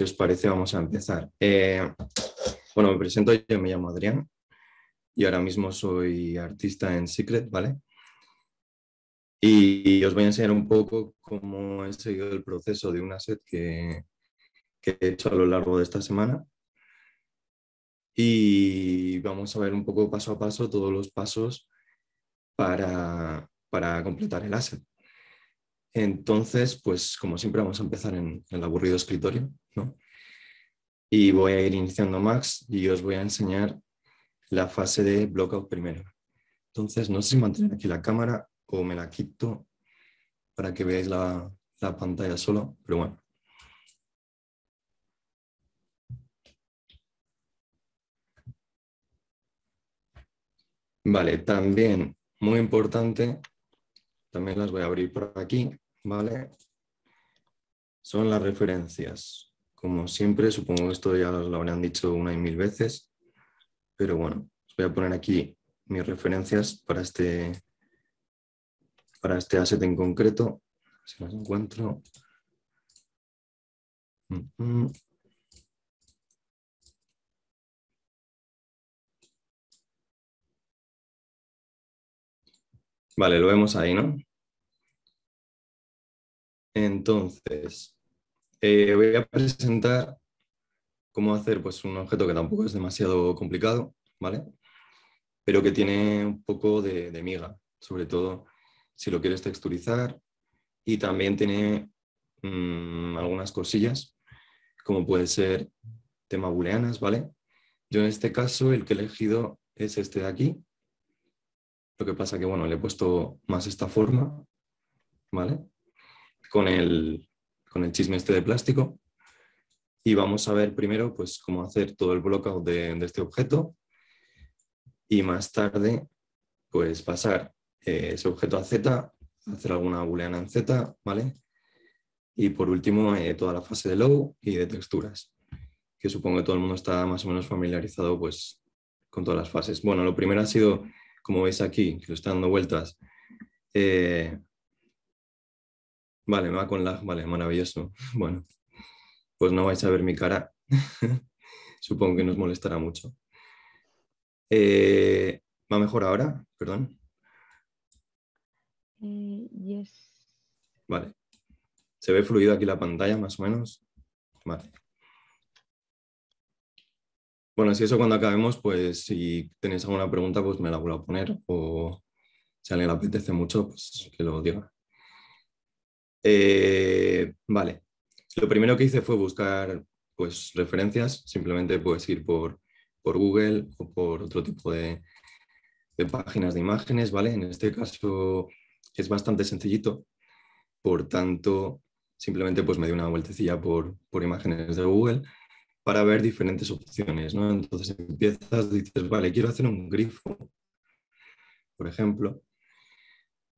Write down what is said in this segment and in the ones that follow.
si os parece, vamos a empezar. Eh, bueno, me presento, yo me llamo Adrián y ahora mismo soy artista en Secret, ¿vale? Y, os voy a enseñar un poco cómo he seguido el proceso de una set que, he hecho a lo largo de esta semana. Y vamos a ver un poco paso a paso todos los pasos para, completar el asset. Entonces, pues como siempre vamos a empezar en el aburrido escritorio. Y voy a ir iniciando Max y os voy a enseñar la fase de blockout primero. Entonces, no sé si mantener aquí la cámara o me la quito para que veáis la, la pantalla solo, pero bueno. Vale, también muy importante, también las voy a abrir por aquí, ¿vale? Son las referencias como siempre, supongo que esto ya lo habrán dicho una y mil veces, pero bueno, os voy a poner aquí mis referencias para este, para este asset en concreto. Si las encuentro. Vale, lo vemos ahí, ¿no? Entonces, eh, voy a presentar cómo hacer pues, un objeto que tampoco es demasiado complicado, ¿vale? Pero que tiene un poco de, miga, sobre todo si lo quieres texturizar y también tiene mm, algunas cosillas, como puede ser tema booleanas, ¿vale? Yo en este caso el que he elegido es este de aquí. Lo que pasa que, bueno, le he puesto más esta forma, ¿vale? Con el, con el chisme este de plástico. Y vamos a ver primero pues, cómo hacer todo el blockout de, este objeto y más tarde pues, pasar eh, ese objeto a Z, hacer alguna booleana en Z, ¿vale? Y por último, eh, toda la fase de logo y de texturas, que supongo que todo el mundo está más o menos familiarizado pues, con todas las fases. Bueno, lo primero ha sido, como veis aquí, que lo está dando vueltas, eh, Vale, me va con lag, vale, maravilloso. Bueno, pues no vais a ver mi cara. Supongo que nos molestará mucho. Eh, ¿Va mejor ahora? Perdón. Eh, vale. ¿Se ve fluido aquí la pantalla más o menos? Vale. Bueno, si eso cuando acabemos, pues si tenéis alguna pregunta, pues me la vuelvo a poner o si a alguien le apetece mucho, pues que lo diga. Eh, vale, lo primero que hice fue buscar pues, referencias, simplemente puedes ir por, por Google o por otro tipo de, páginas de imágenes, ¿vale? En este caso es bastante sencillito, por tanto, simplemente pues me di una vueltecilla por, imágenes de Google para ver diferentes opciones, ¿no? Entonces empiezas, dices, vale, quiero hacer un grifo, por ejemplo,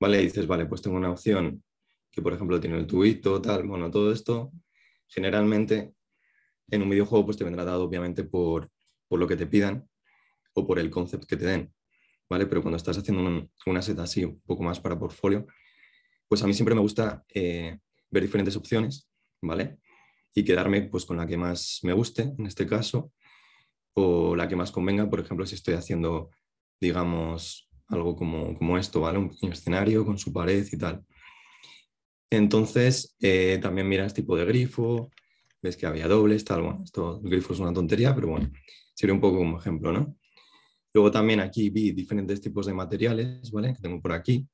¿vale? dices, vale, pues tengo una opción que por ejemplo tiene el tubito, tal, bueno, todo esto, generalmente en un videojuego pues te vendrá dado obviamente por, lo que te pidan o por el concept que te den, ¿vale? Pero cuando estás haciendo una set así, un poco más para portfolio, pues a mí siempre me gusta eh, ver diferentes opciones, ¿vale? Y quedarme pues con la que más me guste, en este caso, o la que más convenga, por ejemplo, si estoy haciendo, digamos, algo como, como esto, ¿vale? Un pequeño escenario con su pared y tal. Entonces, eh, también miras tipo de grifo, ves que había dobles, tal. Bueno, esto, el grifo es una tontería, pero bueno, sirve un poco como ejemplo, ¿no? Luego también aquí vi diferentes tipos de materiales, ¿vale? Que tengo por aquí.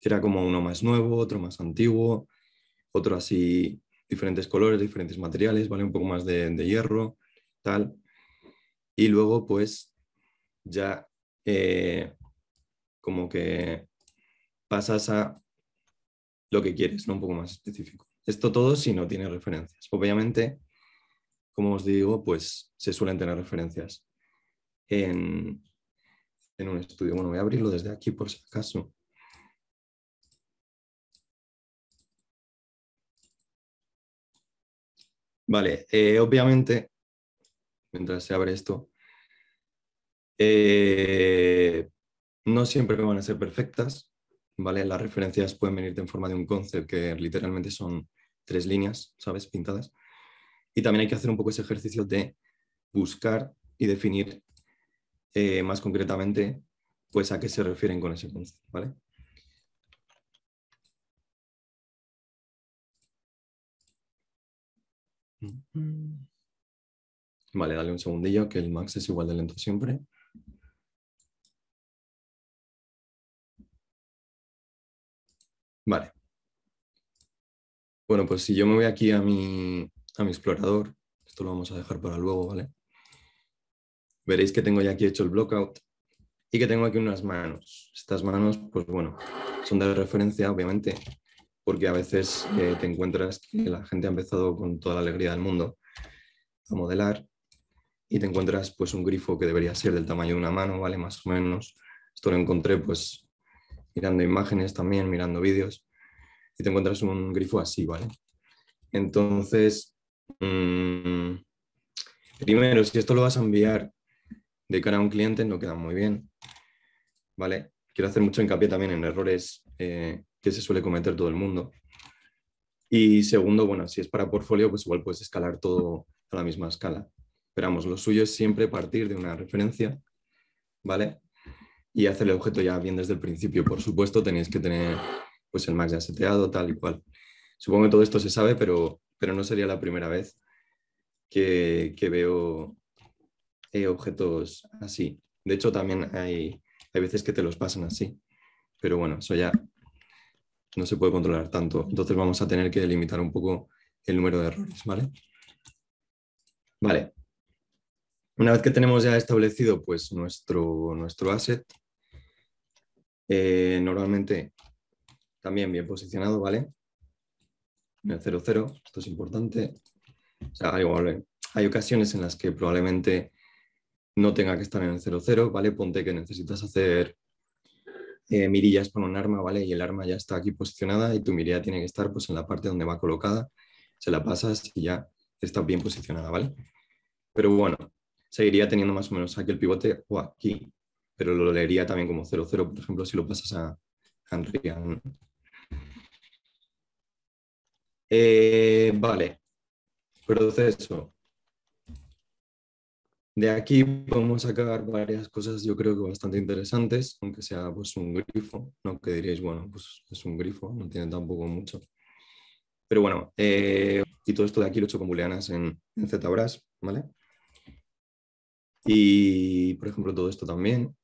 Era como uno más nuevo, otro más antiguo, otro así, diferentes colores, diferentes materiales, ¿vale? Un poco más de, hierro, tal. Y luego, pues, ya eh, como que pasas a lo que quieres, ¿no? Un poco más específico. Esto todo si no tiene referencias. Obviamente, como os digo, pues se suelen tener referencias en, un estudio. Bueno, voy a abrirlo desde aquí por si acaso. Vale, eh, obviamente, mientras se abre esto, eh, no siempre van a ser perfectas, ¿vale? Las referencias pueden venirte en forma de un concept, que literalmente son tres líneas, ¿sabes? Pintadas. Y también hay que hacer un poco ese ejercicio de buscar y definir eh, más concretamente pues a qué se refieren con ese concepto, ¿vale? Mm. Vale, dale un segundillo, que el max es igual de lento siempre. Vale. Bueno, pues si yo me voy aquí a mi, a mi explorador, esto lo vamos a dejar para luego, ¿vale? Veréis que tengo ya aquí hecho el blockout y que tengo aquí unas manos. Estas manos, pues bueno, son de referencia, obviamente, porque a veces eh, te encuentras que la gente ha empezado con toda la alegría del mundo a modelar y te encuentras pues un grifo que debería ser del tamaño de una mano, ¿vale? Más o menos. Esto lo encontré pues mirando imágenes también, mirando vídeos, y te encuentras un grifo así, ¿vale? Entonces, mm, primero, si esto lo vas a enviar de cara a un cliente, no queda muy bien, ¿vale? Quiero hacer mucho hincapié también en errores eh, que se suele cometer todo el mundo. Y segundo, bueno, si es para portfolio, pues igual puedes escalar todo a la misma escala. Pero vamos, lo suyo es siempre partir de una referencia, ¿vale? y hacer el objeto ya bien desde el principio. Por supuesto, tenéis que tener pues, el max ya seteado, tal y cual. Supongo que todo esto se sabe, pero, pero no sería la primera vez que, veo eh, objetos así. De hecho, también hay, veces que te los pasan así. Pero bueno, eso ya no se puede controlar tanto. Entonces vamos a tener que limitar un poco el número de errores, ¿vale? Vale. Una vez que tenemos ya establecido pues, nuestro, nuestro asset, eh, normalmente también bien posicionado, ¿vale? En el 0,0, esto es importante. O sea, hay, ocasiones en las que probablemente no tenga que estar en el 0,0, ¿vale? Ponte que necesitas hacer eh, mirillas con un arma, ¿vale? Y el arma ya está aquí posicionada y tu mirilla tiene que estar pues, en la parte donde va colocada. Se la pasas y ya está bien posicionada, ¿vale? Pero bueno, seguiría teniendo más o menos aquí el pivote o aquí, pero lo leería también como 0,0, por ejemplo, si lo pasas a andrea Eh, vale, proceso. De aquí podemos sacar varias cosas, yo creo que bastante interesantes, aunque sea pues, un grifo, ¿no? que diréis, bueno, pues es un grifo, no tiene tampoco mucho. Pero bueno, y eh, todo esto de aquí lo he hecho con booleanas en, en ZBrush, ¿vale? Y, por ejemplo, todo esto también.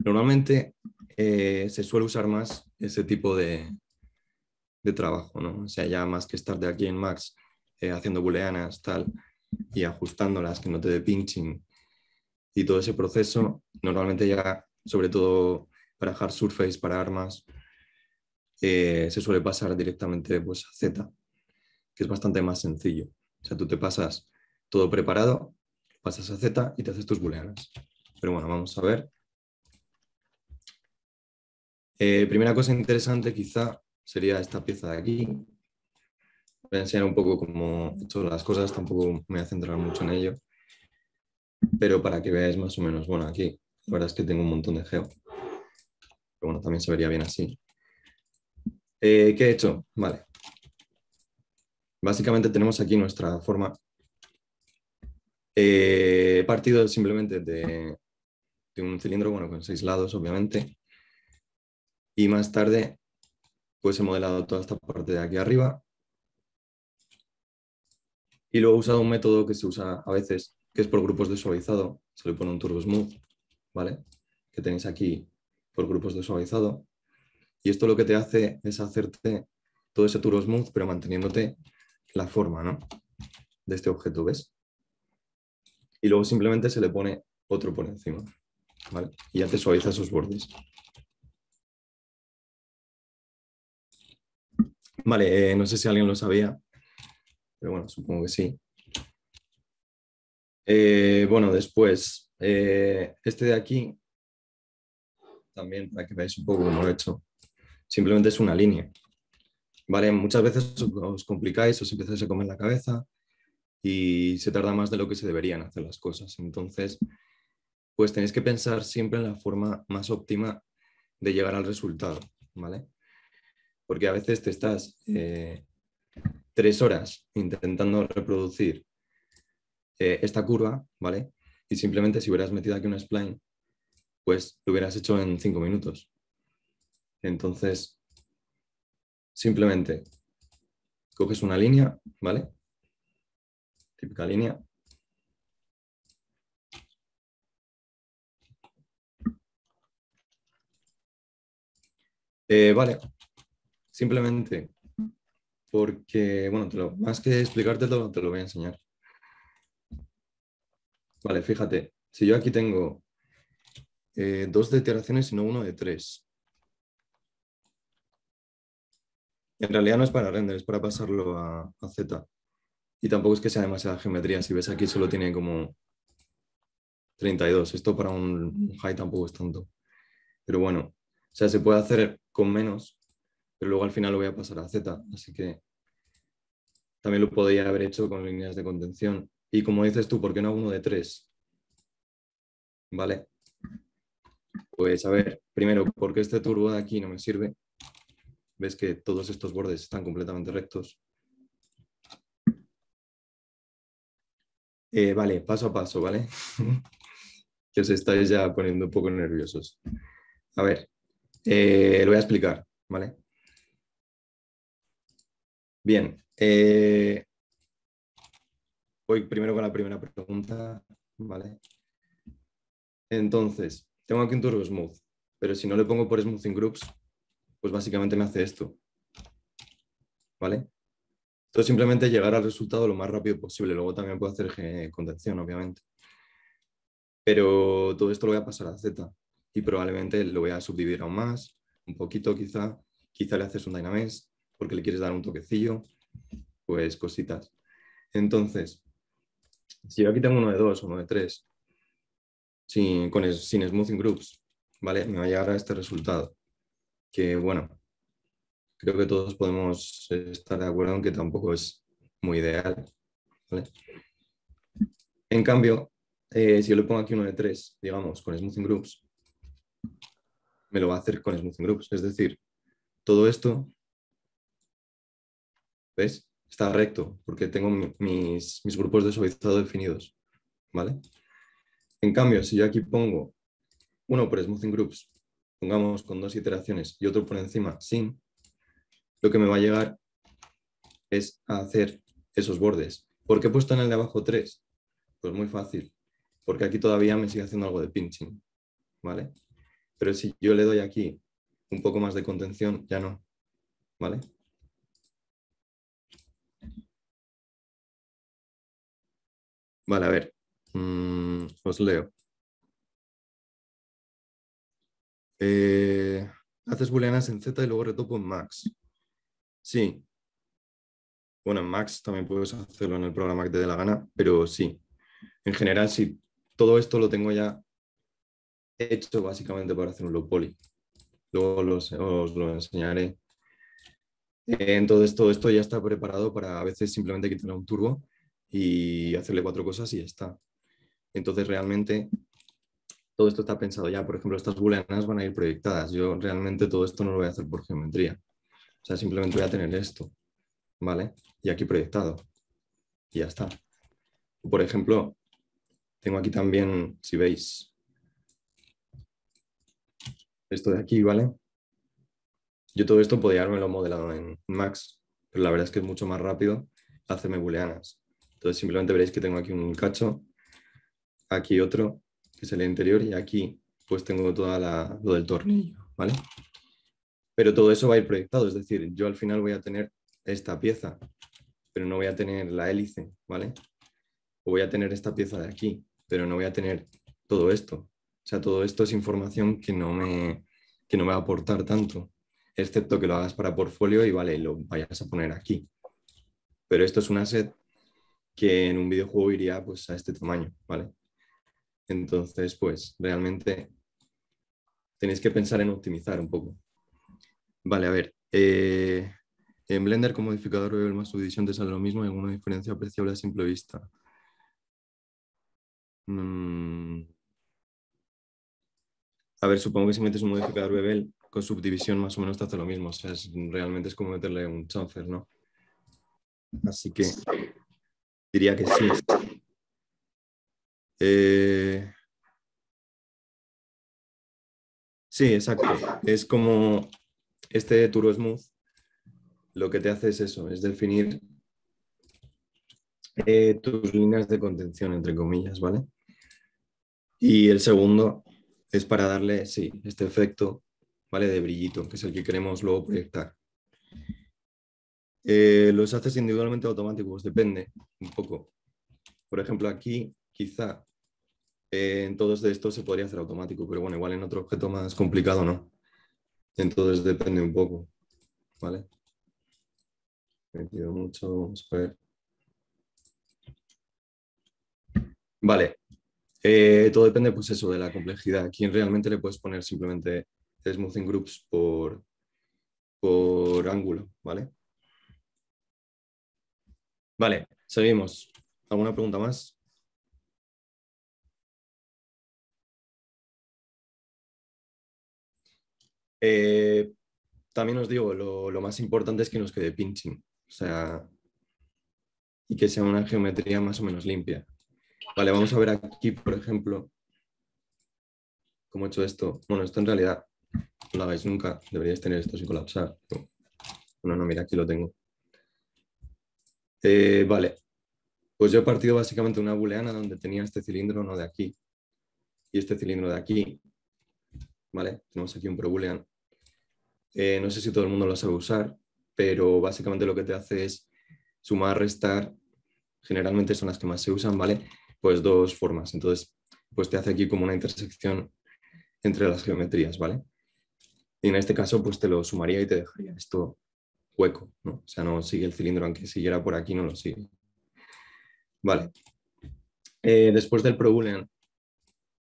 Normalmente eh, se suele usar más ese tipo de, trabajo, ¿no? O sea, ya más que estar de aquí en Max eh, haciendo booleanas, tal, y ajustándolas, que no te dé pinching y todo ese proceso, normalmente ya, sobre todo para hard surface, para armas, eh, se suele pasar directamente pues, a Z, que es bastante más sencillo. O sea, tú te pasas todo preparado, pasas a Z y te haces tus booleanas. Pero bueno, vamos a ver eh, primera cosa interesante quizá sería esta pieza de aquí. Voy a enseñar un poco cómo he hecho las cosas, tampoco me voy a centrar mucho en ello, pero para que veáis más o menos, bueno, aquí la verdad es que tengo un montón de geo, pero bueno, también se vería bien así. Eh, ¿Qué he hecho? Vale. Básicamente tenemos aquí nuestra forma. Eh, he partido simplemente de, de un cilindro, bueno, con seis lados, obviamente, y más tarde, pues he modelado toda esta parte de aquí arriba. Y luego he usado un método que se usa a veces, que es por grupos de suavizado. Se le pone un turbo smooth, ¿vale? Que tenéis aquí por grupos de suavizado. Y esto lo que te hace es hacerte todo ese turbo smooth, pero manteniéndote la forma ¿no? de este objeto, ¿ves? Y luego simplemente se le pone otro por encima, ¿vale? Y ya te suaviza esos bordes. Vale, eh, no sé si alguien lo sabía, pero bueno, supongo que sí. Eh, bueno, después, eh, este de aquí, también para que veáis un poco cómo lo he hecho, simplemente es una línea. Vale, muchas veces os complicáis, os empezáis a comer la cabeza y se tarda más de lo que se deberían hacer las cosas. Entonces, pues tenéis que pensar siempre en la forma más óptima de llegar al resultado, ¿vale? porque a veces te estás eh, tres horas intentando reproducir eh, esta curva, ¿vale? Y simplemente si hubieras metido aquí un spline, pues lo hubieras hecho en cinco minutos. Entonces, simplemente coges una línea, ¿vale? Típica línea. Eh, vale, Simplemente porque, bueno, más que explicártelo, te lo voy a enseñar. Vale, fíjate, si yo aquí tengo eh, dos iteraciones y no uno de tres. En realidad no es para render, es para pasarlo a, a Z. Y tampoco es que sea demasiada geometría. Si ves aquí solo tiene como 32. Esto para un high tampoco es tanto. Pero bueno, o sea, se puede hacer con menos, pero luego al final lo voy a pasar a Z, así que también lo podría haber hecho con líneas de contención. Y como dices tú, ¿por qué no uno de tres? Vale. Pues a ver, primero, ¿por qué este turbo de aquí no me sirve? Ves que todos estos bordes están completamente rectos. Eh, vale, paso a paso, ¿vale? que os estáis ya poniendo un poco nerviosos. A ver, eh, lo voy a explicar, ¿vale? Bien. Eh, voy primero con la primera pregunta. Vale. Entonces, tengo aquí un Turbo Smooth, pero si no le pongo por Smoothing Groups, pues básicamente me hace esto. ¿Vale? Entonces, simplemente llegar al resultado lo más rápido posible. Luego también puedo hacer contención, obviamente. Pero todo esto lo voy a pasar a Z y probablemente lo voy a subdividir aún más, un poquito quizá. Quizá le haces un dynamics porque le quieres dar un toquecillo, pues cositas. Entonces, si yo aquí tengo uno de dos, uno de tres, sin, smoothing groups, ¿vale? Me va a llegar a este resultado. Que bueno, creo que todos podemos estar de acuerdo en que tampoco es muy ideal. ¿vale? En cambio, eh, si yo le pongo aquí uno de tres, digamos, con smoothing groups, me lo va a hacer con smoothing groups. Es decir, todo esto ¿Ves? Está recto porque tengo mis, grupos de suavizado definidos. ¿Vale? En cambio, si yo aquí pongo uno por smoothing groups, pongamos con dos iteraciones y otro por encima sin, lo que me va a llegar es a hacer esos bordes. ¿Por qué he puesto en el de abajo tres? Pues muy fácil, porque aquí todavía me sigue haciendo algo de pinching, ¿vale? Pero si yo le doy aquí un poco más de contención, ya no, ¿vale? Vale, a ver, mm, os leo. Eh, haces booleanas en Z y luego retopo en max. Sí. Bueno, en max también puedes hacerlo en el programa que te dé la gana, pero sí. En general, sí. Todo esto lo tengo ya hecho básicamente para hacer un low poly. Luego os lo enseñaré. Entonces, todo esto ya está preparado para a veces simplemente quitarle un turbo y hacerle cuatro cosas y ya está. Entonces realmente todo esto está pensado ya. Por ejemplo, estas booleanas van a ir proyectadas. Yo realmente todo esto no lo voy a hacer por geometría. O sea, simplemente voy a tener esto, ¿vale? Y aquí proyectado. Y ya está. Por ejemplo, tengo aquí también, si veis, esto de aquí, ¿vale? Yo todo esto podría haberme lo modelado en Max, pero la verdad es que es mucho más rápido hacerme booleanas. Entonces simplemente veréis que tengo aquí un cacho, aquí otro, que es el interior, y aquí pues tengo todo lo del tornillo, ¿vale? Pero todo eso va a ir proyectado, es decir, yo al final voy a tener esta pieza, pero no voy a tener la hélice, ¿vale? O voy a tener esta pieza de aquí, pero no voy a tener todo esto. O sea, todo esto es información que no me, va a aportar tanto, excepto que lo hagas para portfolio y vale, lo vayas a poner aquí. Pero esto es una set que en un videojuego iría pues a este tamaño, ¿vale? Entonces, pues realmente tenéis que pensar en optimizar un poco. Vale, a ver. Eh, en Blender, con modificador de más subdivisión te sale lo mismo, ¿hay alguna diferencia apreciable a simple vista? Mm. A ver, supongo que si metes un modificador Bebel con subdivisión más o menos te hace lo mismo. O sea, realmente es como meterle un chamfer, ¿no? Así que Diría que sí. Eh, sí, exacto. Es como este Turo Smooth lo que te hace es eso, es definir eh, tus líneas de contención, entre comillas, ¿vale? Y el segundo es para darle, sí, este efecto, ¿vale? De brillito, que es el que queremos luego proyectar. Eh, los haces individualmente automáticos, depende un poco. Por ejemplo, aquí quizá eh, en todos de estos se podría hacer automático, pero bueno, igual en otro objeto más complicado no. Entonces depende un poco. ¿Vale? Metido mucho, vamos a ver. Vale. Eh, todo depende, pues eso, de la complejidad. Aquí realmente le puedes poner simplemente smoothing groups por, por ángulo, ¿vale? Vale, seguimos. ¿Alguna pregunta más? Eh, también os digo, lo, lo, más importante es que nos quede pinching, o sea, y que sea una geometría más o menos limpia. Vale, vamos a ver aquí, por ejemplo, cómo he hecho esto. Bueno, esto en realidad no lo hagáis nunca, deberíais tener esto sin colapsar. Bueno, no, mira, aquí lo tengo. Eh, vale, pues yo he partido básicamente una booleana donde tenía este cilindro no de aquí y este cilindro de aquí. Vale, tenemos aquí un pro boolean. Eh, no sé si todo el mundo lo sabe usar, pero básicamente lo que te hace es sumar, restar, generalmente son las que más se usan, ¿vale? Pues dos formas. Entonces, pues te hace aquí como una intersección entre las geometrías, ¿vale? Y en este caso, pues te lo sumaría y te dejaría esto hueco, ¿no? O sea, no sigue el cilindro, aunque siguiera por aquí no lo sigue. Vale. Eh, después del Pro Boolean,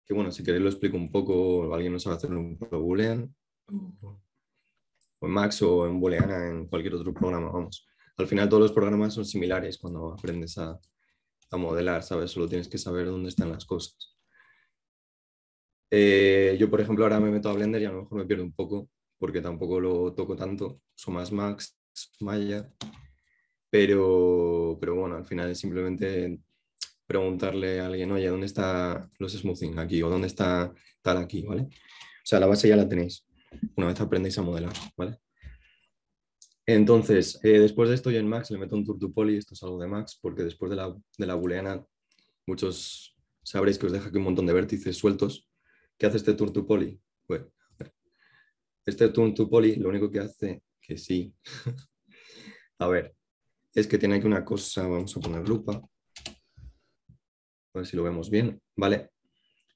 que bueno, si queréis lo explico un poco, alguien no sabe hacer un Pro Boolean, o en Max o en Booleana, en cualquier otro programa, vamos. Al final todos los programas son similares cuando aprendes a, a modelar, ¿sabes? Solo tienes que saber dónde están las cosas. Eh, yo, por ejemplo, ahora me meto a Blender y a lo mejor me pierdo un poco porque tampoco lo toco tanto, son más Max, Maya, pero, pero bueno, al final es simplemente preguntarle a alguien, oye, ¿dónde está los smoothing aquí? ¿O dónde está tal aquí? ¿Vale? O sea, la base ya la tenéis, una vez aprendéis a modelar, ¿vale? Entonces, eh, después de esto yo en Max le meto un tour esto es algo de Max, porque después de la, booleana muchos sabréis que os deja aquí un montón de vértices sueltos. ¿Qué hace este tour to poly? Bueno, pues este Turn to Poly lo único que hace, que sí, a ver, es que tiene aquí una cosa, vamos a poner lupa, a ver si lo vemos bien, ¿vale?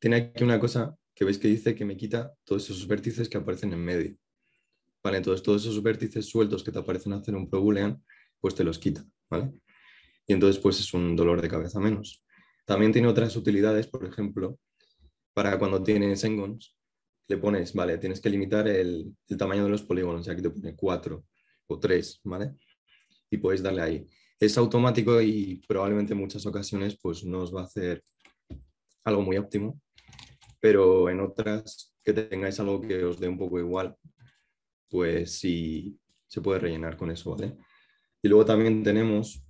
Tiene aquí una cosa que veis que dice que me quita todos esos vértices que aparecen en medio. Vale, entonces todos esos vértices sueltos que te aparecen hacer un pro boolean, pues te los quita, ¿vale? Y entonces pues es un dolor de cabeza menos. También tiene otras utilidades, por ejemplo, para cuando tienes engons, le pones, vale, tienes que limitar el, tamaño de los polígonos, ya que te pone cuatro o tres, ¿vale? Y podéis darle ahí. Es automático y probablemente en muchas ocasiones pues no os va a hacer algo muy óptimo, pero en otras que tengáis algo que os dé un poco igual, pues sí se puede rellenar con eso, ¿vale? Y luego también tenemos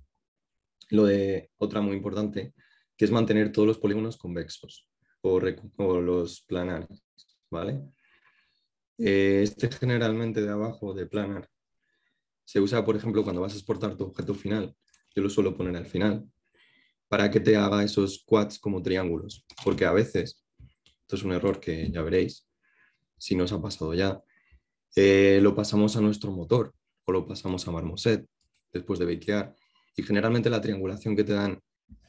lo de otra muy importante, que es mantener todos los polígonos convexos o, los planares, ¿vale? Eh, este generalmente de abajo, de planar, se usa, por ejemplo, cuando vas a exportar tu objeto final. Yo lo suelo poner al final para que te haga esos quads como triángulos, porque a veces, esto es un error que ya veréis, si nos ha pasado ya, eh, lo pasamos a nuestro motor o lo pasamos a Marmoset después de bakear. Y generalmente la triangulación que te dan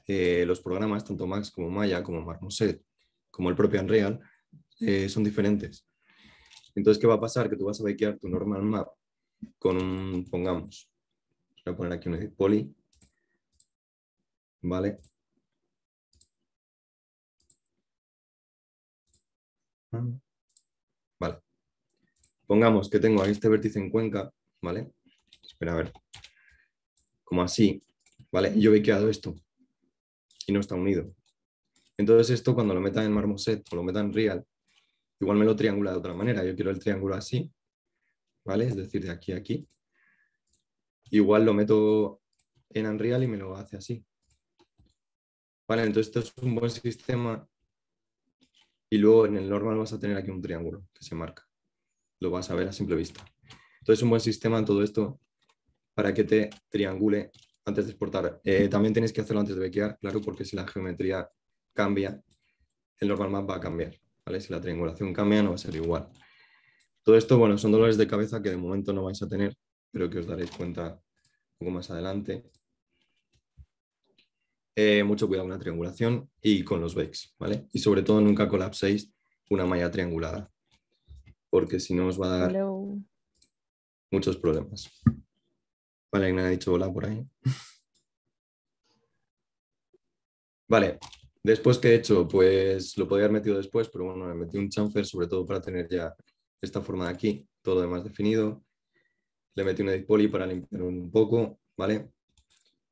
eh, los programas, tanto Max como Maya, como Marmoset, como el propio Unreal, eh, son diferentes. Entonces, ¿qué va a pasar? Que tú vas a bakear tu normal map con un, pongamos, voy a poner aquí un edit poly, ¿vale? Vale. Pongamos que tengo este vértice en Cuenca, ¿vale? Espera, a ver. Como así, ¿vale? Yo he quedado esto y no está unido. Entonces esto cuando lo meta en Marmoset o lo meta en Real, Igual me lo triangula de otra manera. Yo quiero el triángulo así, ¿vale? Es decir, de aquí a aquí. Igual lo meto en Unreal y me lo hace así. Vale, entonces esto es un buen sistema. Y luego en el normal vas a tener aquí un triángulo que se marca. Lo vas a ver a simple vista. Entonces un buen sistema en todo esto para que te triangule antes de exportar. Eh, también tienes que hacerlo antes de bequear, claro, porque si la geometría cambia, el normal map va a cambiar. Si la triangulación cambia no va a ser igual. Todo esto, bueno, son dolores de cabeza que de momento no vais a tener, pero que os daréis cuenta un poco más adelante. Eh, mucho cuidado con la triangulación y con los bakes, ¿vale? Y sobre todo nunca colapséis una malla triangulada, porque si no os va a dar muchos problemas. Vale, me ha dicho hola por ahí. vale, Después, que he hecho? Pues lo podía haber metido después, pero bueno, le metí un chamfer sobre todo para tener ya esta forma de aquí, todo lo demás definido. Le metí una poly para limpiar un poco, ¿vale?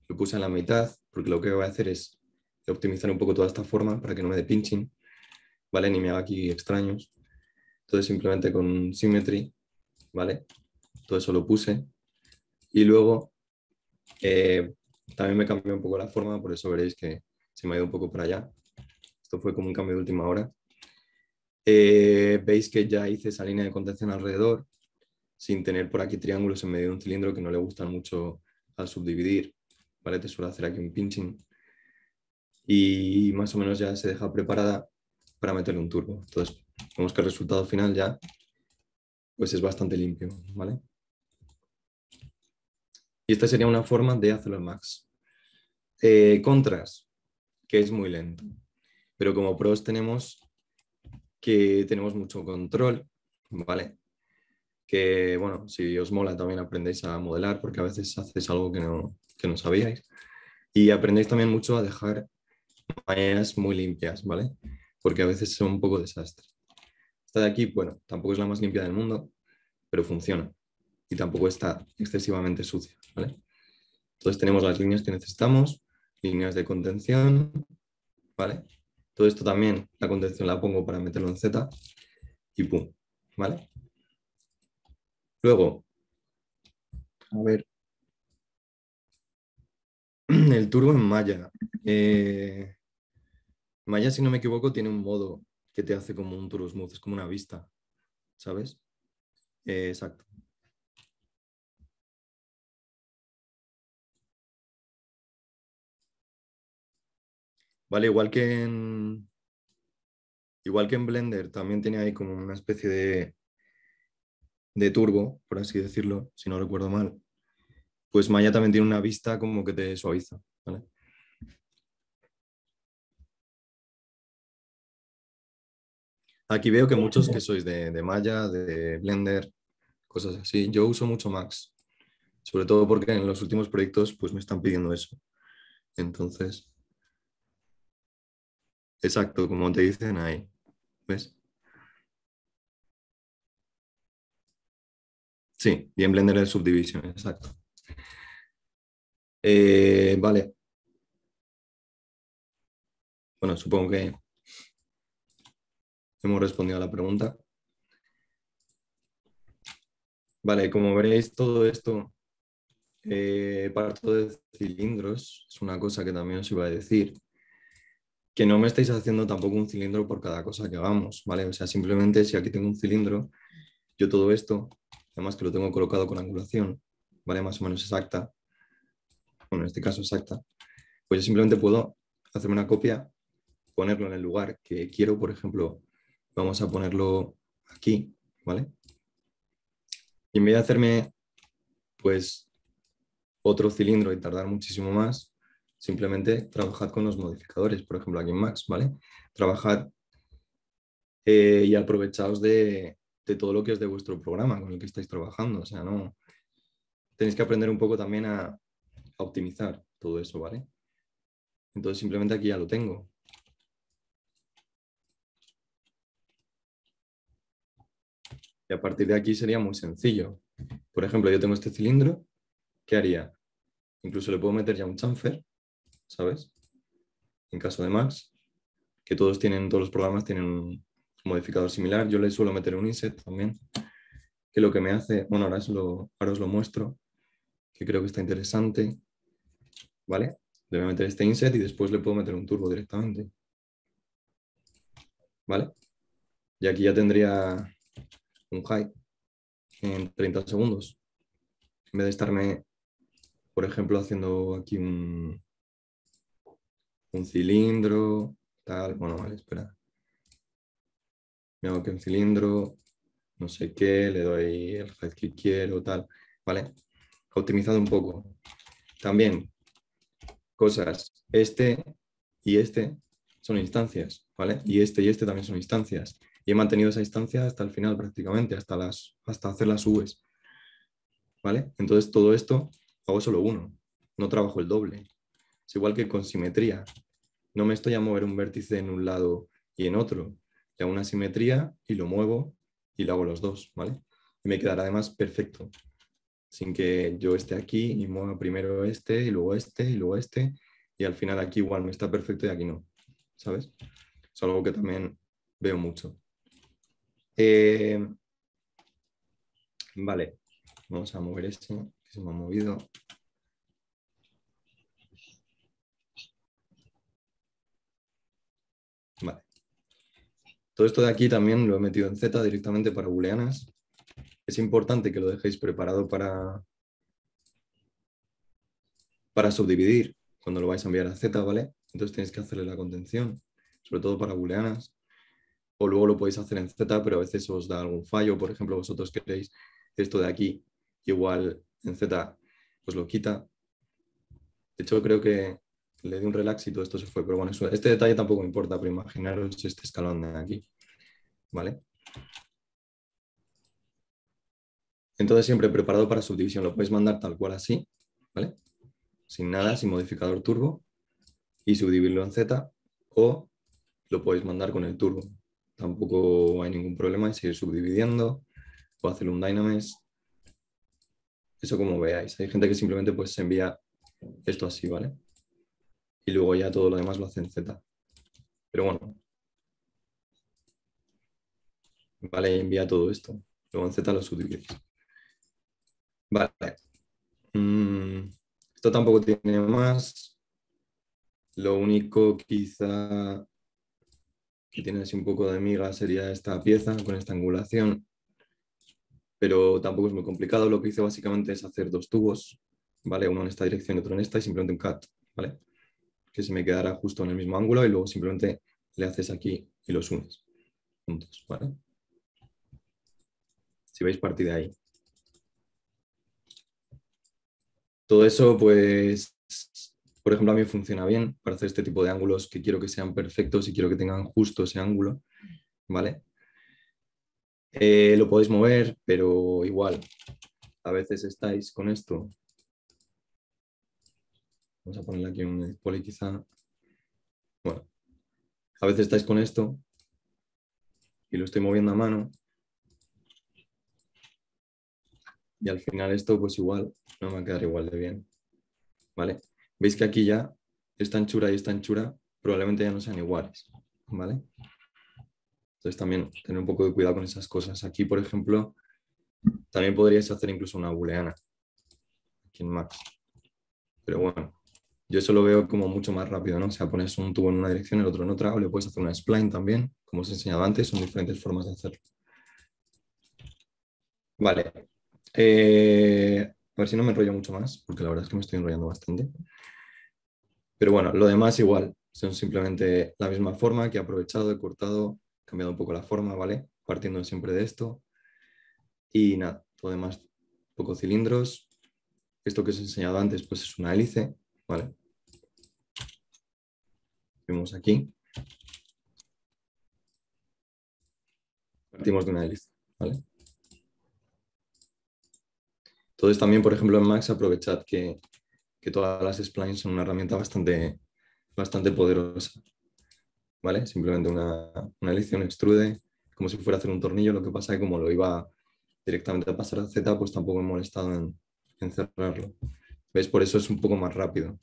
Lo puse en la mitad, porque lo que voy a hacer es optimizar un poco toda esta forma para que no me dé pinching, ¿vale? Ni me haga aquí extraños. Entonces simplemente con symmetry, ¿vale? Todo eso lo puse. Y luego eh, también me cambió un poco la forma, por eso veréis que se me ha ido un poco para allá. Esto fue como un cambio de última hora. Eh, veis que ya hice esa línea de contención alrededor, sin tener por aquí triángulos en medio de un cilindro que no le gustan mucho al subdividir. ¿Vale? Te suele hacer aquí un pinching. Y más o menos ya se deja preparada para meterle un turbo. Entonces, vemos que el resultado final ya pues es bastante limpio, ¿vale? Y esta sería una forma de hacerlo al Max. Eh, contras que es muy lento. Pero como pros tenemos que tenemos mucho control, ¿vale? Que, bueno, si os mola también aprendéis a modelar porque a veces haces algo que no, que no sabíais. Y aprendéis también mucho a dejar maneras muy limpias, ¿vale? Porque a veces son un poco desastres Esta de aquí, bueno, tampoco es la más limpia del mundo, pero funciona. Y tampoco está excesivamente sucia, ¿vale? Entonces tenemos las líneas que necesitamos, líneas de contención, ¿vale? Todo esto también, la contención la pongo para meterlo en Z y pum, ¿vale? Luego, a ver, el turbo en Maya. Eh, Maya, si no me equivoco, tiene un modo que te hace como un turbo smooth, es como una vista, ¿sabes? Eh, exacto. igual que en. Igual que en Blender, también tiene ahí como una especie de. turbo, por así decirlo, si no recuerdo mal. Pues Maya también tiene una vista como que te suaviza, ¿vale? Aquí veo que muchos que sois de, de Maya, de Blender, cosas así. Yo uso mucho Max, sobre todo porque en los últimos proyectos pues me están pidiendo eso. Entonces. Exacto, como te dicen ahí. ¿Ves? Sí, y Blender es subdivisión, exacto. Eh, vale. Bueno, supongo que hemos respondido a la pregunta. Vale, como veréis, todo esto eh, parto de cilindros. Es una cosa que también os iba a decir que no me estáis haciendo tampoco un cilindro por cada cosa que hagamos, ¿vale? O sea, simplemente si aquí tengo un cilindro, yo todo esto, además que lo tengo colocado con angulación, ¿vale? Más o menos exacta, bueno, en este caso exacta, pues yo simplemente puedo hacerme una copia, ponerlo en el lugar que quiero, por ejemplo, vamos a ponerlo aquí, ¿vale? Y en vez de hacerme, pues, otro cilindro y tardar muchísimo más, Simplemente trabajad con los modificadores, por ejemplo aquí en Max, ¿vale? Trabajad eh, y aprovechaos de, todo lo que es de vuestro programa con el que estáis trabajando. O sea, no tenéis que aprender un poco también a, a optimizar todo eso, ¿vale? Entonces simplemente aquí ya lo tengo. Y a partir de aquí sería muy sencillo. Por ejemplo, yo tengo este cilindro, ¿qué haría? Incluso le puedo meter ya un chamfer ¿sabes? En caso de más, que todos tienen, todos los programas tienen un modificador similar. Yo le suelo meter un inset también, que lo que me hace, bueno, ahora, es lo, ahora os lo muestro, que creo que está interesante, ¿vale? Le voy a meter este inset y después le puedo meter un turbo directamente. ¿Vale? Y aquí ya tendría un high en 30 segundos. En vez de estarme, por ejemplo, haciendo aquí un, un cilindro, tal, bueno, vale, espera. Me hago que un cilindro, no sé qué, le doy el head que quiero, tal, ¿vale? Optimizado un poco. También, cosas, este y este son instancias, ¿vale? Y este y este también son instancias. Y he mantenido esa instancia hasta el final prácticamente, hasta, las, hasta hacer las Vs, ¿vale? Entonces todo esto hago solo uno, no trabajo el doble. Es igual que con simetría, no me estoy a mover un vértice en un lado y en otro. Le hago una simetría y lo muevo y lo hago los dos, ¿vale? Y me quedará además perfecto, sin que yo esté aquí y mueva primero este y luego este y luego este y al final aquí igual me está perfecto y aquí no, ¿sabes? Es algo que también veo mucho. Eh, vale, vamos a mover esto, que se me ha movido. Todo esto de aquí también lo he metido en Z directamente para booleanas. Es importante que lo dejéis preparado para, para subdividir cuando lo vais a enviar a Z, ¿vale? Entonces tenéis que hacerle la contención, sobre todo para booleanas. O luego lo podéis hacer en Z, pero a veces os da algún fallo. Por ejemplo, vosotros queréis esto de aquí, igual en Z os lo quita. De hecho, creo que le di un relax y todo esto se fue. Pero bueno, este detalle tampoco importa, pero imaginaros este escalón de aquí. ¿Vale? Entonces siempre preparado para subdivisión, lo podéis mandar tal cual así, ¿vale? Sin nada, sin modificador turbo y subdividirlo en Z o lo podéis mandar con el turbo. Tampoco hay ningún problema en seguir subdividiendo o hacer un dynamics. Eso como veáis. Hay gente que simplemente pues envía esto así, ¿vale? y luego ya todo lo demás lo hace en Z. Pero bueno. Vale, envía todo esto. Luego en Z lo subdivides. Vale. Mm, esto tampoco tiene más. Lo único quizá que tiene así un poco de miga sería esta pieza con esta angulación. Pero tampoco es muy complicado. Lo que hice básicamente es hacer dos tubos, ¿vale? Uno en esta dirección y otro en esta y simplemente un cut, ¿vale? que se me quedara justo en el mismo ángulo y luego simplemente le haces aquí y los unes juntos, ¿vale? Si veis, partir de ahí. Todo eso, pues, por ejemplo, a mí funciona bien para hacer este tipo de ángulos que quiero que sean perfectos y quiero que tengan justo ese ángulo, ¿vale? Eh, lo podéis mover, pero igual, a veces estáis con esto Vamos a ponerle aquí un display quizá. Bueno, a veces estáis con esto y lo estoy moviendo a mano. Y al final esto pues igual no me va a quedar igual de bien. ¿Vale? Veis que aquí ya esta anchura y esta anchura probablemente ya no sean iguales. ¿Vale? Entonces también tener un poco de cuidado con esas cosas. Aquí, por ejemplo, también podríais hacer incluso una booleana. Aquí en Max. Pero bueno, yo eso lo veo como mucho más rápido, ¿no? O sea, pones un tubo en una dirección, el otro en otra, o le puedes hacer una spline también, como os he enseñado antes, son diferentes formas de hacerlo. Vale. Eh, a ver si no me enrollo mucho más, porque la verdad es que me estoy enrollando bastante. Pero bueno, lo demás igual, son simplemente la misma forma que he aprovechado, he cortado, he cambiado un poco la forma, ¿vale? Partiendo siempre de esto. Y nada, todo demás, poco cilindros. Esto que os he enseñado antes, pues es una hélice, Vemos aquí. Partimos de una lista, ¿vale? Entonces también, por ejemplo, en Max aprovechad que, todas las splines son una herramienta bastante, bastante poderosa, ¿vale? Simplemente una, una extrude, como si fuera a hacer un tornillo, lo que pasa es que como lo iba directamente a pasar a Z, pues tampoco he molestado en, en cerrarlo. ¿Ves? Por eso es un poco más rápido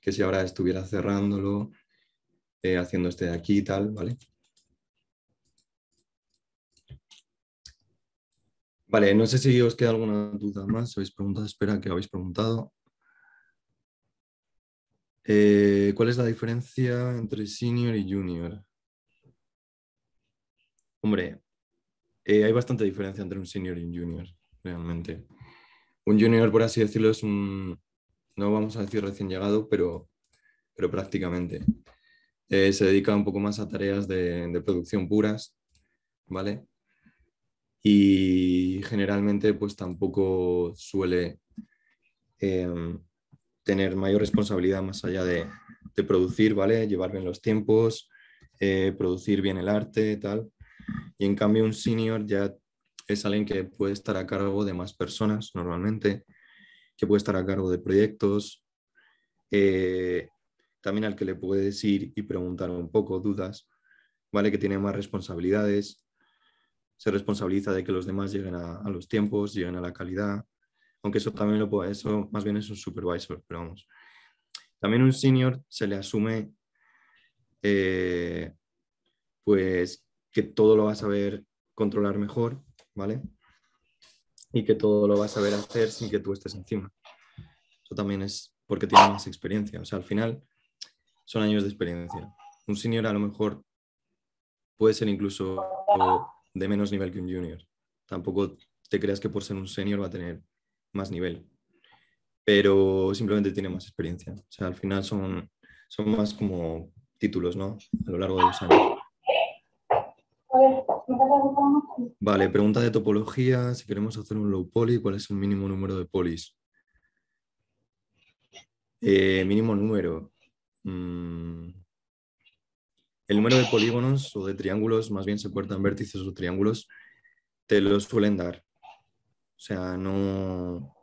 que si ahora estuviera cerrándolo, eh, haciendo este de aquí y tal, ¿vale? Vale, no sé si os queda alguna duda más, habéis preguntado, espera que habéis preguntado. Eh, ¿Cuál es la diferencia entre senior y junior? Hombre, eh, hay bastante diferencia entre un senior y un junior, realmente. Un junior, por así decirlo, es un, no vamos a decir recién llegado, pero, prácticamente. Eh, se dedica un poco más a tareas de, producción puras, ¿vale? Y generalmente pues tampoco suele eh, tener mayor responsabilidad más allá de, producir, ¿vale? Llevar bien los tiempos, eh, producir bien el arte, tal. Y en cambio un senior ya es alguien que puede estar a cargo de más personas normalmente que puede estar a cargo de proyectos, eh, también al que le puedes ir y preguntar un poco dudas, ¿vale? Que tiene más responsabilidades, se responsabiliza de que los demás lleguen a, los tiempos, lleguen a la calidad, aunque eso también lo puede, eso más bien es un supervisor, pero vamos. También un senior se le asume eh, pues que todo lo va a saber controlar mejor, ¿vale? y que todo lo vas a saber hacer sin que tú estés encima. Eso también es porque tiene más experiencia. O sea, al final son años de experiencia. Un senior a lo mejor puede ser incluso de menos nivel que un junior. Tampoco te creas que por ser un senior va a tener más nivel, pero simplemente tiene más experiencia. O sea, al final son, son más como títulos, ¿no? A lo largo de los años. Vale, pregunta de topología. Si queremos hacer un low poly, ¿cuál es el mínimo número de polis? Eh, mínimo número. Mm. El número de polígonos o de triángulos, más bien se cuentan vértices o triángulos, te los suelen dar. O sea, no,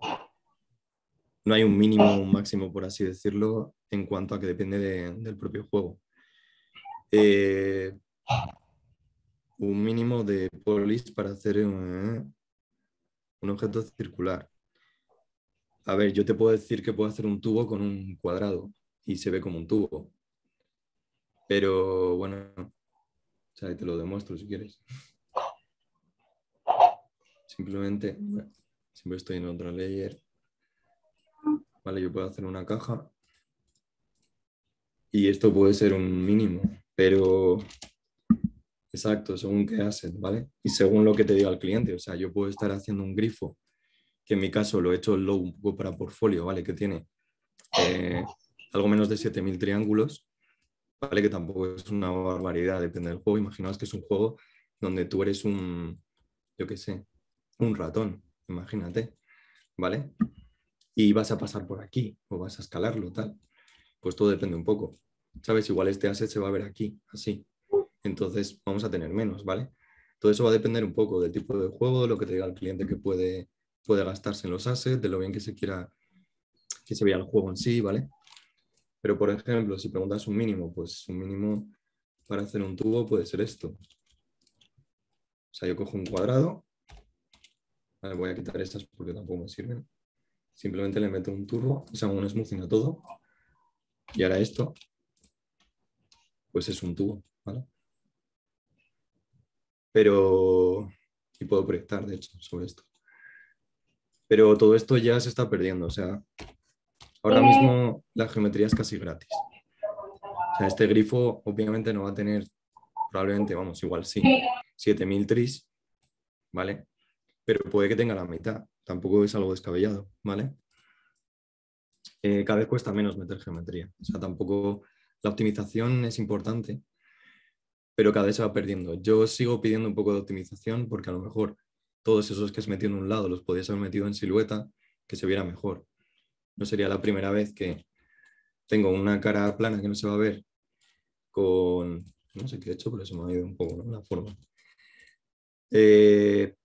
no hay un mínimo, un máximo, por así decirlo, en cuanto a que depende del propio juego. Eh, un mínimo de polis para hacer ¿eh? un, objeto circular. A ver, yo te puedo decir que puedo hacer un tubo con un cuadrado y se ve como un tubo. Pero bueno, o sea, te lo demuestro si quieres. Simplemente, siempre estoy en otra layer. Vale, yo puedo hacer una caja. Y esto puede ser un mínimo, pero Exacto, según qué asset, ¿vale? Y según lo que te diga el cliente. O sea, yo puedo estar haciendo un grifo, que en mi caso lo he hecho low un poco para portfolio, ¿vale? Que tiene eh, algo menos de 7000 triángulos, ¿vale? Que tampoco es una barbaridad, depende del juego. Imaginaos que es un juego donde tú eres un, yo qué sé, un ratón, imagínate, ¿vale? Y vas a pasar por aquí o vas a escalarlo, tal. Pues todo depende un poco. ¿Sabes? Igual este asset se va a ver aquí, así entonces vamos a tener menos, ¿vale? Todo eso va a depender un poco del tipo de juego, de lo que te diga el cliente que puede, puede gastarse en los assets, de lo bien que se quiera que se vea el juego en sí, ¿vale? Pero, por ejemplo, si preguntas un mínimo, pues un mínimo para hacer un tubo puede ser esto. O sea, yo cojo un cuadrado, voy a quitar estas porque tampoco me sirven. Simplemente le meto un turbo, o sea, un smoothing a todo. Y ahora esto, pues es un tubo, ¿vale? pero y puedo proyectar, de hecho, sobre esto. Pero todo esto ya se está perdiendo, o sea, ahora mismo la geometría es casi gratis. O sea, este grifo obviamente no va a tener, probablemente, vamos, igual sí, 7000 tris, ¿vale? Pero puede que tenga la mitad, tampoco es algo descabellado, ¿vale? Eh, cada vez cuesta menos meter geometría, o sea, tampoco la optimización es importante, pero cada vez se va perdiendo. Yo sigo pidiendo un poco de optimización porque a lo mejor todos esos que has metido en un lado los podías haber metido en silueta, que se viera mejor. No sería la primera vez que tengo una cara plana que no se va a ver con... No sé qué he hecho, pero se me ha ido un poco la forma. Eh,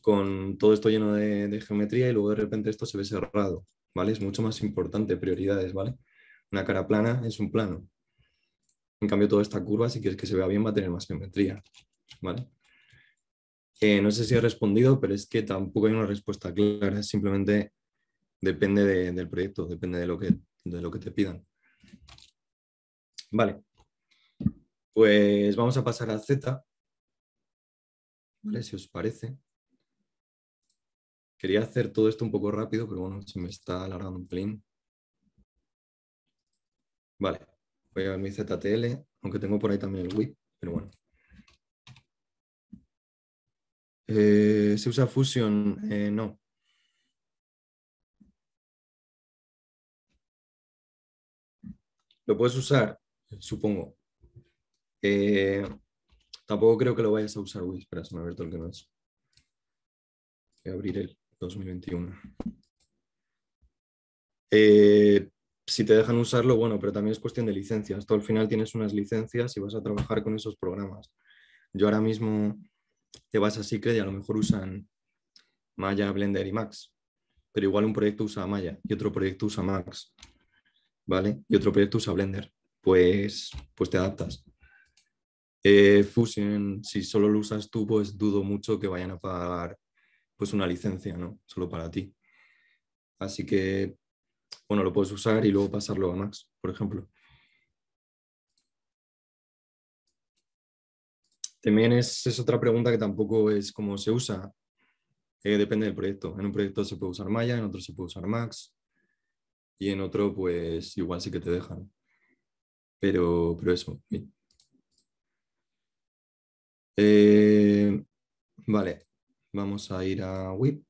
con todo esto lleno de, de, geometría y luego de repente esto se ve cerrado, ¿vale? Es mucho más importante, prioridades, ¿vale? Una cara plana es un plano, en cambio, toda esta curva, si quieres que se vea bien, va a tener más geometría. ¿vale? Eh, no sé si he respondido, pero es que tampoco hay una respuesta clara, simplemente depende del proyecto, depende de lo, que, de lo que te pidan. Vale, pues vamos a pasar a Z, ¿vale? Si os parece. Quería hacer todo esto un poco rápido, pero bueno, se me está alargando un pelín. Vale, Voy a ver mi ZTL, aunque tengo por ahí también el WIP, pero bueno. Eh, ¿Se usa Fusion? Eh, no. Lo puedes usar, supongo. Eh, tampoco creo que lo vayas a usar. WIP espera, se me ha abierto el que no es. Voy a abrir el 2021. Eh, si te dejan usarlo, bueno, pero también es cuestión de licencias. todo al final tienes unas licencias y vas a trabajar con esos programas. Yo ahora mismo te vas a Secret y a lo mejor usan Maya, Blender y Max, pero igual un proyecto usa Maya y otro proyecto usa Max, ¿vale? Y otro proyecto usa Blender. Pues, pues te adaptas. Eh, Fusion, si solo lo usas tú, pues dudo mucho que vayan a pagar pues una licencia, ¿no? Solo para ti. Así que bueno, lo puedes usar y luego pasarlo a Max, por ejemplo. También es, otra pregunta que tampoco es cómo se usa. Eh, depende del proyecto. En un proyecto se puede usar Maya, en otro se puede usar Max y en otro pues igual sí que te dejan. Pero, pero eso. Eh, vale, vamos a ir a WIP.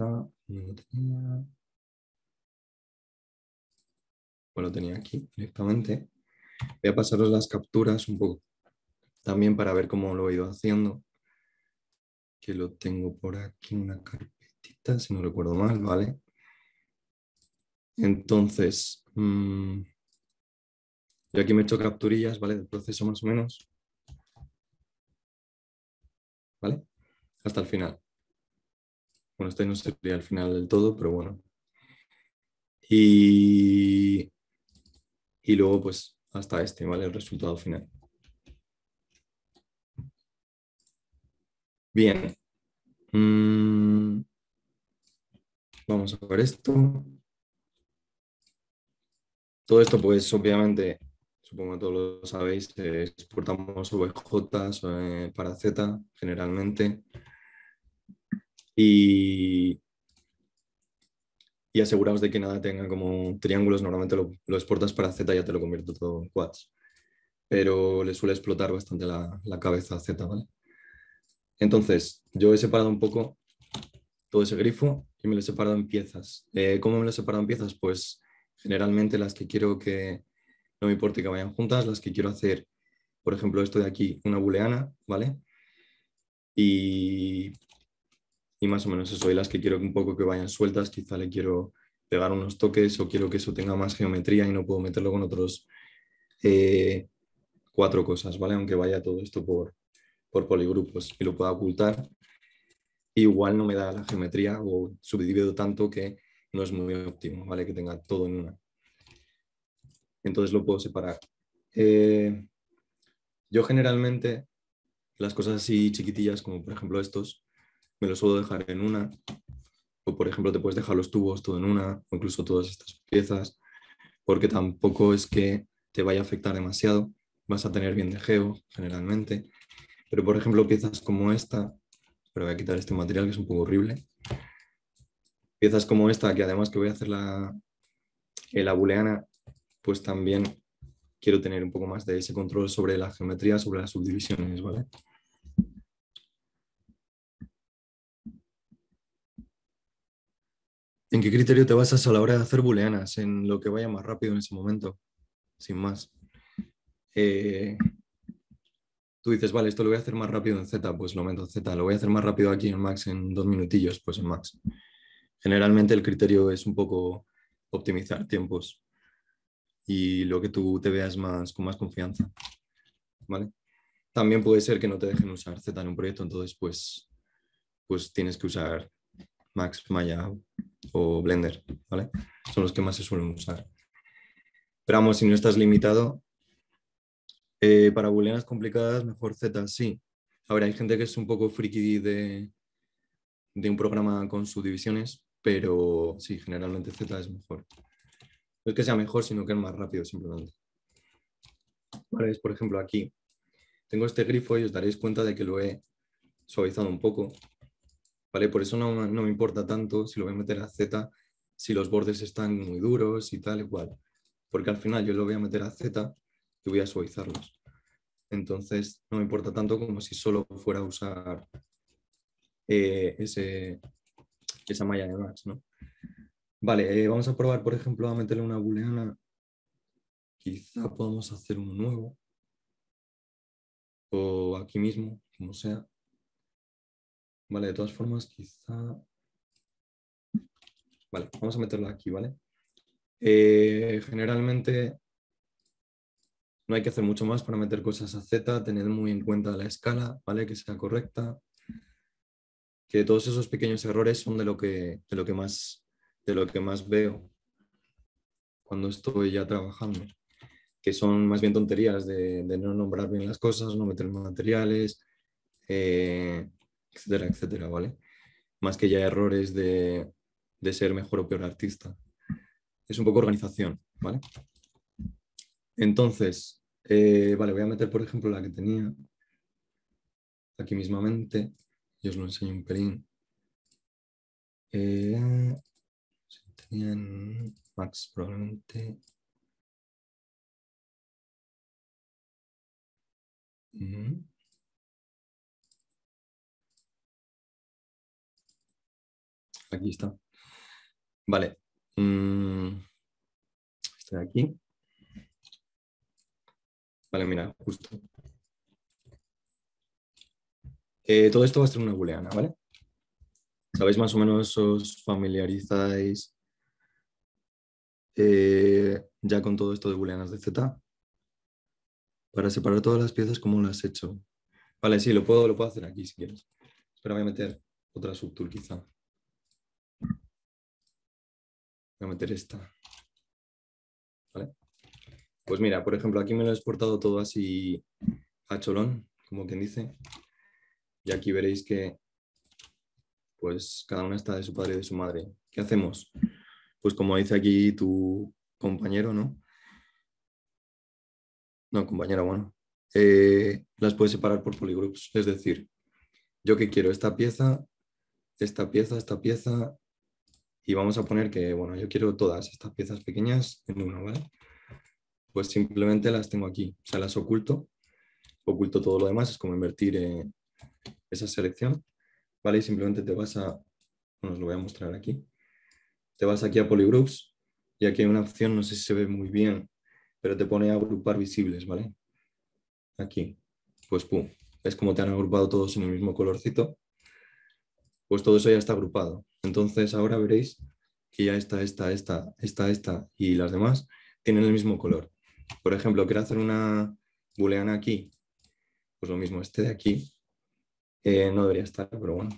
No tenía... tenía aquí directamente. Voy a pasaros las capturas un poco. También para ver cómo lo he ido haciendo. Que lo tengo por aquí en una carpetita, si no recuerdo mal, ¿vale? Entonces, mm, yo aquí me he hecho capturillas, ¿vale? Del proceso más o menos. ¿Vale? Hasta el final. Bueno, este no sería el final del todo, pero bueno. Y, y luego, pues, hasta este, ¿vale? El resultado final. Bien. Mm, vamos a ver esto. Todo esto, pues, obviamente, supongo que todos lo sabéis, exportamos VJ eh, para Z generalmente y, y aseguraos de que nada tenga como triángulos, normalmente lo, exportas para Z y ya te lo convierto todo en quads, pero le suele explotar bastante la, cabeza a Z, ¿vale? Entonces, yo he separado un poco todo ese grifo y me lo he separado en piezas. Eh, ¿Cómo me lo he separado en piezas? Pues generalmente las que quiero que no me importe que vayan juntas, las que quiero hacer, por ejemplo, esto de aquí, una booleana, ¿vale? Y y más o menos eso, y las que quiero un poco que vayan sueltas, quizá le quiero pegar unos toques o quiero que eso tenga más geometría y no puedo meterlo con otros eh, cuatro cosas, ¿vale? Aunque vaya todo esto por, por poligrupos y lo pueda ocultar, igual no me da la geometría o subdivido tanto que no es muy óptimo, ¿vale? Que tenga todo en una. Entonces lo puedo separar. Eh, yo generalmente las cosas así chiquitillas, como por ejemplo estos, me lo suelo dejar en una. O por ejemplo, te puedes dejar los tubos todo en una, o incluso todas estas piezas, porque tampoco es que te vaya a afectar demasiado. Vas a tener bien de geo generalmente. Pero por ejemplo, piezas como esta, pero voy a quitar este material que es un poco horrible. Piezas como esta, que además que voy a hacer la, eh, la booleana, pues también quiero tener un poco más de ese control sobre la geometría, sobre las subdivisiones, ¿vale? ¿En qué criterio te basas a la hora de hacer booleanas? En lo que vaya más rápido en ese momento, sin más. Eh, tú dices, vale, esto lo voy a hacer más rápido en Z, pues lo meto en Z. Lo voy a hacer más rápido aquí en Max en dos minutillos, pues en Max. Generalmente el criterio es un poco optimizar tiempos y lo que tú te veas más, con más confianza. ¿Vale? También puede ser que no te dejen usar Z en un proyecto, entonces pues, pues tienes que usar Max, Maya, o Blender, ¿vale? Son los que más se suelen usar. Pero vamos, si no estás limitado, eh, para booleanas complicadas, mejor Z, sí. A ver, hay gente que es un poco friki de, de un programa con subdivisiones, pero sí, generalmente Z es mejor. No es que sea mejor, sino que es más rápido simplemente. Vale, por ejemplo aquí. Tengo este grifo y os daréis cuenta de que lo he suavizado un poco ¿vale? Por eso no, me importa tanto si lo voy a meter a Z, si los bordes están muy duros y tal igual. porque al final yo lo voy a meter a Z y voy a suavizarlos. Entonces no me importa tanto como si solo fuera a usar eh, ese, esa malla de más, ¿no? Vale, eh, vamos a probar, por ejemplo, a meterle una booleana. Quizá podamos hacer uno nuevo. O aquí mismo, como sea. Vale, de todas formas, quizá... Vale, vamos a meterla aquí, ¿vale? Eh, generalmente no hay que hacer mucho más para meter cosas a Z, tener muy en cuenta la escala, ¿vale? Que sea correcta. Que todos esos pequeños errores son de lo que, de lo que, más, de lo que más veo cuando estoy ya trabajando. Que son más bien tonterías de, no nombrar bien las cosas, no meter materiales, eh, etcétera, etcétera, ¿vale? Más que ya errores de, ser mejor o peor artista. Es un poco organización, ¿vale? Entonces, eh, vale, voy a meter, por ejemplo, la que tenía aquí mismamente. Yo os lo enseño un pelín. Eh, tenían Max probablemente. Aquí está. Vale. Mm, estoy aquí. Vale, mira, justo. Eh, todo esto va a ser una booleana, ¿vale? ¿Sabéis más o menos, os familiarizáis eh, ya con todo esto de booleanas de Z? Para separar todas las piezas, ¿cómo lo has hecho? Vale, sí, lo puedo, lo puedo hacer aquí si quieres. Espera, voy a meter otra subtool quizá. Voy a meter esta. ¿Vale? Pues mira, por ejemplo, aquí me lo he exportado todo así a cholón, como quien dice. Y aquí veréis que pues cada una está de su padre y de su madre. ¿Qué hacemos? Pues como dice aquí tu compañero, ¿no? No, compañera, bueno. Eh, las puedes separar por polygroups. Es decir, yo que quiero esta pieza, esta pieza, esta pieza, y vamos a poner que, bueno, yo quiero todas estas piezas pequeñas en una, ¿vale? Pues simplemente las tengo aquí, o sea, las oculto, oculto todo lo demás, es como invertir en esa selección, ¿vale? Y simplemente te vas a, bueno, os lo voy a mostrar aquí, te vas aquí a Polygroups y aquí hay una opción, no sé si se ve muy bien, pero te pone a agrupar visibles, ¿vale? Aquí, pues pum, es como te han agrupado todos en el mismo colorcito pues todo eso ya está agrupado. Entonces ahora veréis que ya está, esta, esta, esta, esta y las demás tienen el mismo color. Por ejemplo, quiero hacer una booleana aquí, pues lo mismo, este de aquí no debería estar, pero bueno.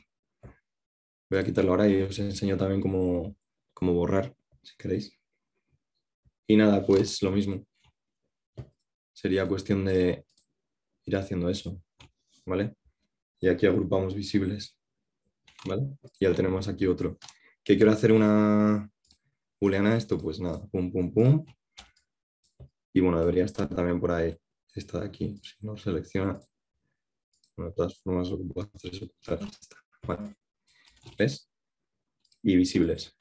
Voy a quitarlo ahora y os enseño también cómo, cómo borrar, si queréis. Y nada, pues lo mismo. Sería cuestión de ir haciendo eso, ¿vale? Y aquí agrupamos visibles. Y ya tenemos aquí otro. ¿Qué quiero hacer una booleana esto? Pues nada, pum, pum, pum. Y bueno, debería estar también por ahí. Esta de aquí, si no selecciona. de todas formas lo que puedo hacer es ¿Ves? Y visibles.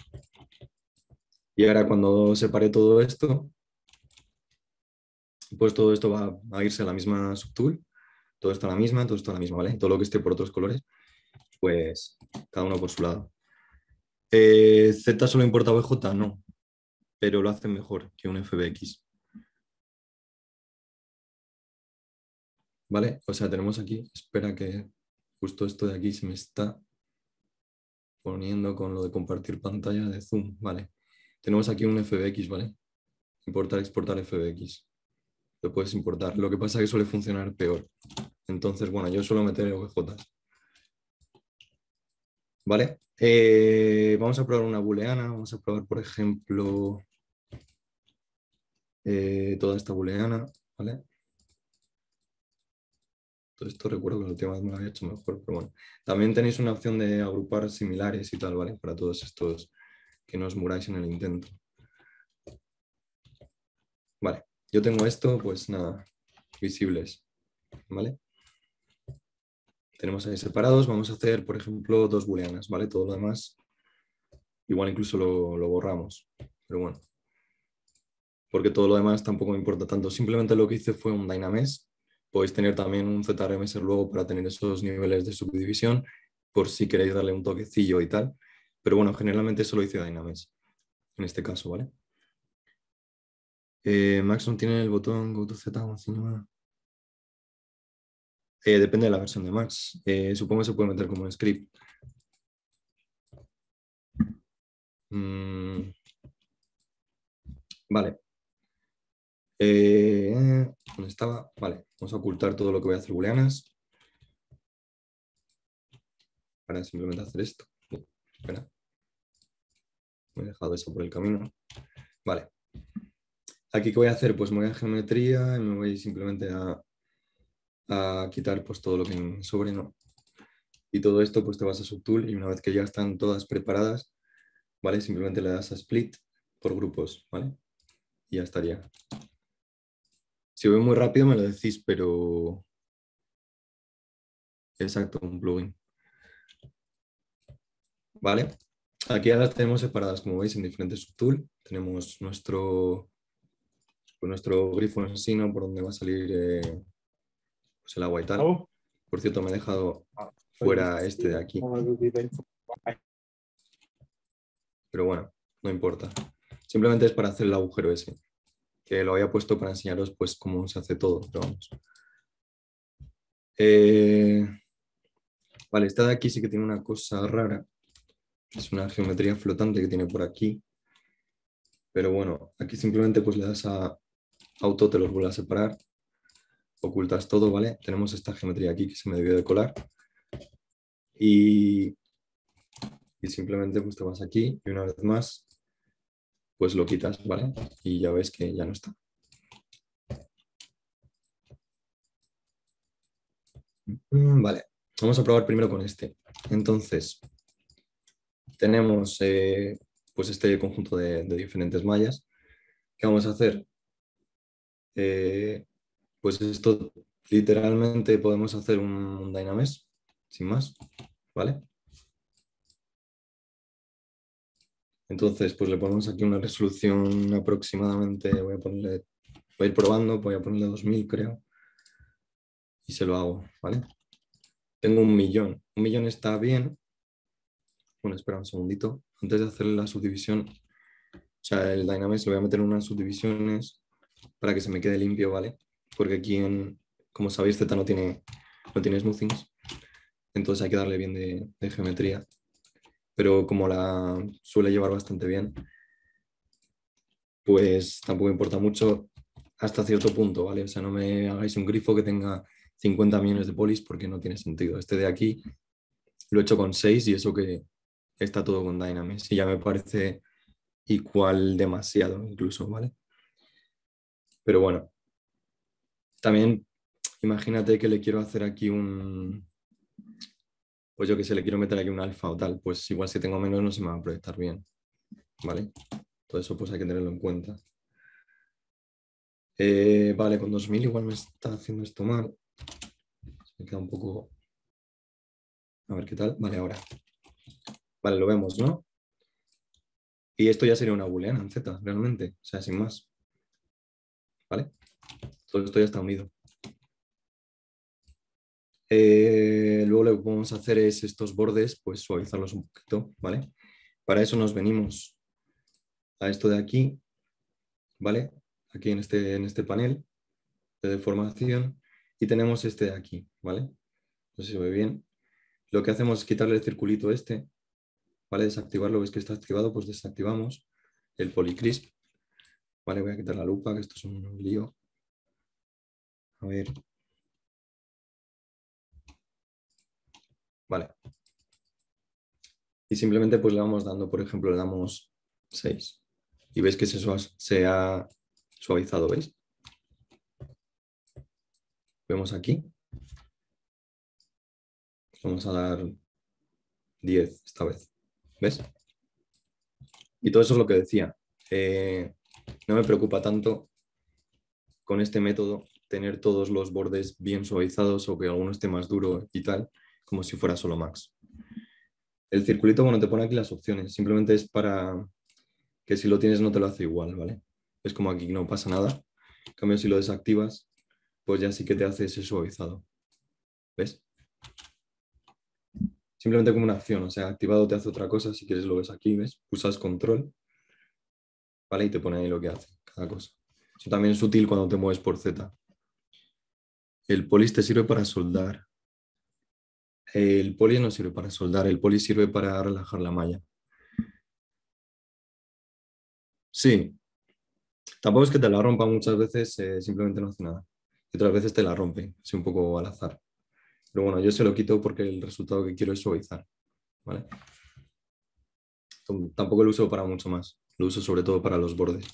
Y ahora cuando separe todo esto, pues todo esto va a irse a la misma subtool, todo está la misma, todo está la misma, ¿vale? Todo lo que esté por otros colores pues cada uno por su lado. Eh, Z solo importa BJ, no, pero lo hace mejor que un FBX. ¿Vale? O sea, tenemos aquí, espera que justo esto de aquí se me está poniendo con lo de compartir pantalla de Zoom, ¿vale? Tenemos aquí un FBX, ¿vale? Importar, exportar FBX. Lo puedes importar. Lo que pasa es que suele funcionar peor. Entonces, bueno, yo suelo meter OBJ ¿Vale? Eh, vamos a probar una booleana, vamos a probar, por ejemplo, eh, toda esta booleana, ¿vale? Todo esto recuerdo que la última me lo había hecho mejor, pero bueno. También tenéis una opción de agrupar similares y tal, ¿vale? Para todos estos que no os muráis en el intento. Vale, yo tengo esto, pues nada, visibles, ¿vale? tenemos ahí separados, vamos a hacer, por ejemplo, dos booleanas, ¿vale? Todo lo demás, igual incluso lo, borramos, pero bueno. Porque todo lo demás tampoco me importa tanto. Simplemente lo que hice fue un Dynamesh. Podéis tener también un ZRMS luego para tener esos niveles de subdivisión, por si queréis darle un toquecillo y tal. Pero bueno, generalmente solo hice Dynamesh, en este caso, ¿vale? Eh, Maxon tiene el botón GoToZ, eh, depende de la versión de Max. Eh, supongo que se puede meter como un script. Mm. Vale. Eh, ¿Dónde estaba? Vale, vamos a ocultar todo lo que voy a hacer booleanas. Para simplemente hacer esto. Espera. Me he dejado eso por el camino. Vale. Aquí, ¿qué voy a hacer? Pues me voy a geometría y me voy simplemente a a quitar pues todo lo que sobre, ¿no? Y todo esto pues te vas a Subtool y una vez que ya están todas preparadas, ¿vale? Simplemente le das a Split por grupos, ¿vale? Y ya estaría. Si voy muy rápido me lo decís, pero... Exacto, un plugin. ¿Vale? Aquí ya las tenemos separadas, como veis, en diferentes subtool. Tenemos nuestro, nuestro grifo en sí, Por donde va a salir eh, pues el agua y tal. Por cierto, me he dejado ah, fuera este de aquí. Pero bueno, no importa. Simplemente es para hacer el agujero ese, que lo había puesto para enseñaros pues cómo se hace todo. vamos. Eh, vale, esta de aquí sí que tiene una cosa rara. Es una geometría flotante que tiene por aquí. Pero bueno, aquí simplemente pues le das a auto, te los vuelve a separar ocultas todo, ¿vale? Tenemos esta geometría aquí que se me debió de colar. Y, y simplemente pues te vas aquí y una vez más pues lo quitas, ¿vale? Y ya ves que ya no está. Mm, vale, vamos a probar primero con este. Entonces, tenemos eh, pues este conjunto de, de, diferentes mallas. ¿Qué vamos a hacer? Eh, pues esto literalmente podemos hacer un Dynamesh, sin más, ¿vale? Entonces, pues le ponemos aquí una resolución aproximadamente, voy a ponerle, voy a ir probando, voy a ponerle 2000 creo, y se lo hago, ¿vale? Tengo un millón, un millón está bien. Bueno, espera un segundito, antes de hacer la subdivisión, o sea, el Dynamesh le voy a meter unas subdivisiones para que se me quede limpio, ¿vale? porque aquí, en, como sabéis, Z no tiene, no tiene smoothings, entonces hay que darle bien de, geometría. Pero como la suele llevar bastante bien, pues tampoco importa mucho hasta cierto punto, ¿vale? O sea, no me hagáis un grifo que tenga 50 millones de polis porque no tiene sentido. Este de aquí lo he hecho con 6 y eso que está todo con Dynamics. y ya me parece igual demasiado incluso, ¿vale? Pero bueno, también imagínate que le quiero hacer aquí un, pues yo que sé, le quiero meter aquí un alfa o tal, pues igual si tengo menos no se me va a proyectar bien, ¿vale? Todo eso pues hay que tenerlo en cuenta. Eh, vale, con 2000 igual me está haciendo esto mal. Se me queda un poco... A ver qué tal. Vale, ahora. Vale, lo vemos, ¿no? Y esto ya sería una booleana en Z, realmente. O sea, sin más. ¿Vale? Todo esto ya está unido. Eh, luego lo que vamos a hacer es estos bordes, pues suavizarlos un poquito, ¿vale? Para eso nos venimos a esto de aquí, ¿vale? Aquí en este, en este panel de deformación y tenemos este de aquí, ¿vale? No se ve bien. Lo que hacemos es quitarle el circulito este, ¿vale? Desactivarlo, ves que está activado, pues desactivamos el policrisp, ¿vale? Voy a quitar la lupa, que esto es un lío. A ver. Vale. Y simplemente pues le vamos dando, por ejemplo, le damos 6. Y veis que se, se ha suavizado, ¿veis? Vemos aquí. Vamos a dar 10 esta vez. ¿Ves? Y todo eso es lo que decía. Eh, no me preocupa tanto con este método tener todos los bordes bien suavizados o que alguno esté más duro y tal, como si fuera solo Max. El circulito, bueno, te pone aquí las opciones, simplemente es para que si lo tienes no te lo hace igual, ¿vale? Es como aquí no pasa nada. En cambio, si lo desactivas, pues ya sí que te hace ese suavizado. ¿Ves? Simplemente como una acción, o sea, activado te hace otra cosa, si quieres lo ves aquí, ¿ves? usas control, ¿vale? Y te pone ahí lo que hace, cada cosa. Eso también es útil cuando te mueves por Z, el polis te sirve para soldar. El poli no sirve para soldar, el poli sirve para relajar la malla. Sí. Tampoco es que te la rompa muchas veces, eh, simplemente no hace nada. Y otras veces te la rompe, es un poco al azar. Pero bueno, yo se lo quito porque el resultado que quiero es suavizar. Tampoco lo uso para mucho más. Lo uso sobre todo para los bordes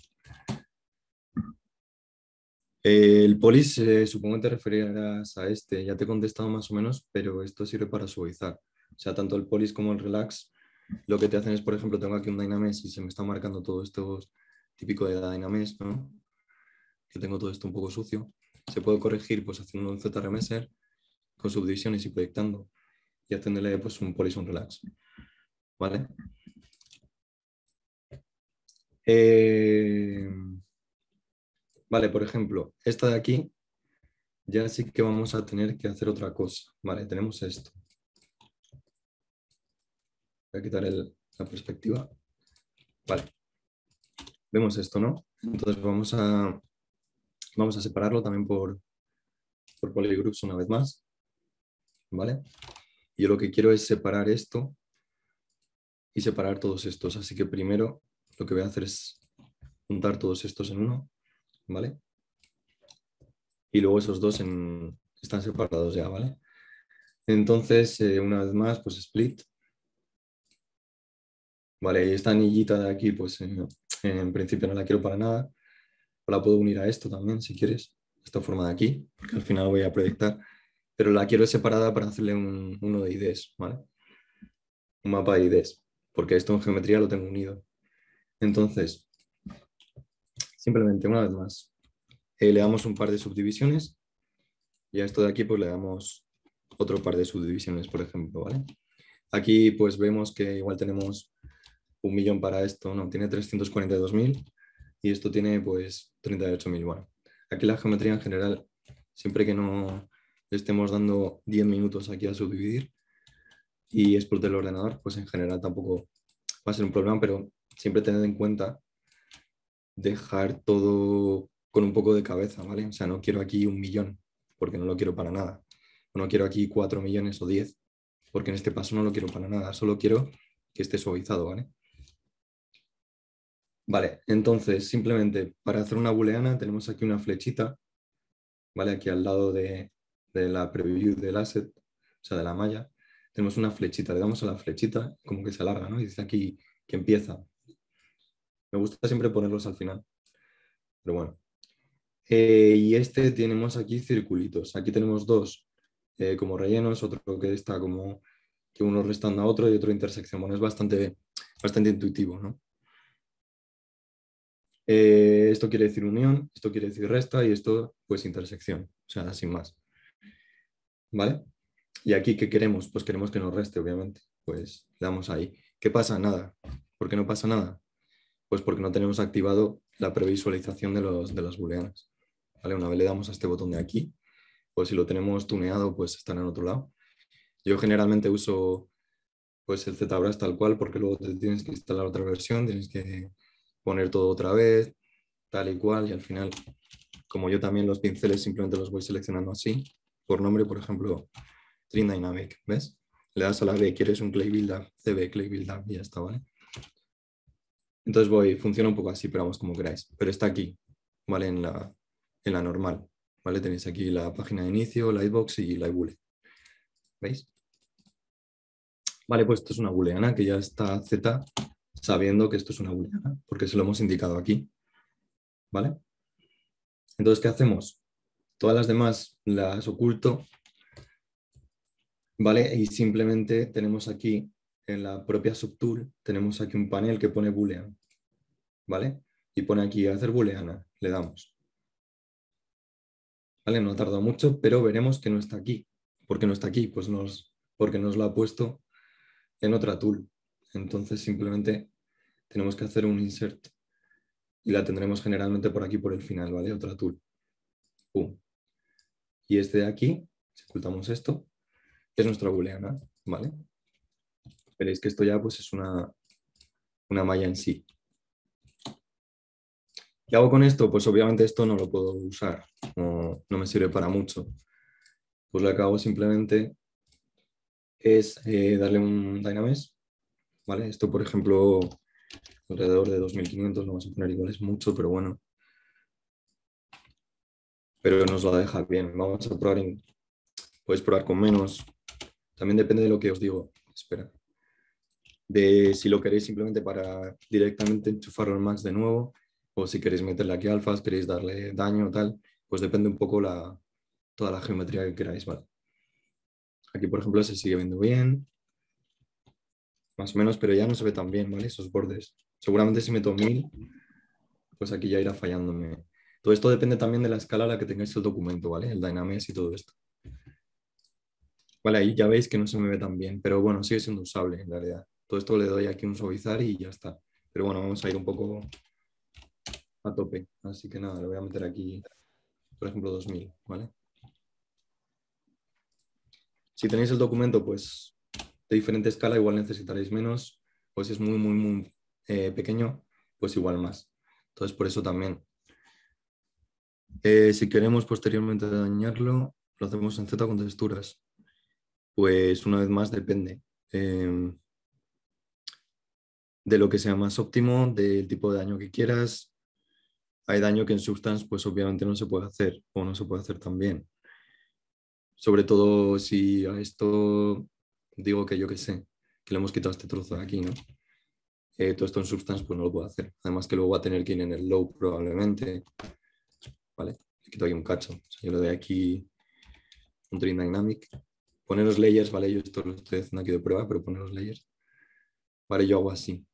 el polis, eh, supongo que te referirás a este, ya te he contestado más o menos, pero esto sirve para suavizar. O sea, tanto el polis como el relax, lo que te hacen es, por ejemplo, tengo aquí un Dynamesh y se me está marcando todo esto típico de la Dynamesh, ¿no? Que tengo todo esto un poco sucio. Se puede corregir pues haciendo un z con subdivisiones y proyectando y haciéndole pues un polis un relax, ¿vale? Eh... Vale, por ejemplo, esta de aquí, ya sí que vamos a tener que hacer otra cosa. Vale, tenemos esto. Voy a quitar la perspectiva. Vale. Vemos esto, ¿no? Entonces vamos a, vamos a separarlo también por, por polygroups una vez más. ¿Vale? Yo lo que quiero es separar esto y separar todos estos. Así que primero lo que voy a hacer es juntar todos estos en uno ¿vale? Y luego esos dos están separados ya, ¿vale? Entonces, eh, una vez más, pues split. Vale, esta anillita de aquí, pues eh, en principio no la quiero para nada. La puedo unir a esto también, si quieres, esta forma de aquí, porque al final voy a proyectar. Pero la quiero separada para hacerle un, uno de IDs, ¿vale? Un mapa de IDs, porque esto en geometría lo tengo unido. Entonces, Simplemente, una vez más, eh, le damos un par de subdivisiones y a esto de aquí pues le damos otro par de subdivisiones, por ejemplo, Aquí pues vemos que igual tenemos un millón para esto, no, tiene 342.000 y esto tiene pues 38.000. Bueno, aquí la geometría en general, siempre que no estemos dando 10 minutos aquí a subdividir y por el ordenador, pues en general tampoco va a ser un problema, pero siempre tened en cuenta dejar todo con un poco de cabeza, ¿vale? O sea, no quiero aquí un millón, porque no lo quiero para nada. O no quiero aquí cuatro millones o diez, porque en este paso no lo quiero para nada. Solo quiero que esté suavizado, ¿vale? Vale, entonces, simplemente para hacer una booleana tenemos aquí una flechita, ¿vale? Aquí al lado de, de la preview del asset, o sea, de la malla, tenemos una flechita. Le damos a la flechita, como que se alarga, ¿no? Y dice aquí que empieza me gusta siempre ponerlos al final. Pero bueno. Eh, y este tenemos aquí circulitos. Aquí tenemos dos eh, como rellenos, otro que está como que uno restando a otro y otro intersección. Bueno, es bastante, bastante intuitivo, ¿no? Eh, esto quiere decir unión, esto quiere decir resta y esto pues intersección, o sea, sin más. ¿Vale? Y aquí, ¿qué queremos? Pues queremos que nos reste, obviamente. Pues damos ahí. ¿Qué pasa? Nada. ¿Por qué no pasa nada? Pues porque no tenemos activado la previsualización de, los, de las booleanas. ¿vale? Una vez le damos a este botón de aquí, pues si lo tenemos tuneado, pues están en otro lado. Yo generalmente uso pues el ZBrush tal cual, porque luego te tienes que instalar otra versión, tienes que poner todo otra vez, tal y cual, y al final, como yo también los pinceles simplemente los voy seleccionando así, por nombre, por ejemplo, Trin Dynamic, ¿ves? Le das a la B, quieres un Clay Builder, CB Clay Builder, y ya está, ¿vale? Entonces voy, funciona un poco así, pero vamos como queráis. Pero está aquí, ¿vale? En la, normal, ¿vale? Tenéis aquí la página de inicio, la lightbox y la boolean. ¿Veis? Vale, pues esto es una booleana que ya está Z sabiendo que esto es una booleana, porque se lo hemos indicado aquí, ¿vale? Entonces, ¿qué hacemos? Todas las demás las oculto, ¿vale? Y simplemente tenemos aquí en la propia subtool tenemos aquí un panel que pone boolean, ¿vale? Y pone aquí hacer booleana, le damos. ¿Vale? No ha tardado mucho, pero veremos que no está aquí. ¿Por qué no está aquí? Pues nos, porque nos lo ha puesto en otra tool. Entonces simplemente tenemos que hacer un insert y la tendremos generalmente por aquí por el final, ¿vale? Otra tool. Y este de aquí, si ocultamos esto, es nuestra booleana, ¿vale? Veréis que esto ya pues, es una, malla en sí. ¿Qué hago con esto? Pues obviamente esto no lo puedo usar, no, me sirve para mucho. Pues lo que hago simplemente es eh, darle un Dynamesh, ¿vale? Esto, por ejemplo, alrededor de 2500, lo vamos a poner igual, es mucho, pero bueno. Pero nos lo deja bien, vamos a probar, en... podéis probar con menos, también depende de lo que os digo, espera de si lo queréis simplemente para directamente enchufarlo al max de nuevo, o si queréis meterle aquí alfas, queréis darle daño o tal, pues depende un poco la, toda la geometría que queráis, ¿vale? Aquí, por ejemplo, se sigue viendo bien, más o menos, pero ya no se ve tan bien, ¿vale? Esos bordes. Seguramente si meto 1000, pues aquí ya irá fallándome. Todo esto depende también de la escala a la que tengáis el documento, ¿vale? El Dynamics y todo esto. Vale, ahí ya veis que no se me ve tan bien, pero bueno, sigue siendo usable en realidad. Todo esto le doy aquí un suavizar y ya está. Pero bueno, vamos a ir un poco a tope. Así que nada, le voy a meter aquí, por ejemplo, 2000, ¿vale? Si tenéis el documento, pues de diferente escala igual necesitaréis menos, o pues si es muy, muy, muy eh, pequeño, pues igual más. Entonces, por eso también. Eh, si queremos posteriormente dañarlo, lo hacemos en Z con texturas. Pues una vez más depende. Em, de lo que sea más óptimo, del tipo de daño que quieras. Hay daño que en Substance pues obviamente no se puede hacer o no se puede hacer tan bien. Sobre todo si a esto digo que yo que sé, que le hemos quitado este trozo de aquí, ¿no? Eh, todo esto en Substance pues no lo puedo hacer. Además que luego va a tener que ir en el low probablemente. Vale, le quito aquí un cacho. yo le doy aquí un Dream Dynamic. poner los layers, ¿vale? Yo esto lo estoy haciendo aquí de prueba, pero poner los layers. Vale, yo hago así.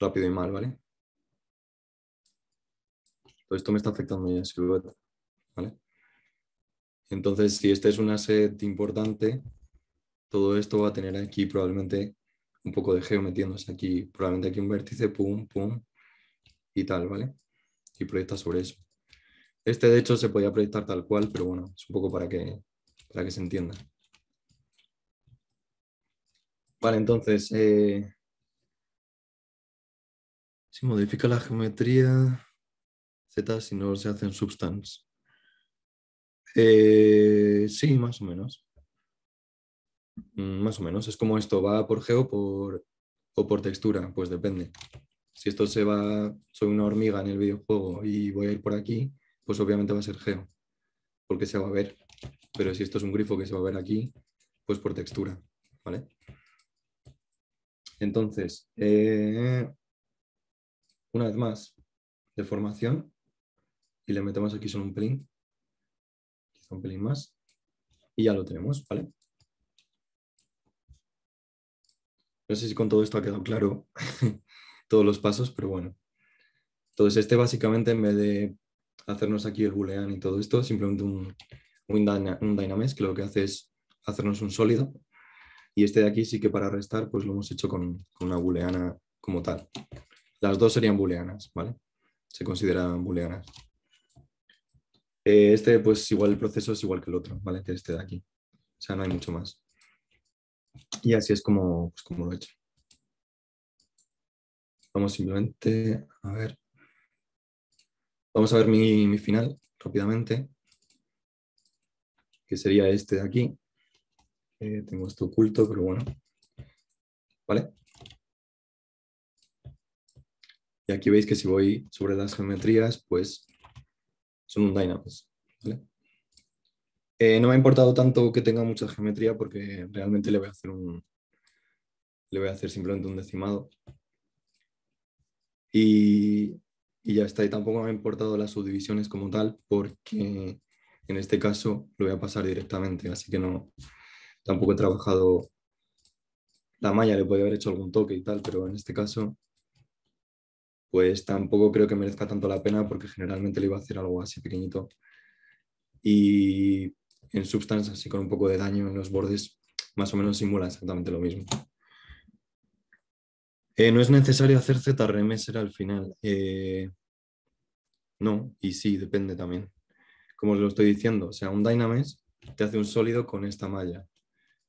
rápido y mal, ¿vale? Todo esto me está afectando ya, ¿vale? Entonces, si este es un set importante, todo esto va a tener aquí probablemente un poco de geo metiéndose aquí, probablemente aquí un vértice, pum, pum, y tal, ¿vale? Y proyecta sobre eso. Este, de hecho, se podía proyectar tal cual, pero bueno, es un poco para que, para que se entienda. Vale, entonces, eh, si modifica la geometría Z si no se hacen substance. Eh, sí, más o menos. Mm, más o menos. Es como esto, va por geo por, o por textura, pues depende. Si esto se va, soy una hormiga en el videojuego y voy a ir por aquí, pues obviamente va a ser geo, porque se va a ver. Pero si esto es un grifo que se va a ver aquí, pues por textura, ¿vale? Entonces, eh, una vez más, de formación, y le metemos aquí solo un pelín, un pelín más, y ya lo tenemos, ¿vale? No sé si con todo esto ha quedado claro todos los pasos, pero bueno. Entonces, este básicamente, en vez de hacernos aquí el boolean y todo esto, simplemente un, un, que lo que hace es hacernos un sólido. Y este de aquí sí que para restar, pues lo hemos hecho con, con una booleana como tal. Las dos serían booleanas, ¿vale? Se consideran booleanas. Eh, este, pues igual el proceso es igual que el otro, ¿vale? Que este de aquí. O sea, no hay mucho más. Y así es como, pues, como lo he hecho. Vamos simplemente a ver. Vamos a ver mi, final rápidamente, que sería este de aquí. Eh, tengo esto oculto, pero bueno. ¿Vale? Y aquí veis que si voy sobre las geometrías, pues son un dynamics ¿vale? Eh, no me ha importado tanto que tenga mucha geometría porque realmente le voy a hacer un le voy a hacer simplemente un decimado. Y, y ya está, y tampoco me ha importado las subdivisiones como tal porque en este caso lo voy a pasar directamente, así que no tampoco he trabajado la malla, le podría haber hecho algún toque y tal, pero en este caso pues tampoco creo que merezca tanto la pena porque generalmente le iba a hacer algo así pequeñito. Y en Substance, así con un poco de daño en los bordes, más o menos simula exactamente lo mismo. Eh, no es necesario hacer ZRMS al final. Eh, no, y sí, depende también. Como os lo estoy diciendo, o sea, un Dynamesh te hace un sólido con esta malla.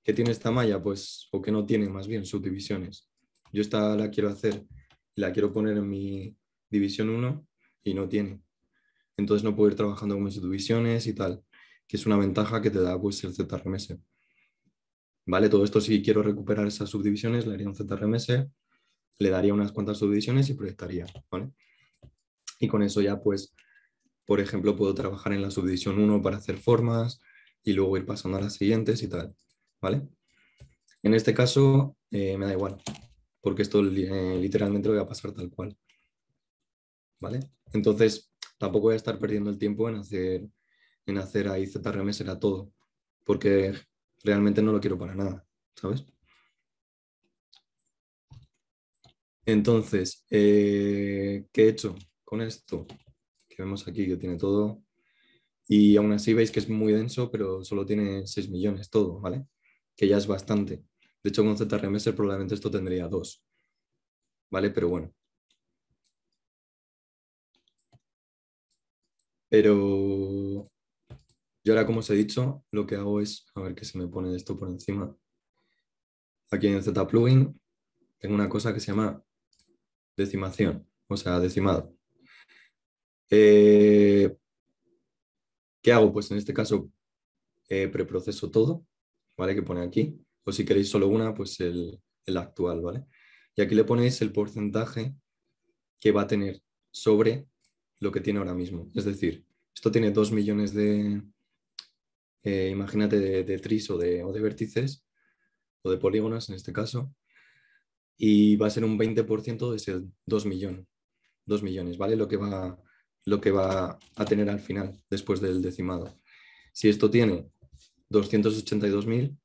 ¿Qué tiene esta malla? Pues, o que no tiene, más bien, subdivisiones. Yo esta la quiero hacer la quiero poner en mi división 1 y no tiene. Entonces no puedo ir trabajando con mis subdivisiones y tal, que es una ventaja que te da pues el ZRMS. Vale, todo esto si quiero recuperar esas subdivisiones, le haría un ZRMS, le daría unas cuantas subdivisiones y proyectaría, Y con eso ya pues, por ejemplo, puedo trabajar en la subdivisión 1 para hacer formas y luego ir pasando a las siguientes y tal, ¿vale? En este caso, eh, me da igual, porque esto eh, literalmente lo voy a pasar tal cual. ¿Vale? Entonces, tampoco voy a estar perdiendo el tiempo en hacer, en hacer ahí ZRM será todo, porque realmente no lo quiero para nada, ¿sabes? Entonces, eh, ¿qué he hecho con esto? Que vemos aquí que tiene todo. Y aún así veis que es muy denso, pero solo tiene 6 millones todo, ¿vale? Que ya es bastante. De hecho, con ZRMSer probablemente esto tendría dos. ¿Vale? Pero bueno. Pero yo ahora, como os he dicho, lo que hago es, a ver que se me pone esto por encima. Aquí en el Z plugin tengo una cosa que se llama decimación, o sea, decimado. Eh, ¿Qué hago? Pues en este caso eh, preproceso todo, ¿vale? Que pone aquí o pues si queréis solo una, pues el, actual, ¿vale? Y aquí le ponéis el porcentaje que va a tener sobre lo que tiene ahora mismo. Es decir, esto tiene 2 millones de, eh, imagínate, de, tris o de, de vértices, o de polígonos en este caso, y va a ser un 20% de ese 2 millones. 2 millones, ¿vale? Lo que, va, lo que va a tener al final, después del decimado. Si esto tiene 282.000,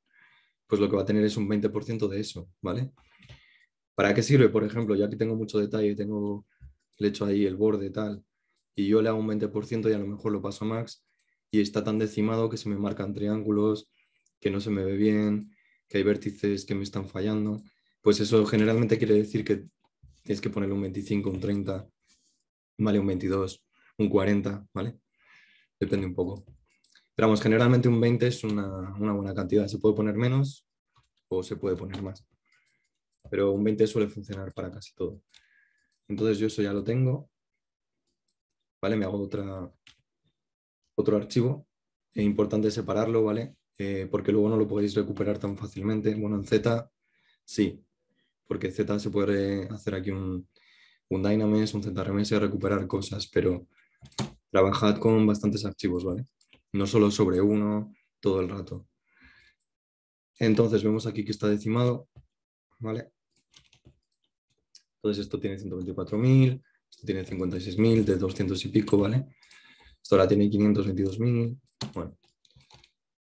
pues lo que va a tener es un 20% de eso, ¿vale? ¿Para qué sirve? Por ejemplo, ya que tengo mucho detalle, tengo, hecho ahí el borde tal, y yo le hago un 20% y a lo mejor lo paso a max, y está tan decimado que se me marcan triángulos, que no se me ve bien, que hay vértices que me están fallando. Pues eso generalmente quiere decir que tienes que ponerle un 25, un 30, vale, un 22, un 40, ¿vale? Depende un poco. Pero vamos, generalmente un 20 es una, buena cantidad. Se puede poner menos o se puede poner más. Pero un 20 suele funcionar para casi todo. Entonces yo eso ya lo tengo. ¿Vale? Me hago otra, otro archivo. Es importante separarlo, ¿vale? Eh, porque luego no lo podéis recuperar tan fácilmente. Bueno, en Z sí, porque Z se puede hacer aquí un, un un ZRMS, recuperar cosas, pero trabajad con bastantes archivos, ¿vale? no solo sobre uno todo el rato. Entonces vemos aquí que está decimado, ¿vale? Entonces esto tiene 124.000, esto tiene 56.000 de 200 y pico, ¿vale? Esto ahora tiene 522.000, bueno.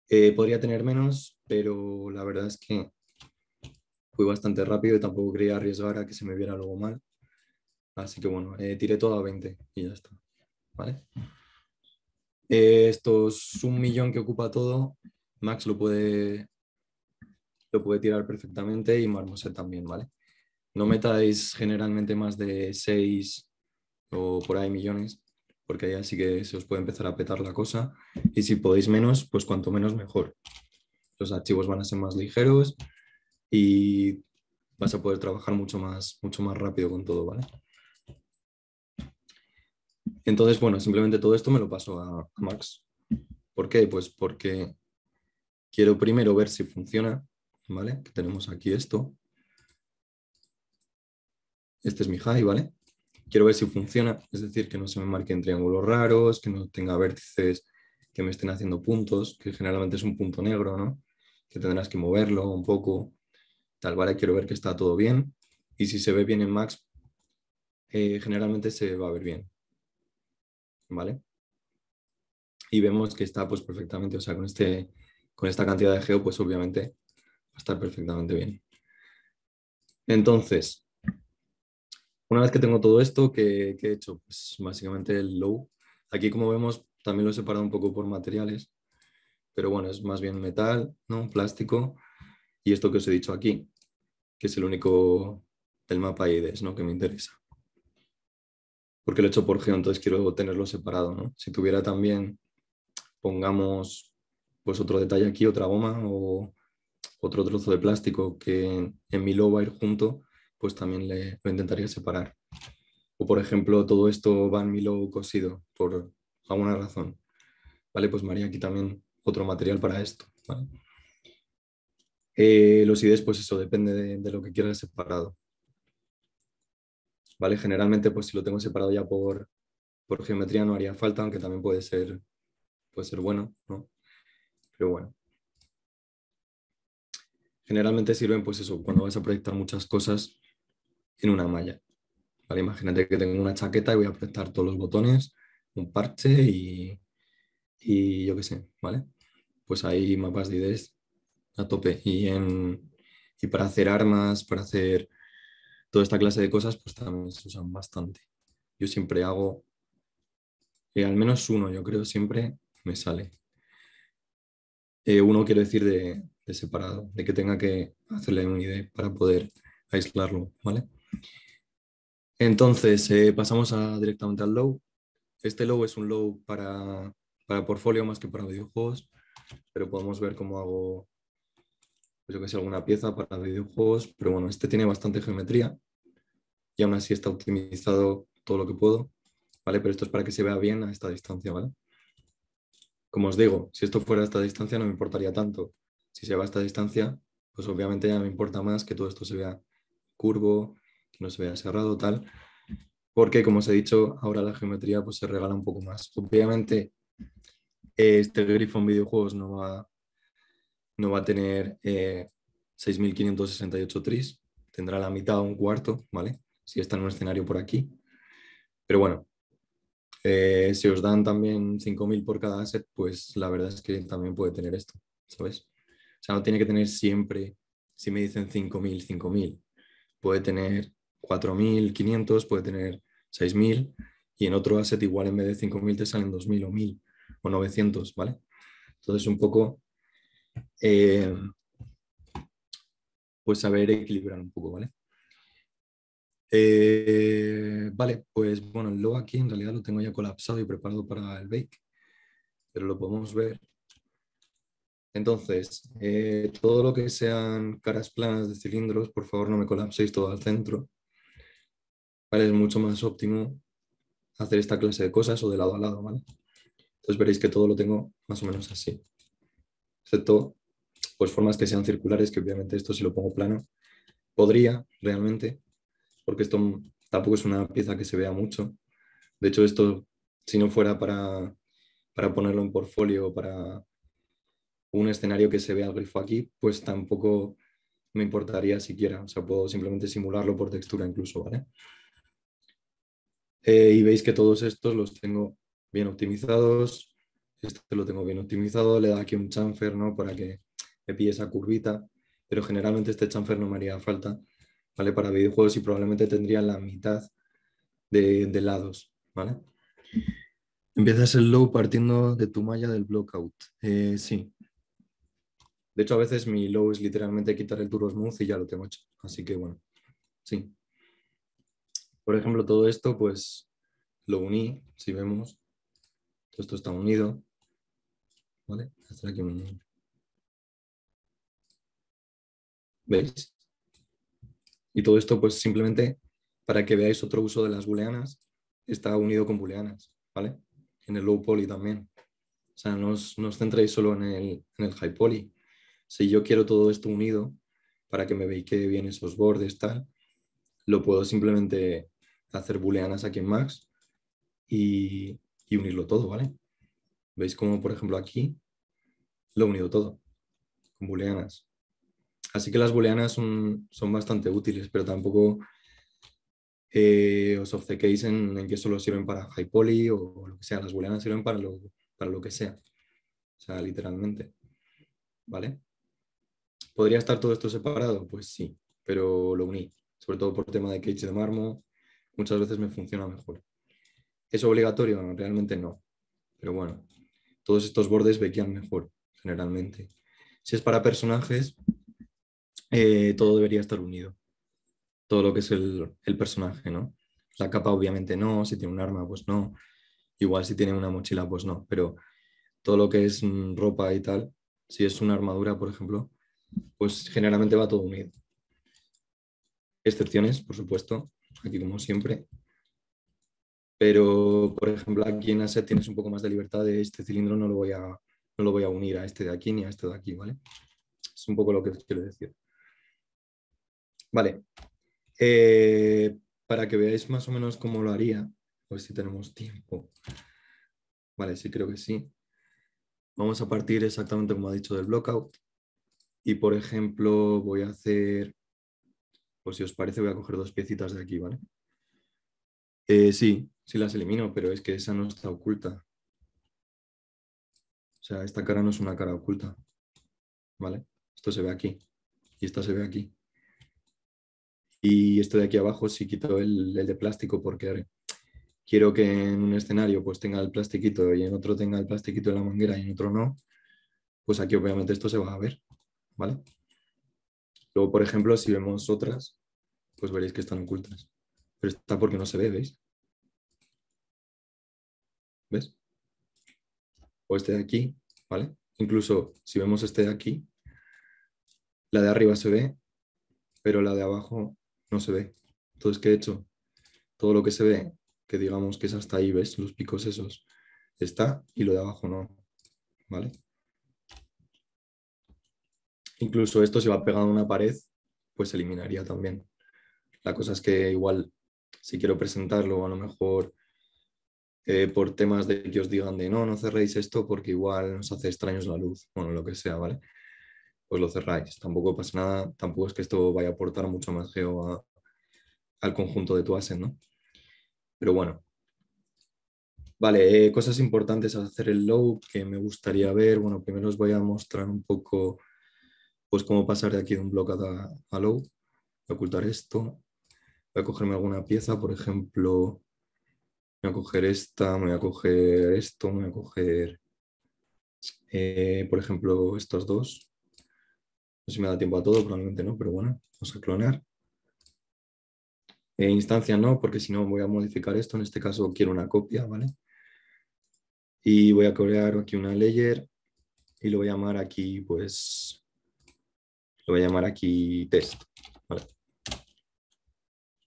Eh, podría tener menos, pero la verdad es que fui bastante rápido y tampoco quería arriesgar a que se me viera algo mal. Así que bueno, eh, tiré todo a 20 y ya está, ¿vale? Eh, esto es un millón que ocupa todo, Max lo puede, lo puede tirar perfectamente y Marmoset también, ¿vale? No metáis generalmente más de 6 o por ahí millones, porque ahí sí que se os puede empezar a petar la cosa. Y si podéis menos, pues cuanto menos mejor. Los archivos van a ser más ligeros y vas a poder trabajar mucho más, mucho más rápido con todo, ¿vale? Entonces, bueno, simplemente todo esto me lo paso a Max. ¿Por qué? Pues porque quiero primero ver si funciona, ¿vale? Que tenemos aquí esto. Este es mi high, ¿vale? Quiero ver si funciona, es decir, que no se me marquen triángulos raros, que no tenga vértices que me estén haciendo puntos, que generalmente es un punto negro, ¿no? Que tendrás que moverlo un poco, tal, ¿vale? Quiero ver que está todo bien y si se ve bien en Max, eh, generalmente se va a ver bien, ¿vale? Y vemos que está pues perfectamente, o sea, con, este, con esta cantidad de geo, pues obviamente va a estar perfectamente bien. Entonces, una vez que tengo todo esto, ¿qué, he hecho? Pues básicamente el low. Aquí como vemos, también lo he separado un poco por materiales, pero bueno, es más bien metal, ¿no? Plástico y esto que os he dicho aquí, que es el único, del mapa IDES, ¿no? Que me interesa porque lo he hecho por geo, entonces quiero tenerlo separado, ¿no? Si tuviera también, pongamos, pues otro detalle aquí, otra goma o otro trozo de plástico que en mi logo va a ir junto, pues también le, lo intentaría separar. O por ejemplo, todo esto va en mi logo cosido por alguna razón. Vale, pues María, aquí también otro material para esto. ¿vale? Eh, los ideas, pues eso, depende de, de lo que quieras separado. ¿vale? Generalmente, pues si lo tengo separado ya por, geometría no haría falta, aunque también puede ser, puede ser bueno, ¿no? Pero bueno. Generalmente sirven, pues eso, cuando vas a proyectar muchas cosas en una malla. Imagínate que tengo una chaqueta y voy a proyectar todos los botones, un parche y, yo qué sé, ¿vale? Pues hay mapas de ideas a tope. Y, en, y para hacer armas, para hacer toda esta clase de cosas pues también se usan bastante. Yo siempre hago, eh, al menos uno, yo creo, siempre me sale. Eh, uno quiero decir de, separado, de que tenga que hacerle un ID para poder aislarlo, ¿vale? Entonces, eh, pasamos directamente al low. Este low es un low para, para portfolio más que para videojuegos, pero podemos ver cómo hago pues yo que sé, alguna pieza para videojuegos, pero bueno, este tiene bastante geometría y aún así está optimizado todo lo que puedo, ¿vale? Pero esto es para que se vea bien a esta distancia, ¿vale? Como os digo, si esto fuera a esta distancia no me importaría tanto. Si se va a esta distancia, pues obviamente ya me importa más que todo esto se vea curvo, que no se vea cerrado, tal. Porque, como os he dicho, ahora la geometría pues, se regala un poco más. Obviamente, este grifo en videojuegos no va no va a tener 6.568 eh, tris, tendrá la mitad o un cuarto, ¿vale? Si está en un escenario por aquí. Pero bueno, eh, si os dan también 5.000 por cada asset, pues la verdad es que también puede tener esto, ¿sabes? O sea, no tiene que tener siempre, si me dicen 5.000, 5.000. Puede tener 4.500, puede tener 6.000 y en otro asset igual en vez de 5.000 te salen 2.000 o 1.000 o 900, ¿vale? Entonces un poco eh, pues saber equilibrar un poco, ¿vale? Eh, vale, pues bueno, lo aquí en realidad lo tengo ya colapsado y preparado para el bake, pero lo podemos ver. Entonces, eh, todo lo que sean caras planas de cilindros, por favor no me colapséis todo al centro. ¿Vale? Es mucho más óptimo hacer esta clase de cosas o de lado a lado, ¿vale? Entonces veréis que todo lo tengo más o menos así excepto pues formas que sean circulares, que obviamente esto si lo pongo plano, podría realmente, porque esto tampoco es una pieza que se vea mucho. De hecho, esto, si no fuera para, ponerlo en portfolio, para un escenario que se vea el grifo aquí, pues tampoco me importaría siquiera. O sea, puedo simplemente simularlo por textura incluso, ¿vale? Eh, y veis que todos estos los tengo bien optimizados, este lo tengo bien optimizado, le da aquí un chamfer ¿no? Para que me pille esa curvita, pero generalmente este chamfer no me haría falta, ¿vale? Para videojuegos y probablemente tendría la mitad de, lados, ¿vale? Empiezas el low partiendo de tu malla del blockout, eh, sí. De hecho, a veces mi low es literalmente quitar el turbo smooth y ya lo tengo hecho, así que bueno, sí. Por ejemplo, todo esto, pues lo uní, si vemos, esto está unido, ¿Vale? ¿Veis? Y todo esto, pues simplemente para que veáis otro uso de las booleanas, está unido con booleanas, ¿vale? En el low poly también. O sea, no os, no solo en el, en el high poly. Si yo quiero todo esto unido para que me veáis que bien esos bordes, tal, lo puedo simplemente hacer booleanas aquí en Max y unirlo todo, ¿vale? ¿Veis cómo, por ejemplo, aquí lo he unido todo con booleanas? Así que las booleanas son, bastante útiles, pero tampoco eh, os obcequéis en, que solo sirven para high poly o, lo que sea. Las booleanas sirven para lo, para lo que sea. O sea, literalmente. ¿Vale? ¿Podría estar todo esto separado? Pues sí, pero lo uní. Sobre todo por tema de cage de mármol, muchas veces me funciona mejor. ¿Es obligatorio? Realmente no. Pero bueno, todos estos bordes veían mejor, generalmente. Si es para personajes, eh, todo debería estar unido. Todo lo que es el, el personaje, ¿no? La capa obviamente no, si tiene un arma, pues no. Igual si tiene una mochila, pues no. Pero todo lo que es mm, ropa y tal, si es una armadura, por ejemplo, pues generalmente va todo unido. Excepciones, por supuesto, aquí como siempre, pero, por ejemplo, aquí en Asset tienes un poco más de libertad de este cilindro, no lo voy a, lo voy a unir a este de aquí ni a este de aquí, ¿vale? Es un poco lo que quiero decir. Vale. Eh, para que veáis más o menos cómo lo haría, a ver si tenemos tiempo. Vale, sí creo que sí. Vamos a partir exactamente como ha dicho del blockout. Y por ejemplo, voy a hacer, pues si os parece, voy a coger dos piecitas de aquí, ¿vale? Eh, sí, sí las elimino, pero es que esa no está oculta. O sea, esta cara no es una cara oculta. ¿Vale? Esto se ve aquí. Y esta se ve aquí. Y esto de aquí abajo sí quito el, de plástico porque quiero que en un escenario pues tenga el plastiquito y en otro tenga el plastiquito de la manguera y en otro no. Pues aquí obviamente esto se va a ver. ¿Vale? Luego, por ejemplo, si vemos otras, pues veréis que están ocultas. Pero está porque no se ve, ¿veis? ¿Ves? O este de aquí, ¿vale? Incluso si vemos este de aquí, la de arriba se ve, pero la de abajo no se ve. Entonces, ¿qué he hecho? Todo lo que se ve, que digamos que es hasta ahí, ¿ves? Los picos esos, está y lo de abajo no, ¿vale? Incluso esto, si va pegado a una pared, pues se eliminaría también. La cosa es que igual si quiero presentarlo, a lo mejor eh, por temas de que os digan de no, no cerréis esto porque igual nos hace extraños la luz, bueno, lo que sea, ¿vale? Pues lo cerráis, tampoco pasa nada, tampoco es que esto vaya a aportar mucho más geo al conjunto de tu asset, ¿no? Pero bueno. Vale, eh, cosas importantes al hacer el low que me gustaría ver. Bueno, primero os voy a mostrar un poco pues cómo pasar de aquí de un bloque a, a load. Voy a ocultar esto voy a cogerme alguna pieza, por ejemplo, voy a coger esta, me voy a coger esto, me voy a coger, eh, por ejemplo, estos dos. No sé si me da tiempo a todo, probablemente no, pero bueno, vamos a clonar. Eh, instancia no, porque si no voy a modificar esto. En este caso quiero una copia, ¿vale? Y voy a crear aquí una layer y lo voy a llamar aquí, pues, lo voy a llamar aquí test.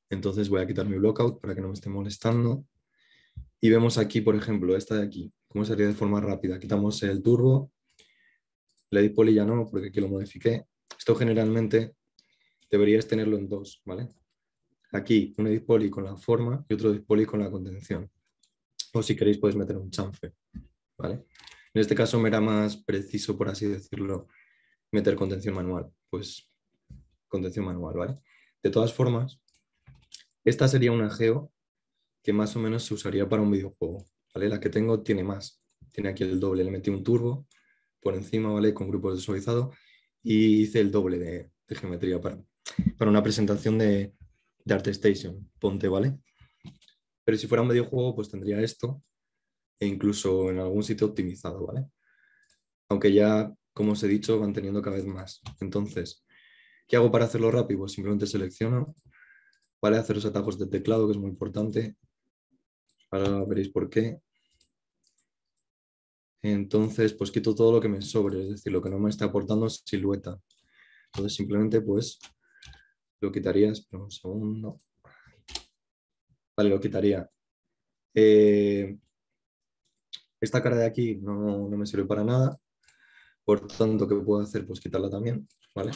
Entonces voy a quitar mi blockout para que no me esté molestando. Y vemos aquí, por ejemplo, esta de aquí, cómo sería de forma rápida. Quitamos el turbo, La edit ya no, porque aquí lo modifiqué. Esto generalmente deberías tenerlo en dos, ¿vale? Aquí un edit poly con la forma y otro edit poly con la contención. O si queréis podéis meter un chamfer, ¿vale? En este caso me era más preciso, por así decirlo, meter contención manual. Pues contención manual, ¿vale? De todas formas, esta sería una geo que más o menos se usaría para un videojuego, ¿vale? La que tengo tiene más, tiene aquí el doble, le metí un turbo por encima, ¿vale? Con grupos de suavizado y hice el doble de, geometría para, para una presentación de, de ArtStation, ponte, ¿vale? Pero si fuera un videojuego, pues tendría esto e incluso en algún sitio optimizado, ¿vale? Aunque ya, como os he dicho, van teniendo cada vez más. Entonces, ¿qué hago para hacerlo rápido? Pues simplemente selecciono ¿vale? Hacer los atajos de teclado, que es muy importante. Ahora veréis por qué. Entonces, pues quito todo lo que me sobre, es decir, lo que no me está aportando es silueta. Entonces, simplemente, pues, lo quitaría. Espera un segundo. Vale, lo quitaría. Eh, esta cara de aquí no, no me sirve para nada. Por tanto, ¿qué puedo hacer? Pues quitarla también, ¿vale?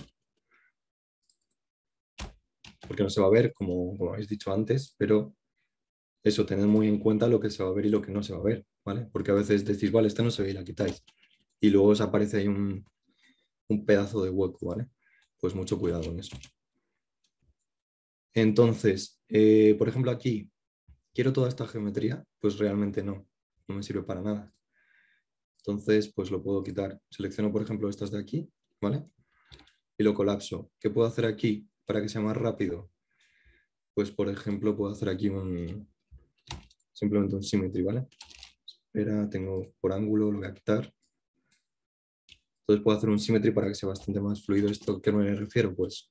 porque no se va a ver, como, habéis dicho antes, pero eso, tened muy en cuenta lo que se va a ver y lo que no se va a ver, ¿vale? Porque a veces decís, vale, esto no se ve y la quitáis. Y luego os aparece ahí un, pedazo de hueco, ¿vale? Pues mucho cuidado con eso. Entonces, eh, por ejemplo, aquí, ¿quiero toda esta geometría? Pues realmente no, no me sirve para nada. Entonces, pues lo puedo quitar. Selecciono, por ejemplo, estas de aquí, ¿vale? Y lo colapso. ¿Qué puedo hacer aquí? para que sea más rápido, pues por ejemplo puedo hacer aquí un simplemente un symmetry, ¿vale? Espera, tengo por ángulo, lo voy a quitar. Entonces puedo hacer un symmetry para que sea bastante más fluido esto. ¿Qué me refiero? Pues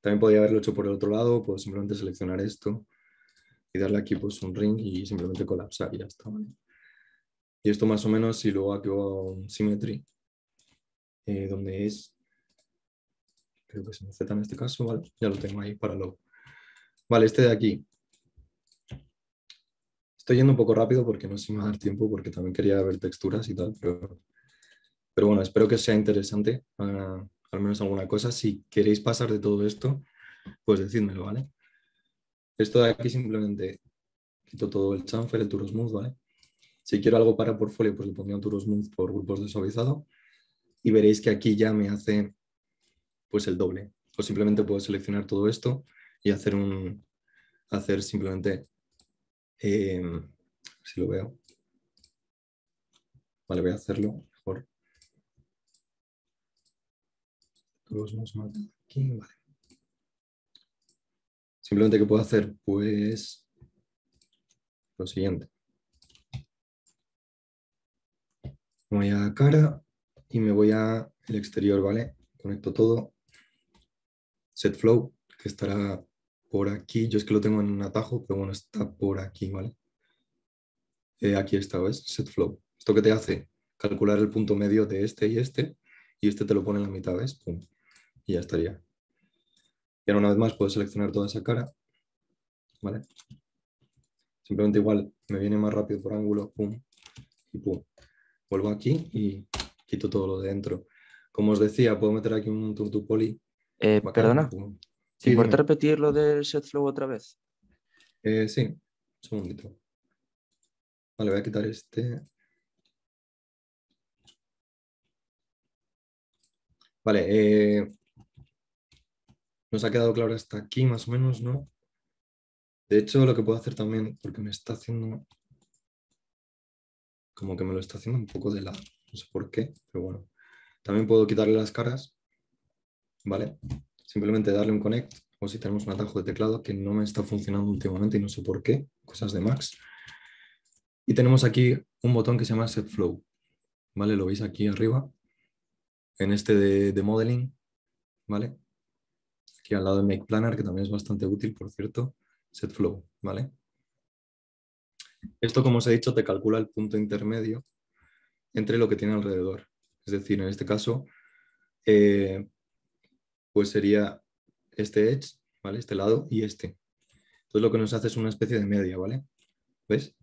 también podría haberlo hecho por el otro lado, puedo simplemente seleccionar esto y darle aquí pues un ring y simplemente colapsar y ya está, ¿vale? Y esto más o menos si luego hago un symmetry, eh, donde es creo que es en Z en este caso, vale, ya lo tengo ahí para luego. Vale, este de aquí. Estoy yendo un poco rápido porque no sé si me va a dar tiempo, porque también quería ver texturas y tal, pero, bueno, espero que sea interesante, para al menos alguna cosa. Si queréis pasar de todo esto, pues decídmelo, ¿vale? Esto de aquí simplemente quito todo el chamfer, el turosmooth, ¿vale? Si quiero algo para portfolio, pues le pondría un turosmooth por grupos de suavizado y veréis que aquí ya me hace pues el doble. O pues simplemente puedo seleccionar todo esto y hacer un hacer simplemente eh, si lo veo. Vale, voy a hacerlo mejor. Simplemente que puedo hacer, pues, lo siguiente. Voy a cara y me voy a el exterior, ¿vale? Conecto todo Flow que estará por aquí. Yo es que lo tengo en un atajo, pero bueno, está por aquí, ¿vale? Eh, aquí está, ¿ves? Flow. Esto qué te hace calcular el punto medio de este y este, y este te lo pone en la mitad, ¿ves? Pum. Y ya estaría. Y ahora una vez más puedo seleccionar toda esa cara, ¿vale? Simplemente igual, me viene más rápido por ángulo, pum, y pum. Vuelvo aquí y quito todo lo de dentro. Como os decía, puedo meter aquí un poli. Eh, perdona, ¿te ¿importa repetir lo del set flow otra vez? Eh, sí, un segundito. Vale, voy a quitar este. Vale, eh, nos ha quedado claro hasta aquí más o menos, ¿no? De hecho, lo que puedo hacer también, porque me está haciendo... Como que me lo está haciendo un poco de lado, no sé por qué, pero bueno. También puedo quitarle las caras ¿vale? Simplemente darle un connect o si tenemos un atajo de teclado que no me está funcionando últimamente y no sé por qué, cosas de Max. Y tenemos aquí un botón que se llama Set Flow, ¿vale? Lo veis aquí arriba, en este de, Modeling, ¿vale? Aquí al lado de Make Planner, que también es bastante útil, por cierto, Set Flow, ¿vale? Esto, como os he dicho, te calcula el punto intermedio entre lo que tiene alrededor. Es decir, en este caso, eh, pues sería este edge, ¿vale? Este lado y este. Entonces lo que nos hace es una especie de media, ¿vale? ¿Ves?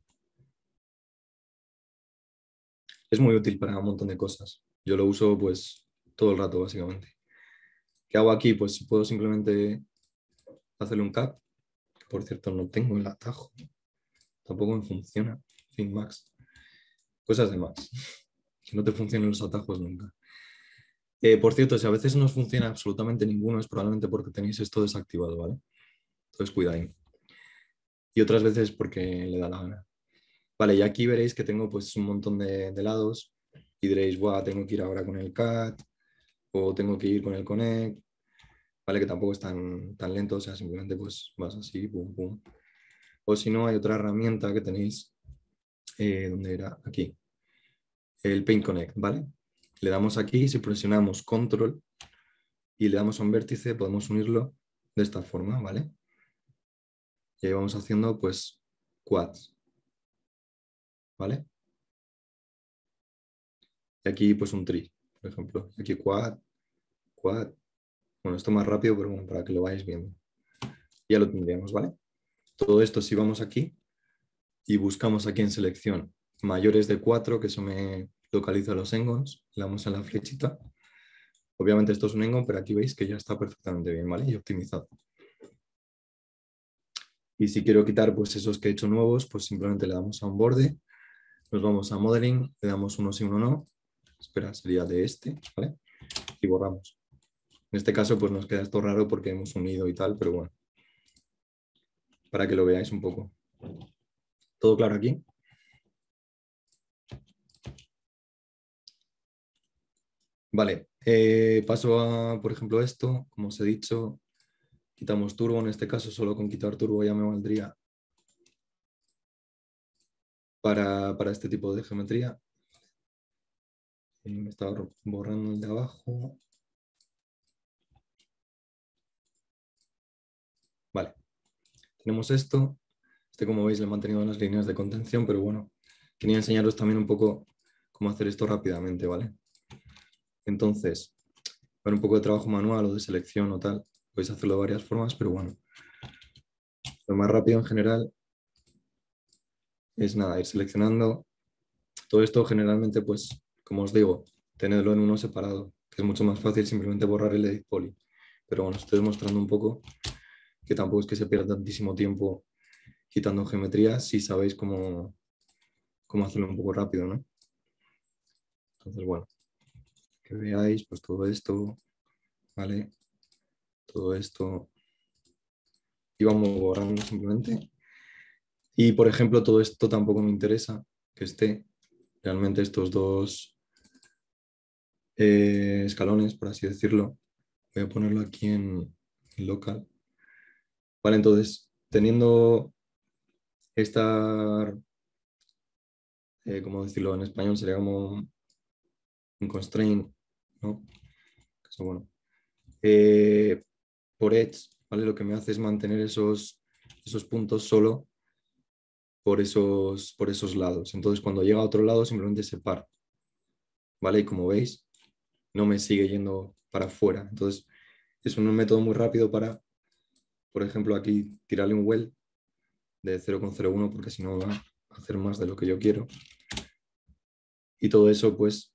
Es muy útil para un montón de cosas. Yo lo uso pues todo el rato, básicamente. ¿Qué hago aquí? Pues puedo simplemente hacerle un cap. por cierto, no tengo el atajo. Tampoco me funciona. Finmax. Cosas de más. Que no te funcionen los atajos nunca. Eh, por cierto, si a veces no os funciona absolutamente ninguno, es probablemente porque tenéis esto desactivado, ¿vale? Entonces ahí. Y otras veces porque le da la gana. Vale, y aquí veréis que tengo pues un montón de, lados y diréis, Buah, tengo que ir ahora con el cat o tengo que ir con el connect, ¿vale? Que tampoco es tan, tan lento, o sea, simplemente pues vas así, pum, pum. O si no, hay otra herramienta que tenéis, eh, ¿Dónde donde era? Aquí, el Paint Connect, ¿vale? Le damos aquí, si presionamos control y le damos a un vértice, podemos unirlo de esta forma, ¿vale? Y ahí vamos haciendo pues quads, ¿vale? Y aquí pues un tri, por ejemplo. Aquí quad, quad. Bueno, esto más rápido, pero bueno, para que lo vayáis viendo. Ya lo tendríamos, ¿vale? Todo esto si vamos aquí y buscamos aquí en selección mayores de 4, que eso me, localizo los engons, le damos a la flechita. Obviamente esto es un engon, pero aquí veis que ya está perfectamente bien, ¿vale? Y optimizado. Y si quiero quitar pues, esos que he hecho nuevos, pues simplemente le damos a un borde, nos vamos a modeling, le damos uno sí, uno no. Espera, sería de este, ¿vale? Y borramos. En este caso pues nos queda esto raro porque hemos unido y tal, pero bueno. Para que lo veáis un poco. ¿Todo claro aquí? Vale, eh, paso a, por ejemplo, esto, como os he dicho, quitamos turbo, en este caso solo con quitar turbo ya me valdría para, este tipo de geometría. Eh, me estaba borrando el de abajo. Vale, tenemos esto. Este, como veis, le he mantenido unas líneas de contención, pero bueno, quería enseñaros también un poco cómo hacer esto rápidamente, ¿vale? Entonces, para un poco de trabajo manual o de selección o tal, podéis hacerlo de varias formas, pero bueno. Lo más rápido en general es nada, ir seleccionando. Todo esto generalmente, pues, como os digo, tenerlo en uno separado, que es mucho más fácil simplemente borrar el edit poly. Pero bueno, estoy mostrando un poco que tampoco es que se pierda tantísimo tiempo quitando geometría si sabéis cómo, cómo hacerlo un poco rápido, ¿no? Entonces, bueno que veáis pues todo esto, ¿vale? Todo esto y vamos borrando simplemente. Y por ejemplo, todo esto tampoco me interesa que esté. Realmente estos dos eh, escalones, por así decirlo, voy a ponerlo aquí en, local. Vale, entonces, teniendo esta, eh, ¿cómo decirlo en español? Sería como un constraint eh, por Edge, ¿vale? Lo que me hace es mantener esos, esos puntos solo por esos, por esos lados. Entonces, cuando llega a otro lado, simplemente se parte. ¿vale? Y como veis, no me sigue yendo para afuera. Entonces, es un método muy rápido para, por ejemplo, aquí tirarle un well de 0,01 porque si no va a hacer más de lo que yo quiero. Y todo eso, pues,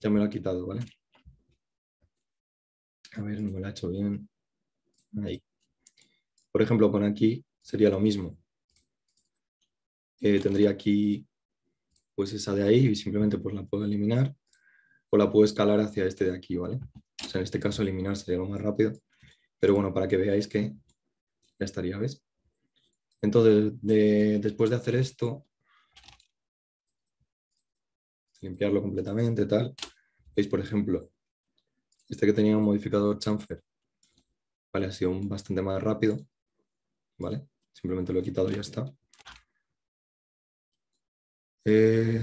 ya me lo ha quitado, ¿vale? A ver, no me la ha hecho bien. Ahí. Por ejemplo, con aquí sería lo mismo. Eh, tendría aquí pues esa de ahí y simplemente pues la puedo eliminar o la puedo escalar hacia este de aquí, ¿vale? O sea, en este caso eliminar sería lo más rápido, pero bueno, para que veáis que ya estaría, ¿ves? Entonces, después de hacer esto, limpiarlo completamente, tal, veis, por ejemplo, este que tenía un modificador chamfer, ¿vale? Ha sido bastante más rápido, ¿vale? Simplemente lo he quitado y ya está. Eh,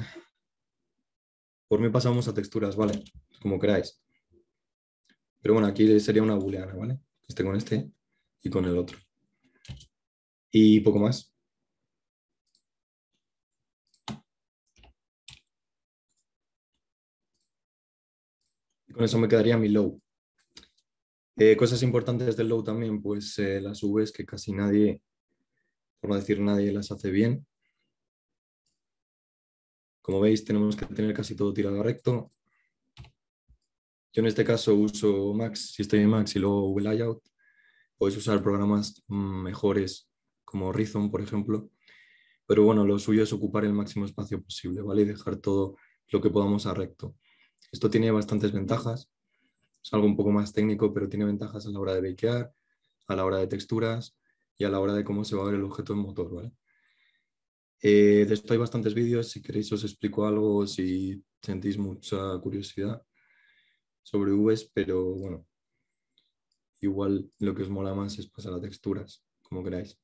por mí pasamos a texturas, ¿vale? Como queráis. Pero bueno, aquí sería una booleana, ¿vale? Este con este y con el otro. Y poco más. Con eso me quedaría mi low. Eh, cosas importantes del low también, pues eh, las Vs que casi nadie, por no decir nadie, las hace bien. Como veis, tenemos que tener casi todo tirado recto. Yo en este caso uso Max, si estoy en Max y luego layout Podéis usar programas mejores como rizon por ejemplo. Pero bueno, lo suyo es ocupar el máximo espacio posible, ¿vale? Y dejar todo lo que podamos a recto. Esto tiene bastantes ventajas. Es algo un poco más técnico, pero tiene ventajas a la hora de bakear, a la hora de texturas y a la hora de cómo se va a ver el objeto en motor. ¿vale? Eh, de esto hay bastantes vídeos. Si queréis os explico algo, si sentís mucha curiosidad sobre UVs, pero bueno, igual lo que os mola más es pasar a texturas, como queráis.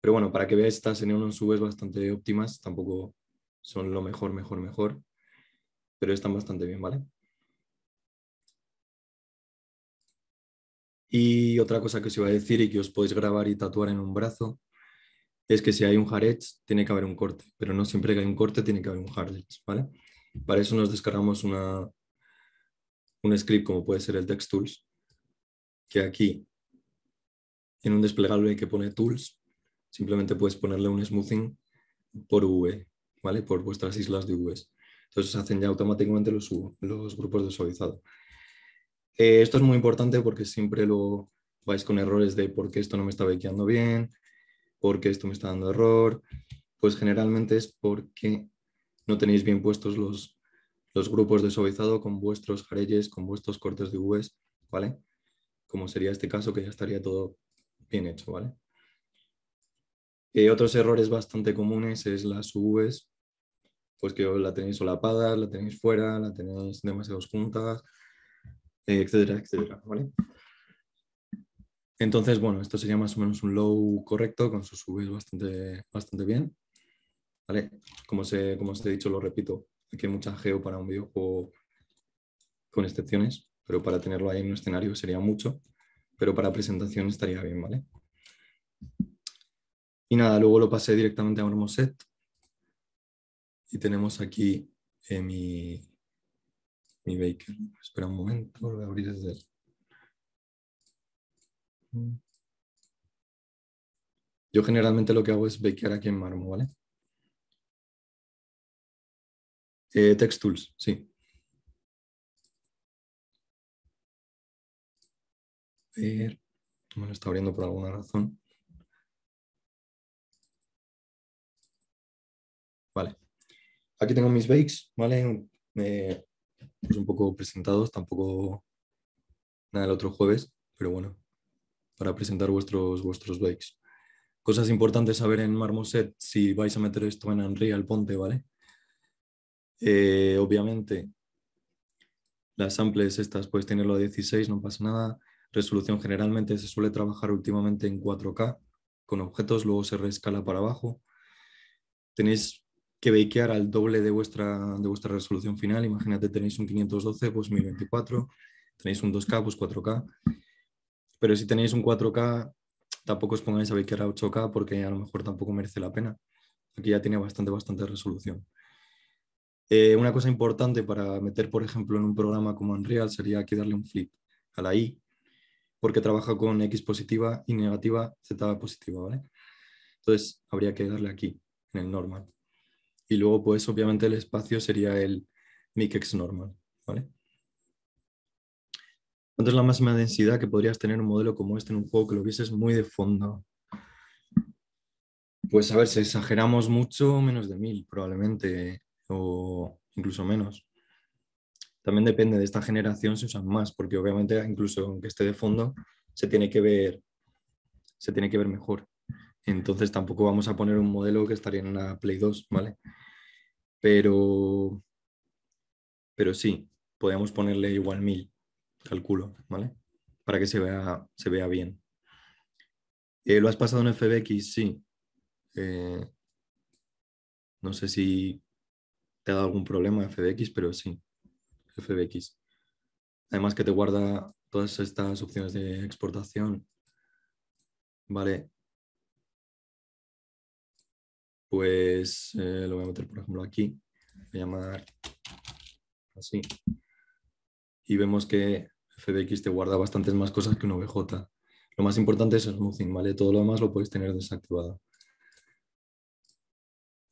Pero bueno, para que veáis, estas en unos UVs bastante óptimas, tampoco son lo mejor, mejor, mejor pero están bastante bien, ¿vale? Y otra cosa que os iba a decir y que os podéis grabar y tatuar en un brazo es que si hay un edge, tiene que haber un corte, pero no siempre que hay un corte tiene que haber un hard edge, ¿vale? Para eso nos descargamos una, un script como puede ser el Text Tools, que aquí en un desplegable que pone Tools, simplemente puedes ponerle un smoothing por V, ¿vale? Por vuestras islas de V. Entonces hacen ya automáticamente los, grupos de suavizado. Eh, esto es muy importante porque siempre lo vais con errores de por qué esto no me está bequeando bien, por qué esto me está dando error. Pues generalmente es porque no tenéis bien puestos los, grupos de suavizado con vuestros jarelles, con vuestros cortes de Vs, ¿vale? Como sería este caso que ya estaría todo bien hecho, ¿vale? Eh, otros errores bastante comunes es las UVs, pues que la tenéis solapada, la tenéis fuera, la tenéis demasiado juntas, etcétera, etcétera, ¿vale? Entonces, bueno, esto sería más o menos un low correcto, con sus subes bastante, bastante bien, ¿vale? Como, se, como os he dicho, lo repito, aquí hay mucha geo para un videojuego con excepciones, pero para tenerlo ahí en un escenario sería mucho, pero para presentación estaría bien, ¿vale? Y nada, luego lo pasé directamente a un y tenemos aquí eh, mi, Baker. Espera un momento, lo voy a abrir desde él. Yo generalmente lo que hago es bakear aquí en Marmo, ¿vale? Eh, text Tools, sí. A ver, me lo está abriendo por alguna razón. Vale aquí tengo mis bakes, ¿vale? Eh, pues un poco presentados, tampoco nada el otro jueves, pero bueno, para presentar vuestros, vuestros bakes. Cosas importantes a saber en Marmoset si vais a meter esto en Unreal Ponte, ¿vale? Eh, obviamente, las samples estas puedes tenerlo a 16, no pasa nada. Resolución generalmente se suele trabajar últimamente en 4K con objetos, luego se reescala para abajo. Tenéis que bakear al doble de vuestra, de vuestra resolución final. Imagínate, tenéis un 512, pues 1024, tenéis un 2K, pues 4K. Pero si tenéis un 4K, tampoco os pongáis a bakear a 8K porque a lo mejor tampoco merece la pena. Aquí ya tiene bastante, bastante resolución. Eh, una cosa importante para meter, por ejemplo, en un programa como Unreal sería aquí darle un flip a la I, porque trabaja con X positiva y negativa, Z positiva, Entonces habría que darle aquí, en el normal. Y luego, pues, obviamente el espacio sería el mikex normal, ¿vale? ¿Cuánto es la máxima densidad que podrías tener un modelo como este en un juego que lo vieses muy de fondo? Pues a ver, si exageramos mucho, menos de mil probablemente, o incluso menos. También depende de esta generación se usan más, porque obviamente incluso aunque esté de fondo, se tiene que ver, se tiene que ver mejor. Entonces tampoco vamos a poner un modelo que estaría en la Play 2, ¿vale? Pero, pero sí, podemos ponerle igual 1000, calculo, ¿vale? Para que se vea, se vea bien. Eh, ¿Lo has pasado en FBX? Sí. Eh, no sé si te ha dado algún problema FBX, pero sí, FBX. Además que te guarda todas estas opciones de exportación. Vale, pues eh, lo voy a meter, por ejemplo, aquí. Voy a llamar así. Y vemos que FBX te guarda bastantes más cosas que un OBJ. Lo más importante es el smoothing, ¿vale? Todo lo demás lo podéis tener desactivado.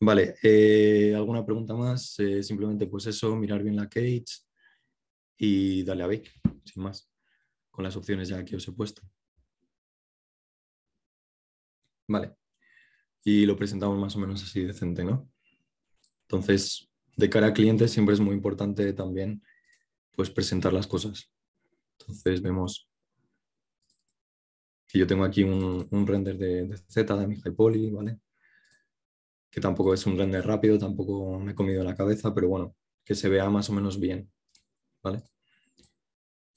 Vale, eh, ¿alguna pregunta más? Eh, simplemente pues eso, mirar bien la cage y darle a bake, sin más, con las opciones ya que os he puesto. Vale y lo presentamos más o menos así decente, ¿no? Entonces, de cara a clientes siempre es muy importante también pues presentar las cosas. Entonces vemos que yo tengo aquí un, render de, Z, de mi Hypoly, ¿vale? Que tampoco es un render rápido, tampoco me he comido la cabeza, pero bueno, que se vea más o menos bien, ¿vale?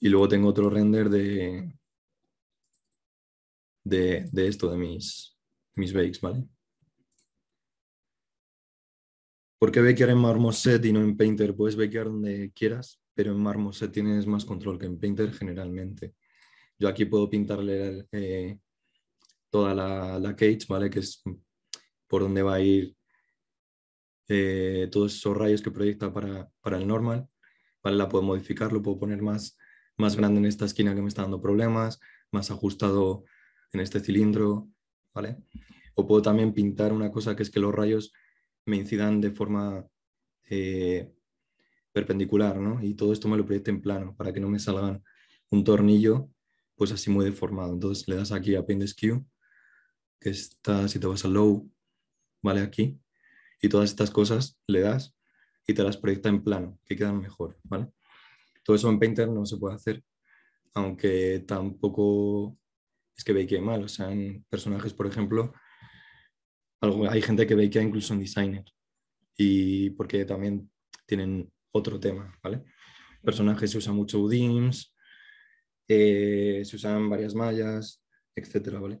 Y luego tengo otro render de, de, esto, de mis, mis bakes, ¿vale? Porque que en Marmoset y no en Painter, puedes bequear donde quieras, pero en Marmoset tienes más control que en Painter generalmente. Yo aquí puedo pintarle eh, toda la, la, cage, ¿vale? Que es por donde va a ir eh, todos esos rayos que proyecta para, el normal, ¿vale? La puedo modificar, lo puedo poner más, más grande en esta esquina que me está dando problemas, más ajustado en este cilindro, ¿vale? O puedo también pintar una cosa que es que los rayos me incidan de forma eh, perpendicular, ¿no? Y todo esto me lo proyecta en plano para que no me salgan un tornillo pues así muy deformado. Entonces le das aquí a Paint Skew, que está, si te vas a Low, ¿vale? Aquí. Y todas estas cosas le das y te las proyecta en plano, que quedan mejor, ¿vale? Todo eso en Painter no se puede hacer, aunque tampoco es que ve que mal. O sea, en personajes, por ejemplo, hay gente que ve que incluso en designer y porque también tienen otro tema, ¿vale? Personajes se usa mucho UDIMS, eh, se usan varias mallas, etcétera, ¿vale?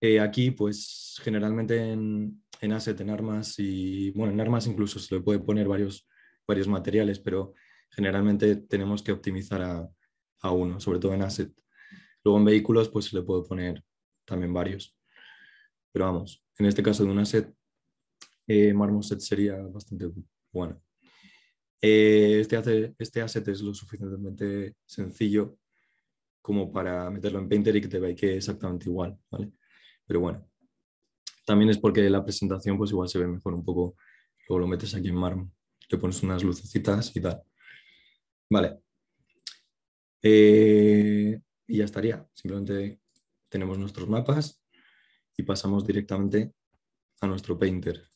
Eh, aquí, pues generalmente en, asset, en armas y, bueno, en armas incluso se le puede poner varios, varios materiales, pero generalmente tenemos que optimizar a, a uno, sobre todo en asset. Luego en vehículos, pues se le puede poner también varios. Pero vamos, en este caso de un set, eh, Marmoset sería bastante buena. Eh, este, este asset es lo suficientemente sencillo como para meterlo en Painter y que te que exactamente igual, ¿vale? Pero bueno, también es porque la presentación pues igual se ve mejor un poco, luego lo metes aquí en Marmo, le pones unas lucecitas y tal. Vale. Eh, y ya estaría. Simplemente tenemos nuestros mapas y pasamos directamente a nuestro painter.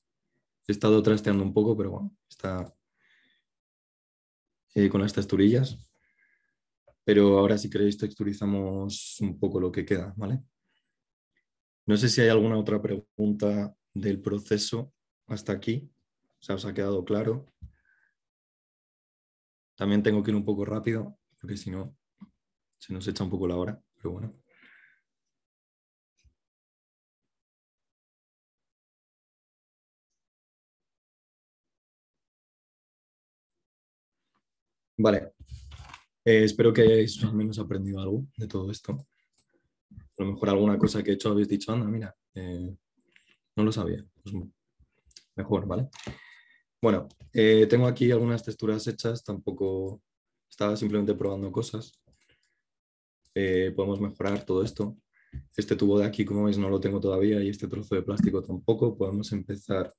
He estado trasteando un poco, pero bueno, está eh, con las texturillas. Pero ahora si queréis texturizamos un poco lo que queda, ¿vale? No sé si hay alguna otra pregunta del proceso hasta aquí. ¿Se os ha quedado claro? También tengo que ir un poco rápido, porque si no, se nos echa un poco la hora, pero bueno. Vale. Eh, espero que hayáis al menos aprendido algo de todo esto. A lo mejor alguna cosa que he hecho habéis dicho, anda, mira, eh, no lo sabía. Pues mejor, ¿vale? Bueno, eh, tengo aquí algunas texturas hechas, tampoco estaba simplemente probando cosas. podemos mejorar todo esto. Este tubo de aquí, como veis, no lo tengo todavía y este trozo de plástico tampoco. Podemos empezar,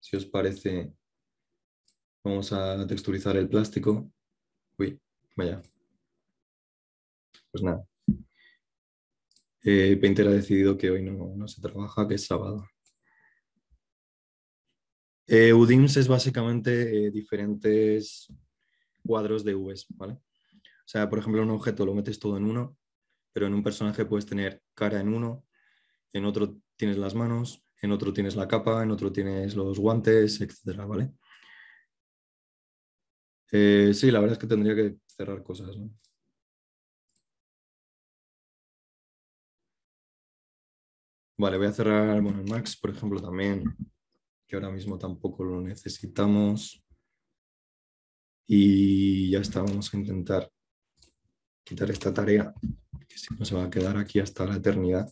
si os parece, Vamos a texturizar el plástico. Uy, vaya. Pues nada. Eh, Painter ha decidido que hoy no, se trabaja, que es sábado. Eh, UDIMS es básicamente eh, diferentes cuadros de UVs, ¿vale? O sea, por ejemplo, un objeto lo metes todo en uno, pero en un personaje puedes tener cara en uno, en otro tienes las manos, en otro tienes la capa, en otro tienes los guantes, etcétera, ¿vale? Eh, sí, la verdad es que tendría que cerrar cosas, Vale, voy a cerrar bueno, Max, por ejemplo, también, que ahora mismo tampoco lo necesitamos. Y ya está, vamos a intentar quitar esta tarea, que si no se va a quedar aquí hasta la eternidad.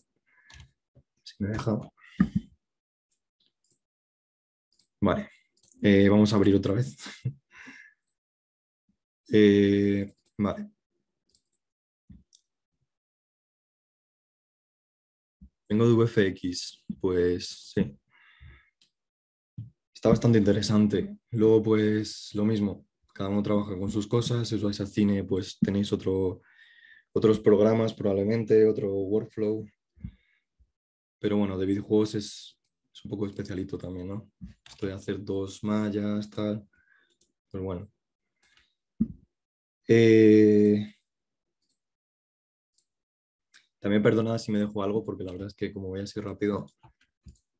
Si me deja. Vale, eh, vamos a abrir otra vez. Eh, vale. Vengo de VFX, pues sí. Está bastante interesante. Luego, pues lo mismo, cada uno trabaja con sus cosas. Si vais al cine, pues tenéis otro, otros programas probablemente, otro workflow. Pero bueno, de videojuegos es, un poco especialito también, ¿no? Estoy de hacer dos mallas, tal. Pero bueno. Eh, también perdonad si me dejo algo, porque la verdad es que como voy así rápido,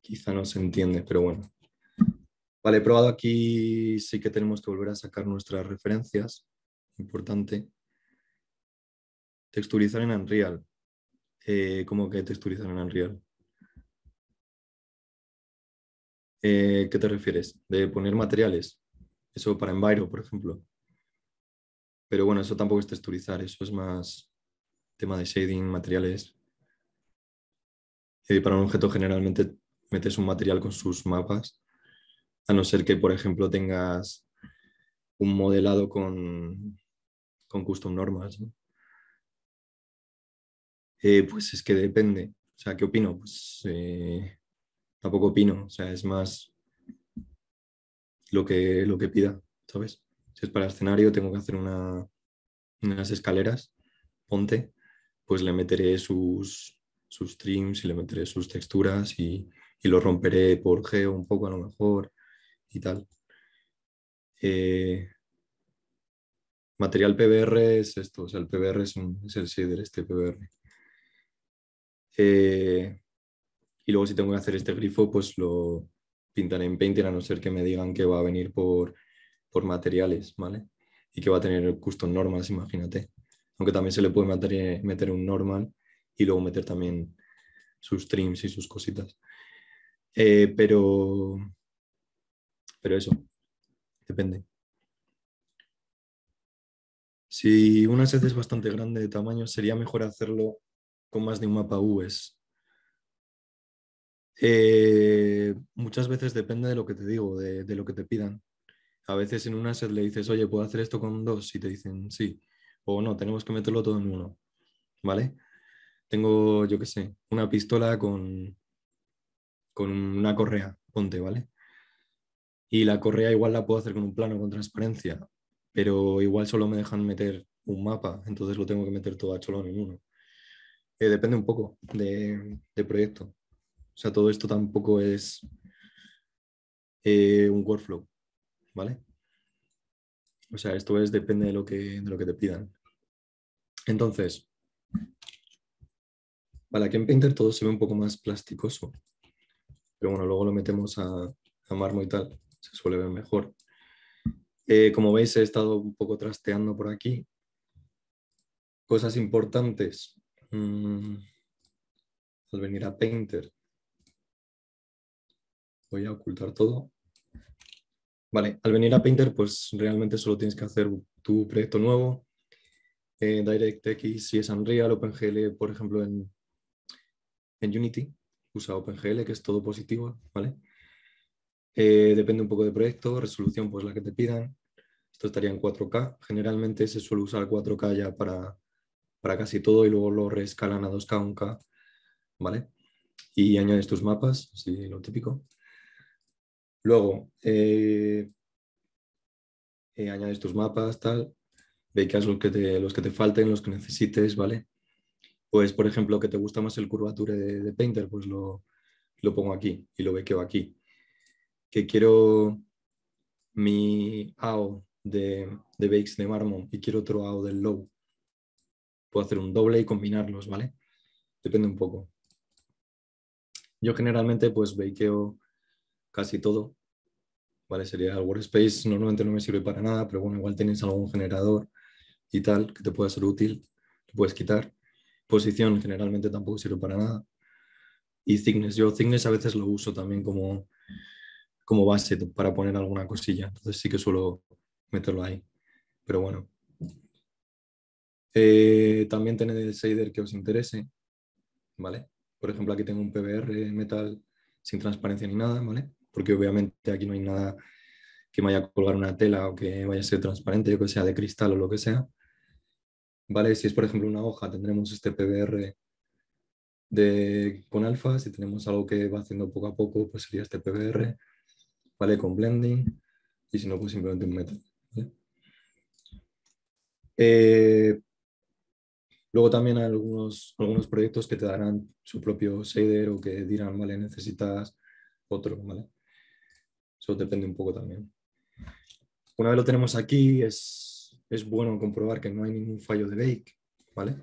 quizá no se entiende, pero bueno. Vale, he probado aquí, sí que tenemos que volver a sacar nuestras referencias, importante. Texturizar en Unreal. Eh, ¿Cómo que texturizar en Unreal? Eh, ¿Qué te refieres? ¿De poner materiales? Eso para Enviro, por ejemplo. Pero bueno, eso tampoco es texturizar, eso es más tema de shading, materiales. Y para un objeto generalmente metes un material con sus mapas, a no ser que, por ejemplo, tengas un modelado con, custom normas. Eh, pues es que depende. O sea, ¿qué opino? Pues eh, tampoco opino. O sea, es más lo que, lo que pida, ¿sabes? para el escenario tengo que hacer unas escaleras, ponte, pues le meteré sus, sus trims y le meteré sus texturas y, lo romperé por geo un poco a lo mejor y tal. Eh, material PBR es esto, o sea, el PBR es, el shader, este PBR. Eh, y luego si tengo que hacer este grifo, pues lo pintaré en Painter, a no ser que me digan que va a venir por por materiales, ¿vale? Y que va a tener custom normals, imagínate. Aunque también se le puede meter, un normal y luego meter también sus streams y sus cositas. Eh, pero, pero eso, depende. Si una sed es bastante grande de tamaño, sería mejor hacerlo con más de un mapa UES? Eh, muchas veces depende de lo que te digo, de, lo que te pidan a veces en una set le dices, oye, ¿puedo hacer esto con dos? Y te dicen, sí. O no, tenemos que meterlo todo en uno. ¿Vale? Tengo, yo qué sé, una pistola con, con una correa, ponte, ¿vale? Y la correa igual la puedo hacer con un plano, con transparencia, pero igual solo me dejan meter un mapa, entonces lo tengo que meter todo a cholón en uno. Eh, depende un poco de, proyecto. O sea, todo esto tampoco es eh, un workflow. ¿vale? O sea, esto es, depende de lo que, te pidan. Entonces, aquí en Painter todo se ve un poco más plasticoso, pero bueno, luego lo metemos a, a marmo y tal, se suele ver mejor. Eh, como veis, he estado un poco trasteando por aquí. Cosas importantes mm, al venir a Painter. Voy a ocultar todo. Vale, al venir a Painter, pues realmente solo tienes que hacer tu proyecto nuevo. Eh, DirectX, si es Unreal, OpenGL, por ejemplo, en, Unity, usa OpenGL, que es todo positivo, ¿vale? Eh, depende un poco de proyecto, resolución, pues la que te pidan. Esto estaría en 4K. Generalmente se suele usar 4K ya para, casi todo y luego lo reescalan a 2K, 1K, ¿vale? Y añades tus mapas, sí, lo típico. Luego, eh, eh, añades tus mapas, tal, ve los que, te, los que te falten, los que necesites, ¿vale? Pues, por ejemplo, que te gusta más el curvature de, Painter, pues lo, lo, pongo aquí y lo bakeo aquí. Que quiero mi AO de, de Bakes de Marmon y quiero otro AO del Low. Puedo hacer un doble y combinarlos, ¿vale? Depende un poco. Yo generalmente pues bakeo casi todo. ¿Vale? Sería el workspace, normalmente no me sirve para nada, pero bueno, igual tienes algún generador y tal que te pueda ser útil, lo puedes quitar. Posición generalmente tampoco sirve para nada. Y thickness, yo thickness a veces lo uso también como, como base para poner alguna cosilla, entonces sí que suelo meterlo ahí. Pero bueno. Eh, también tenéis el shader que os interese, ¿vale? Por ejemplo, aquí tengo un PBR metal sin transparencia ni nada, ¿vale? porque obviamente aquí no hay nada que vaya a colgar una tela o que vaya a ser transparente, yo que sea de cristal o lo que sea. ¿Vale? Si es, por ejemplo, una hoja, tendremos este PBR con alfa, si tenemos algo que va haciendo poco a poco, pues sería este PBR, ¿vale? Con blending, y si no, pues simplemente un método. Eh, luego también hay algunos, algunos proyectos que te darán su propio shader o que dirán, vale, necesitas otro, ¿vale? Eso depende un poco también. Una vez lo tenemos aquí, es, bueno comprobar que no hay ningún fallo de bake, ¿vale?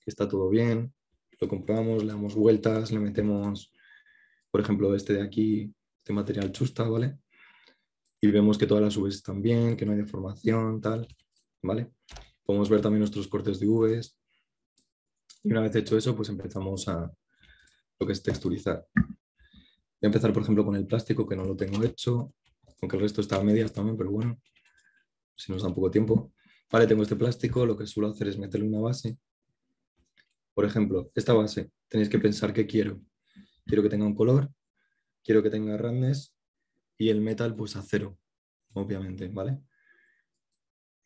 Que está todo bien, lo comprobamos, le damos vueltas, le metemos, por ejemplo, este de aquí, este material chusta, ¿vale? Y vemos que todas las UVs están bien, que no hay deformación, tal, ¿vale? Podemos ver también nuestros cortes de uves. Y una vez hecho eso, pues empezamos a lo que es texturizar. Voy a empezar, por ejemplo, con el plástico, que no lo tengo hecho, aunque el resto está a medias también, pero bueno, si nos da un poco tiempo. Vale, tengo este plástico, lo que suelo hacer es meterle una base. Por ejemplo, esta base, tenéis que pensar qué quiero. Quiero que tenga un color, quiero que tenga randes y el metal pues a cero, obviamente, ¿vale?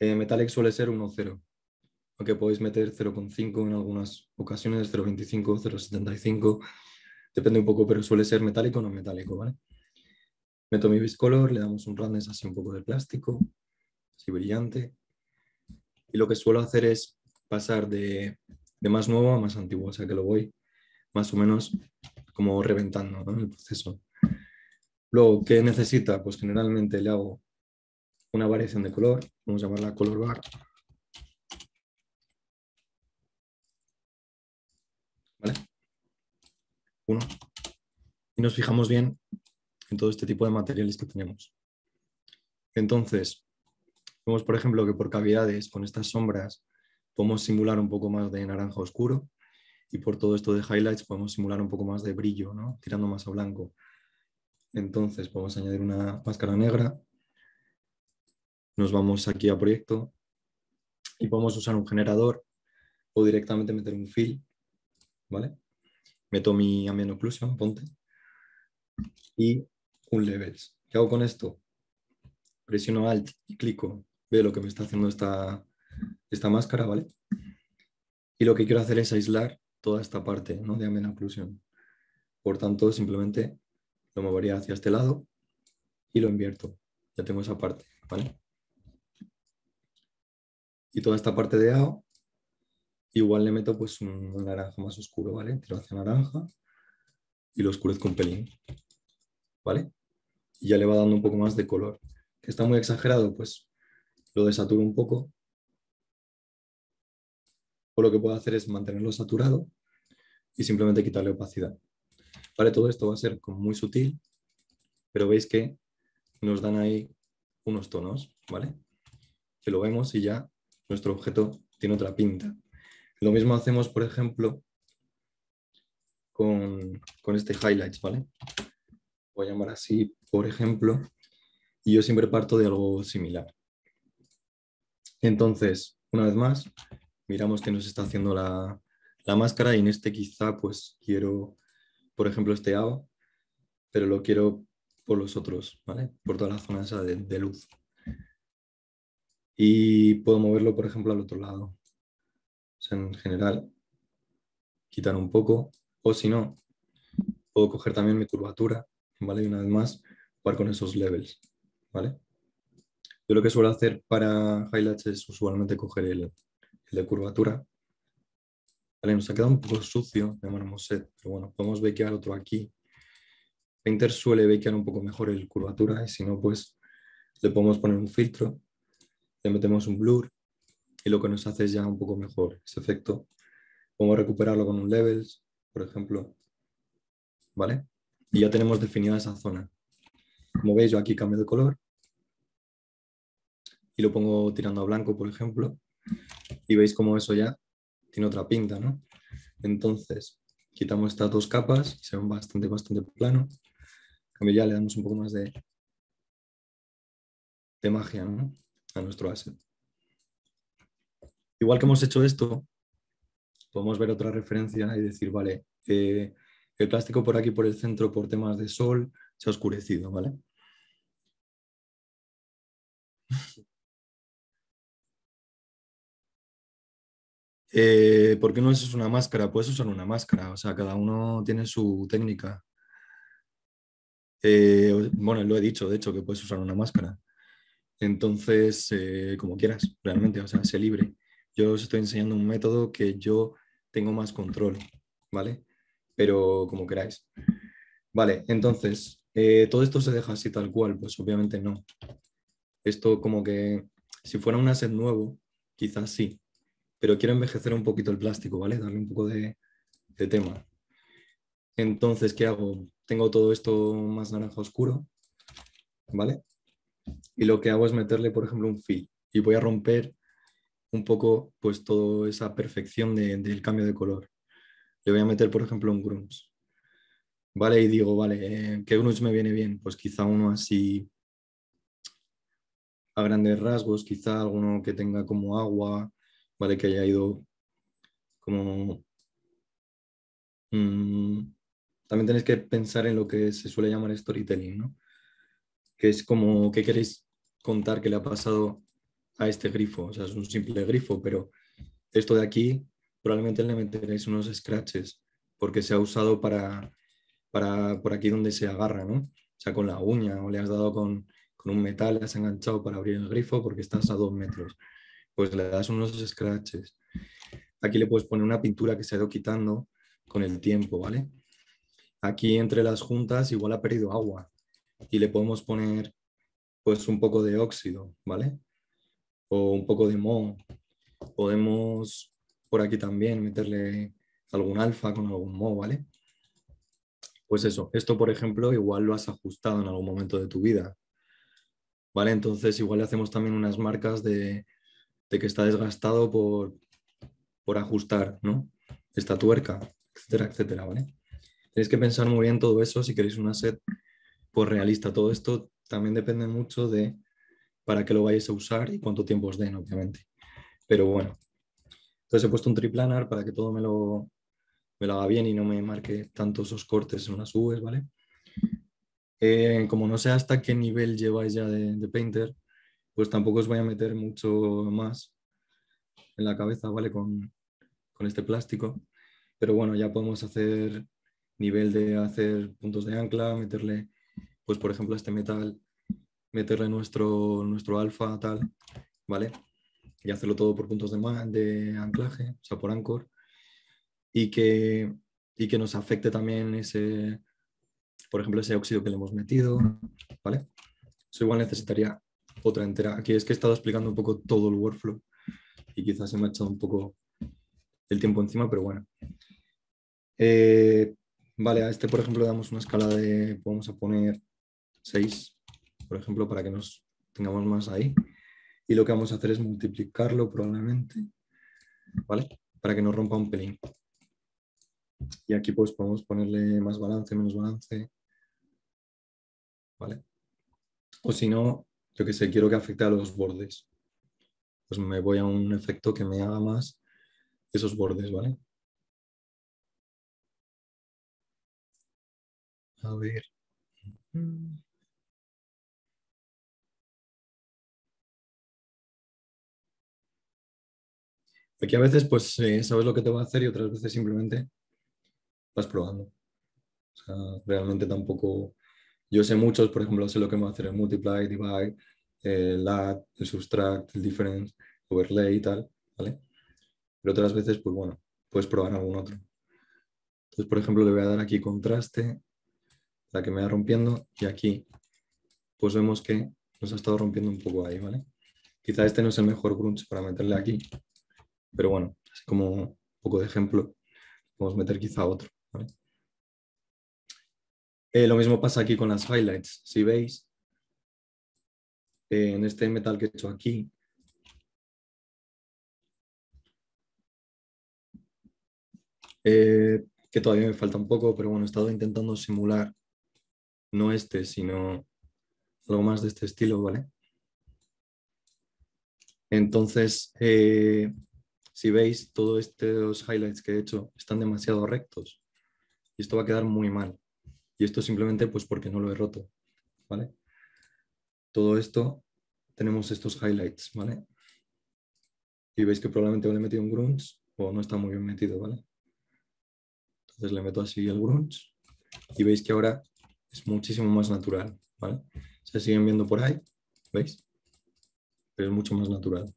Eh, Metallic suele ser 1.0, aunque podéis meter 0.5 en algunas ocasiones, 0.25, 0.75, depende un poco, pero suele ser metálico o no metálico, ¿vale? Meto mi biscolor, le damos un random así un poco de plástico, así brillante. Y lo que suelo hacer es pasar de, de más nuevo a más antiguo, o sea que lo voy más o menos como reventando el proceso. Luego, ¿qué necesita? Pues generalmente le hago una variación de color, vamos a llamarla color bar, y nos fijamos bien en todo este tipo de materiales que tenemos. Entonces, vemos por ejemplo que por cavidades con estas sombras podemos simular un poco más de naranja oscuro y por todo esto de highlights podemos simular un poco más de brillo, tirando más a blanco. Entonces podemos añadir una máscara negra, nos vamos aquí a proyecto y podemos usar un generador o directamente meter un fill, ¿vale? meto mi amino occlusion, ponte, y un levels. ¿Qué hago con esto? Presiono Alt y clico, veo lo que me está haciendo esta, esta máscara, ¿vale? Y lo que quiero hacer es aislar toda esta parte ¿no? de Amen occlusion. Por tanto, simplemente lo movería hacia este lado y lo invierto. Ya tengo esa parte, ¿vale? Y toda esta parte de AO Igual le meto pues un, naranja más oscuro, ¿vale? Tiro hacia naranja y lo oscurezco un pelín, ¿vale? Y ya le va dando un poco más de color. ¿Que está muy exagerado? Pues lo desaturo un poco. O lo que puedo hacer es mantenerlo saturado y simplemente quitarle opacidad. ¿Vale? Todo esto va a ser como muy sutil, pero veis que nos dan ahí unos tonos, ¿vale? Que lo vemos y ya nuestro objeto tiene otra pinta. Lo mismo hacemos, por ejemplo, con, este highlights, ¿vale? Voy a llamar así, por ejemplo, y yo siempre parto de algo similar. Entonces, una vez más, miramos qué nos está haciendo la, máscara y en este quizá pues quiero, por ejemplo, este AO, pero lo quiero por los otros, ¿vale? Por toda la zona esa de, de luz. Y puedo moverlo, por ejemplo, al otro lado en general, quitar un poco. O si no, puedo coger también mi curvatura, ¿vale? Y una vez más, jugar con esos levels, ¿vale? Yo lo que suelo hacer para highlights es usualmente coger el, de curvatura. Vale, nos ha quedado un poco sucio de set, pero bueno, podemos bequear otro aquí. Painter suele bequear un poco mejor el curvatura y si no, pues le podemos poner un filtro, le metemos un blur y lo que nos hace es ya un poco mejor ese efecto. Podemos recuperarlo con un levels, por ejemplo. ¿Vale? Y ya tenemos definida esa zona. Como veis, yo aquí cambio de color y lo pongo tirando a blanco, por ejemplo. Y veis cómo eso ya tiene otra pinta, ¿no? Entonces, quitamos estas dos capas, se ven bastante, bastante plano. cambio ya le damos un poco más de, de magia a nuestro asset. Igual que hemos hecho esto, podemos ver otra referencia y decir, vale, eh, el plástico por aquí, por el centro, por temas de sol, se ha oscurecido, ¿vale? Eh, ¿Por qué no es una máscara? Puedes usar una máscara, o sea, cada uno tiene su técnica. Eh, bueno, lo he dicho, de hecho, que puedes usar una máscara. Entonces, como quieras, realmente, o sea, sé libre. Yo os estoy enseñando un método que yo tengo más control, ¿vale? Pero como queráis. Vale, entonces, eh, ¿todo esto se deja así tal cual? Pues obviamente no. Esto como que, si fuera un asset nuevo, quizás sí, pero quiero envejecer un poquito el plástico, ¿vale? Darle un poco de, de tema. Entonces, ¿qué hago? Tengo todo esto más naranja oscuro, ¿vale? Y lo que hago es meterle, por ejemplo, un fill y voy a romper un poco pues toda esa perfección del cambio de color. Le voy a meter, por ejemplo, un grunge. Vale, y digo, vale, eh, ¿qué grunge me viene bien? Pues quizá uno así a grandes rasgos, quizá alguno que tenga como agua, vale, que haya ido como... Mm, también tenéis que pensar en lo que se suele llamar storytelling, ¿no? Que es como, ¿qué queréis contar que le ha pasado a este grifo. O sea, es un simple grifo, pero esto de aquí probablemente le meteréis unos scratches porque se ha usado para, para por aquí donde se agarra, ¿no? O sea, con la uña o le has dado con, con un metal, le has enganchado para abrir el grifo porque estás a dos metros. Pues le das unos scratches. Aquí le puedes poner una pintura que se ha ido quitando con el tiempo, ¿vale? Aquí entre las juntas igual ha perdido agua y le podemos poner pues un poco de óxido, ¿vale? o un poco de Mo. Podemos por aquí también meterle algún alfa con algún Mo, ¿vale? Pues eso, esto por ejemplo igual lo has ajustado en algún momento de tu vida, ¿vale? Entonces igual le hacemos también unas marcas de, que está desgastado por, por ajustar, ¿no? Esta tuerca, etcétera, etcétera, ¿vale? Tenéis que pensar muy bien todo eso si queréis una set pues, realista. Todo esto también depende mucho de para que lo vayáis a usar y cuánto tiempo os den, obviamente. Pero bueno, entonces he puesto un triplanar para que todo me lo, me lo haga bien y no me marque tantos esos cortes en las UVs, ¿vale? Eh, como no sé hasta qué nivel lleváis ya de, Painter, pues tampoco os voy a meter mucho más en la cabeza, ¿vale? Con, con este plástico. Pero bueno, ya podemos hacer nivel de hacer puntos de ancla, meterle, pues por ejemplo, este metal meterle nuestro, nuestro alfa tal, ¿vale? Y hacerlo todo por puntos de, anclaje, o sea, por anchor, y que, y que nos afecte también ese, por ejemplo, ese óxido que le hemos metido, ¿vale? Eso igual necesitaría otra entera. Aquí es que he estado explicando un poco todo el workflow y quizás se me ha echado un poco el tiempo encima, pero bueno. Eh, vale, a este, por ejemplo, le damos una escala de, vamos a poner 6, por ejemplo, para que nos tengamos más ahí. Y lo que vamos a hacer es multiplicarlo probablemente, ¿vale? Para que no rompa un pelín. Y aquí pues podemos ponerle más balance, menos balance, ¿vale? O si no, yo que sé, quiero que afecte a los bordes. Pues me voy a un efecto que me haga más esos bordes, ¿vale? A ver. Aquí a veces pues eh, sabes lo que te va a hacer y otras veces simplemente vas probando. realmente tampoco... Yo sé muchos, por ejemplo, sé lo que me va a hacer el multiply, divide, el add, el subtract, el difference, overlay y tal, ¿vale? Pero otras veces, pues bueno, puedes probar algún otro. Entonces, por ejemplo, le voy a dar aquí contraste, la que me va rompiendo, y aquí, pues vemos que nos ha estado rompiendo un poco ahí, ¿vale? Quizá este no es el mejor grunge para meterle aquí, pero bueno, así como un poco de ejemplo, podemos meter quizá otro. Eh, lo mismo pasa aquí con las highlights. Si veis, eh, en este metal que he hecho aquí, eh, que todavía me falta un poco, pero bueno, he estado intentando simular, no este, sino algo más de este estilo, ¿vale? Entonces, si veis, todos estos highlights que he hecho están demasiado rectos y esto va a quedar muy mal. Y esto simplemente pues porque no lo he roto, ¿vale? Todo esto, tenemos estos highlights, ¿vale? Y veis que probablemente le he metido un grunge o no está muy bien metido, ¿vale? Entonces le meto así el grunge y veis que ahora es muchísimo más natural, ¿vale? Se siguen viendo por ahí, ¿veis? Pero es mucho más natural.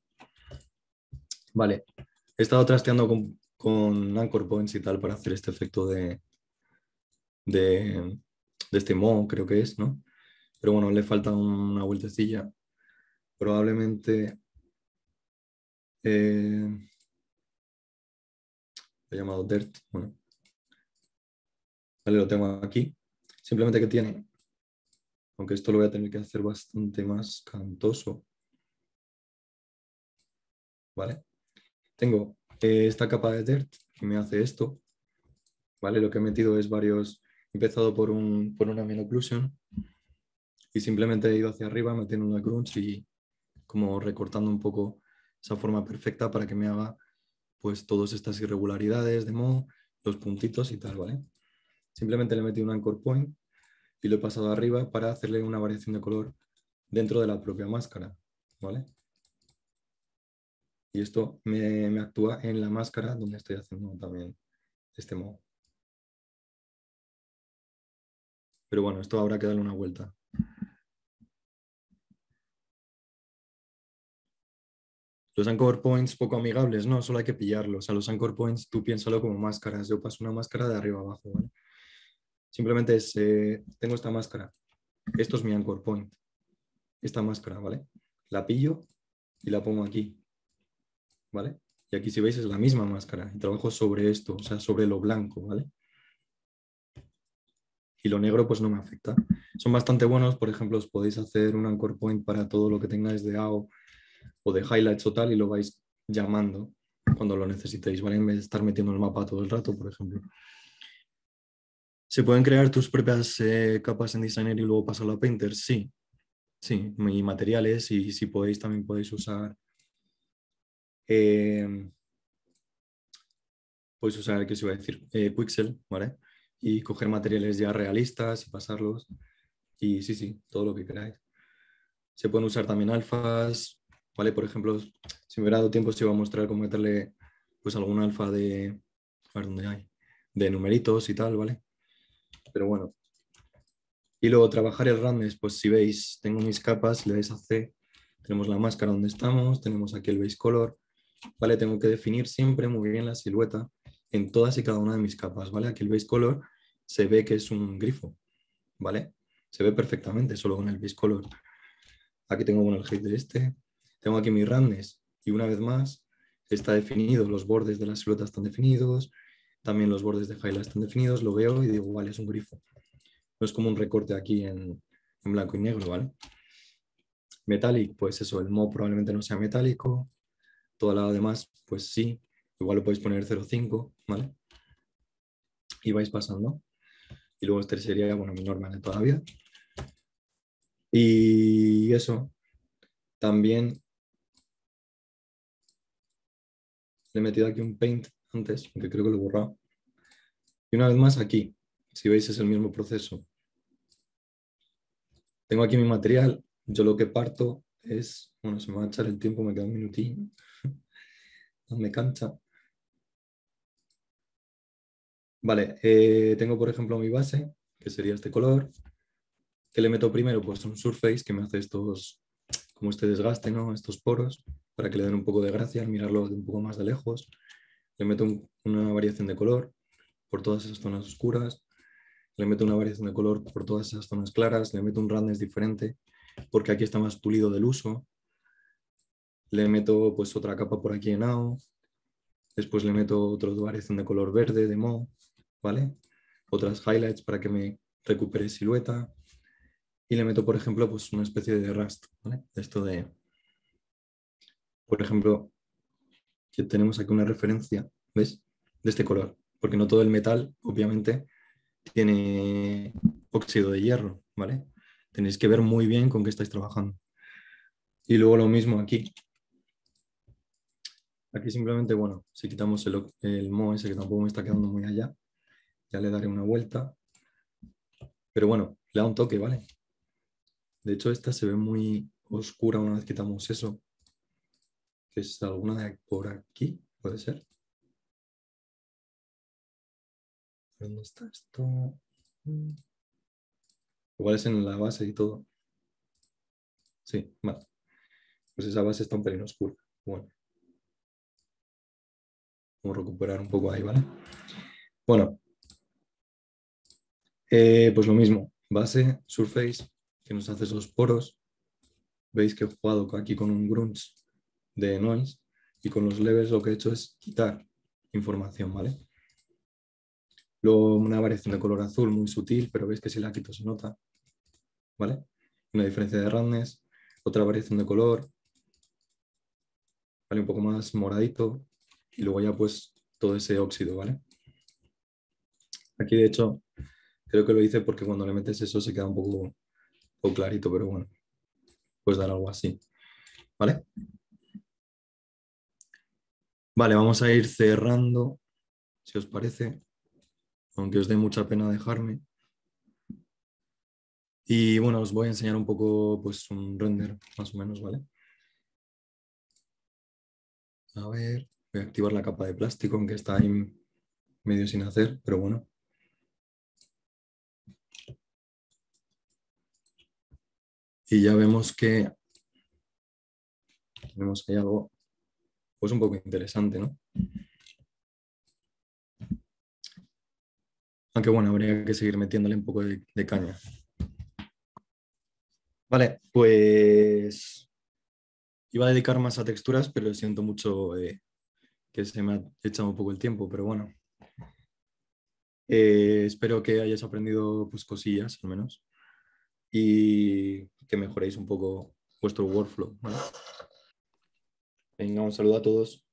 Vale, He estado trasteando con, Anchor Points y tal para hacer este efecto de, este mo, creo que es, ¿no? Pero bueno, le falta una vueltecilla. Probablemente... Eh, he llamado Dirt. Bueno. Vale, lo tengo aquí. Simplemente que tiene, aunque esto lo voy a tener que hacer bastante más cantoso. ¿Vale? tengo eh, esta capa de dirt que me hace esto, ¿vale? Lo que he metido es varios, he empezado por, un, por una Meloclusion y simplemente he ido hacia arriba metiendo una Grunge y como recortando un poco esa forma perfecta para que me haga pues todas estas irregularidades de modo, los puntitos y tal, ¿vale? Simplemente le he metido un anchor point y lo he pasado arriba para hacerle una variación de color dentro de la propia máscara, ¿vale? y esto me, actúa en la máscara donde estoy haciendo también este modo. Pero bueno, esto habrá que darle una vuelta. Los anchor points poco amigables, no, solo hay que pillarlos. sea, los anchor points tú piénsalo como máscaras. Yo paso una máscara de arriba abajo, ¿vale? Simplemente es, eh, tengo esta máscara. Esto es mi anchor point. Esta máscara, ¿vale? La pillo y la pongo aquí. ¿vale? Y aquí si veis es la misma máscara y trabajo sobre esto, o sea, sobre lo blanco, ¿vale? Y lo negro pues no me afecta. Son bastante buenos, por ejemplo, os podéis hacer un anchor point para todo lo que tengáis de AO o de highlights o tal y lo vais llamando cuando lo necesitéis, ¿vale? En vez de estar metiendo el mapa todo el rato, por ejemplo. ¿Se pueden crear tus propias eh, capas en Designer y luego pasarlo a Painter? Sí, sí, y materiales y si podéis también podéis usar podéis em, puedes usar, que se iba a decir? Eh, Pixel, ¿vale? Y coger materiales ya realistas y pasarlos. Y sí, sí, todo lo que queráis. Se pueden usar también alfas, ¿vale? Por ejemplo, si me hubiera dado tiempo, os iba a mostrar cómo meterle pues algún alfa de, a ver dónde hay, de numeritos y tal, ¿vale? Pero bueno. Y luego trabajar el randes, pues si veis, tengo mis capas, le dais a C, tenemos la máscara donde estamos, tenemos aquí el base color, ¿vale? Tengo que definir siempre muy bien la silueta en todas y cada una de mis capas, ¿vale? Aquí el base color se ve que es un grifo, ¿vale? Se ve perfectamente solo con el base color. Aquí tengo bueno, el height de este, tengo aquí mis randes y una vez más está definido, los bordes de las silueta están definidos, también los bordes de highlight están definidos, lo veo y digo, vale, es un grifo. No es como un recorte aquí en, en blanco y negro, ¿vale? Metallic, pues eso, el mod probablemente no sea metálico, lado la demás, pues sí, igual lo podéis poner 0,5, ¿vale? Y vais pasando. Y luego este sería, bueno, mi normal de Y eso, también le he metido aquí un paint antes, porque creo que lo he borrado. Y una vez más aquí, si veis es el mismo proceso. Tengo aquí mi material, yo lo que parto es, bueno, se me va a echar el tiempo, me queda un no me cancha. Vale, eh, tengo por ejemplo mi base, que sería este color. ¿Qué le meto primero? Pues un surface que me hace estos, como este desgaste, ¿no? Estos poros, para que le den un poco de gracia al mirarlo de un poco más de lejos. Le meto una variación de color por todas esas zonas oscuras. Le meto una variación de color por todas esas zonas claras. Le meto un randness diferente porque aquí está más pulido del uso. Le meto pues otra capa por aquí en AO. Después le meto otro variación de color verde, de mo, ¿vale? Otras highlights para que me recupere silueta. Y le meto, por ejemplo, pues una especie de rust, ¿vale? Esto de, por ejemplo, que tenemos aquí una referencia, ¿ves? De este color, porque no todo el metal, obviamente, tiene óxido de hierro, ¿vale? tenéis que ver muy bien con qué estáis trabajando. Y luego lo mismo aquí. Aquí simplemente, bueno, si quitamos el, el mo ese que tampoco me está quedando muy allá, ya le daré una vuelta. Pero bueno, le da un toque, ¿vale? De hecho, esta se ve muy oscura una vez quitamos eso. es alguna de por aquí, puede ser. ¿Dónde está esto? Igual es en la base y todo. Sí, vale. Pues esa base está un pelín oscura. Bueno. Vamos a recuperar un poco ahí, ¿vale? Bueno. Eh, pues lo mismo. Base, surface, que nos hace esos poros. Veis que he jugado aquí con un grunge de noise y con los leves lo que he hecho es quitar información, ¿vale? Luego una variación de color azul muy sutil, pero veis que si la quito se nota. ¿vale? Una diferencia de roundness, otra variación de color, ¿vale? Un poco más moradito y luego ya pues todo ese óxido, ¿vale? Aquí de hecho creo que lo hice porque cuando le metes eso se queda un poco, un poco clarito, pero bueno, pues dar algo así, ¿vale? Vale, vamos a ir cerrando, si os parece, aunque os dé mucha pena dejarme. Y bueno, os voy a enseñar un poco pues, un render, más o menos, ¿vale? A ver, voy a activar la capa de plástico, aunque está ahí medio sin hacer, pero bueno. Y ya vemos que tenemos ahí algo pues un poco interesante, ¿no? Aunque bueno, habría que seguir metiéndole un poco de caña. Vale, pues iba a dedicar más a texturas, pero siento mucho eh, que se me ha echado un poco el tiempo, pero bueno. Eh, espero que hayáis aprendido pues, cosillas, al menos, y que mejoréis un poco vuestro workflow. Venga, un saludo a todos.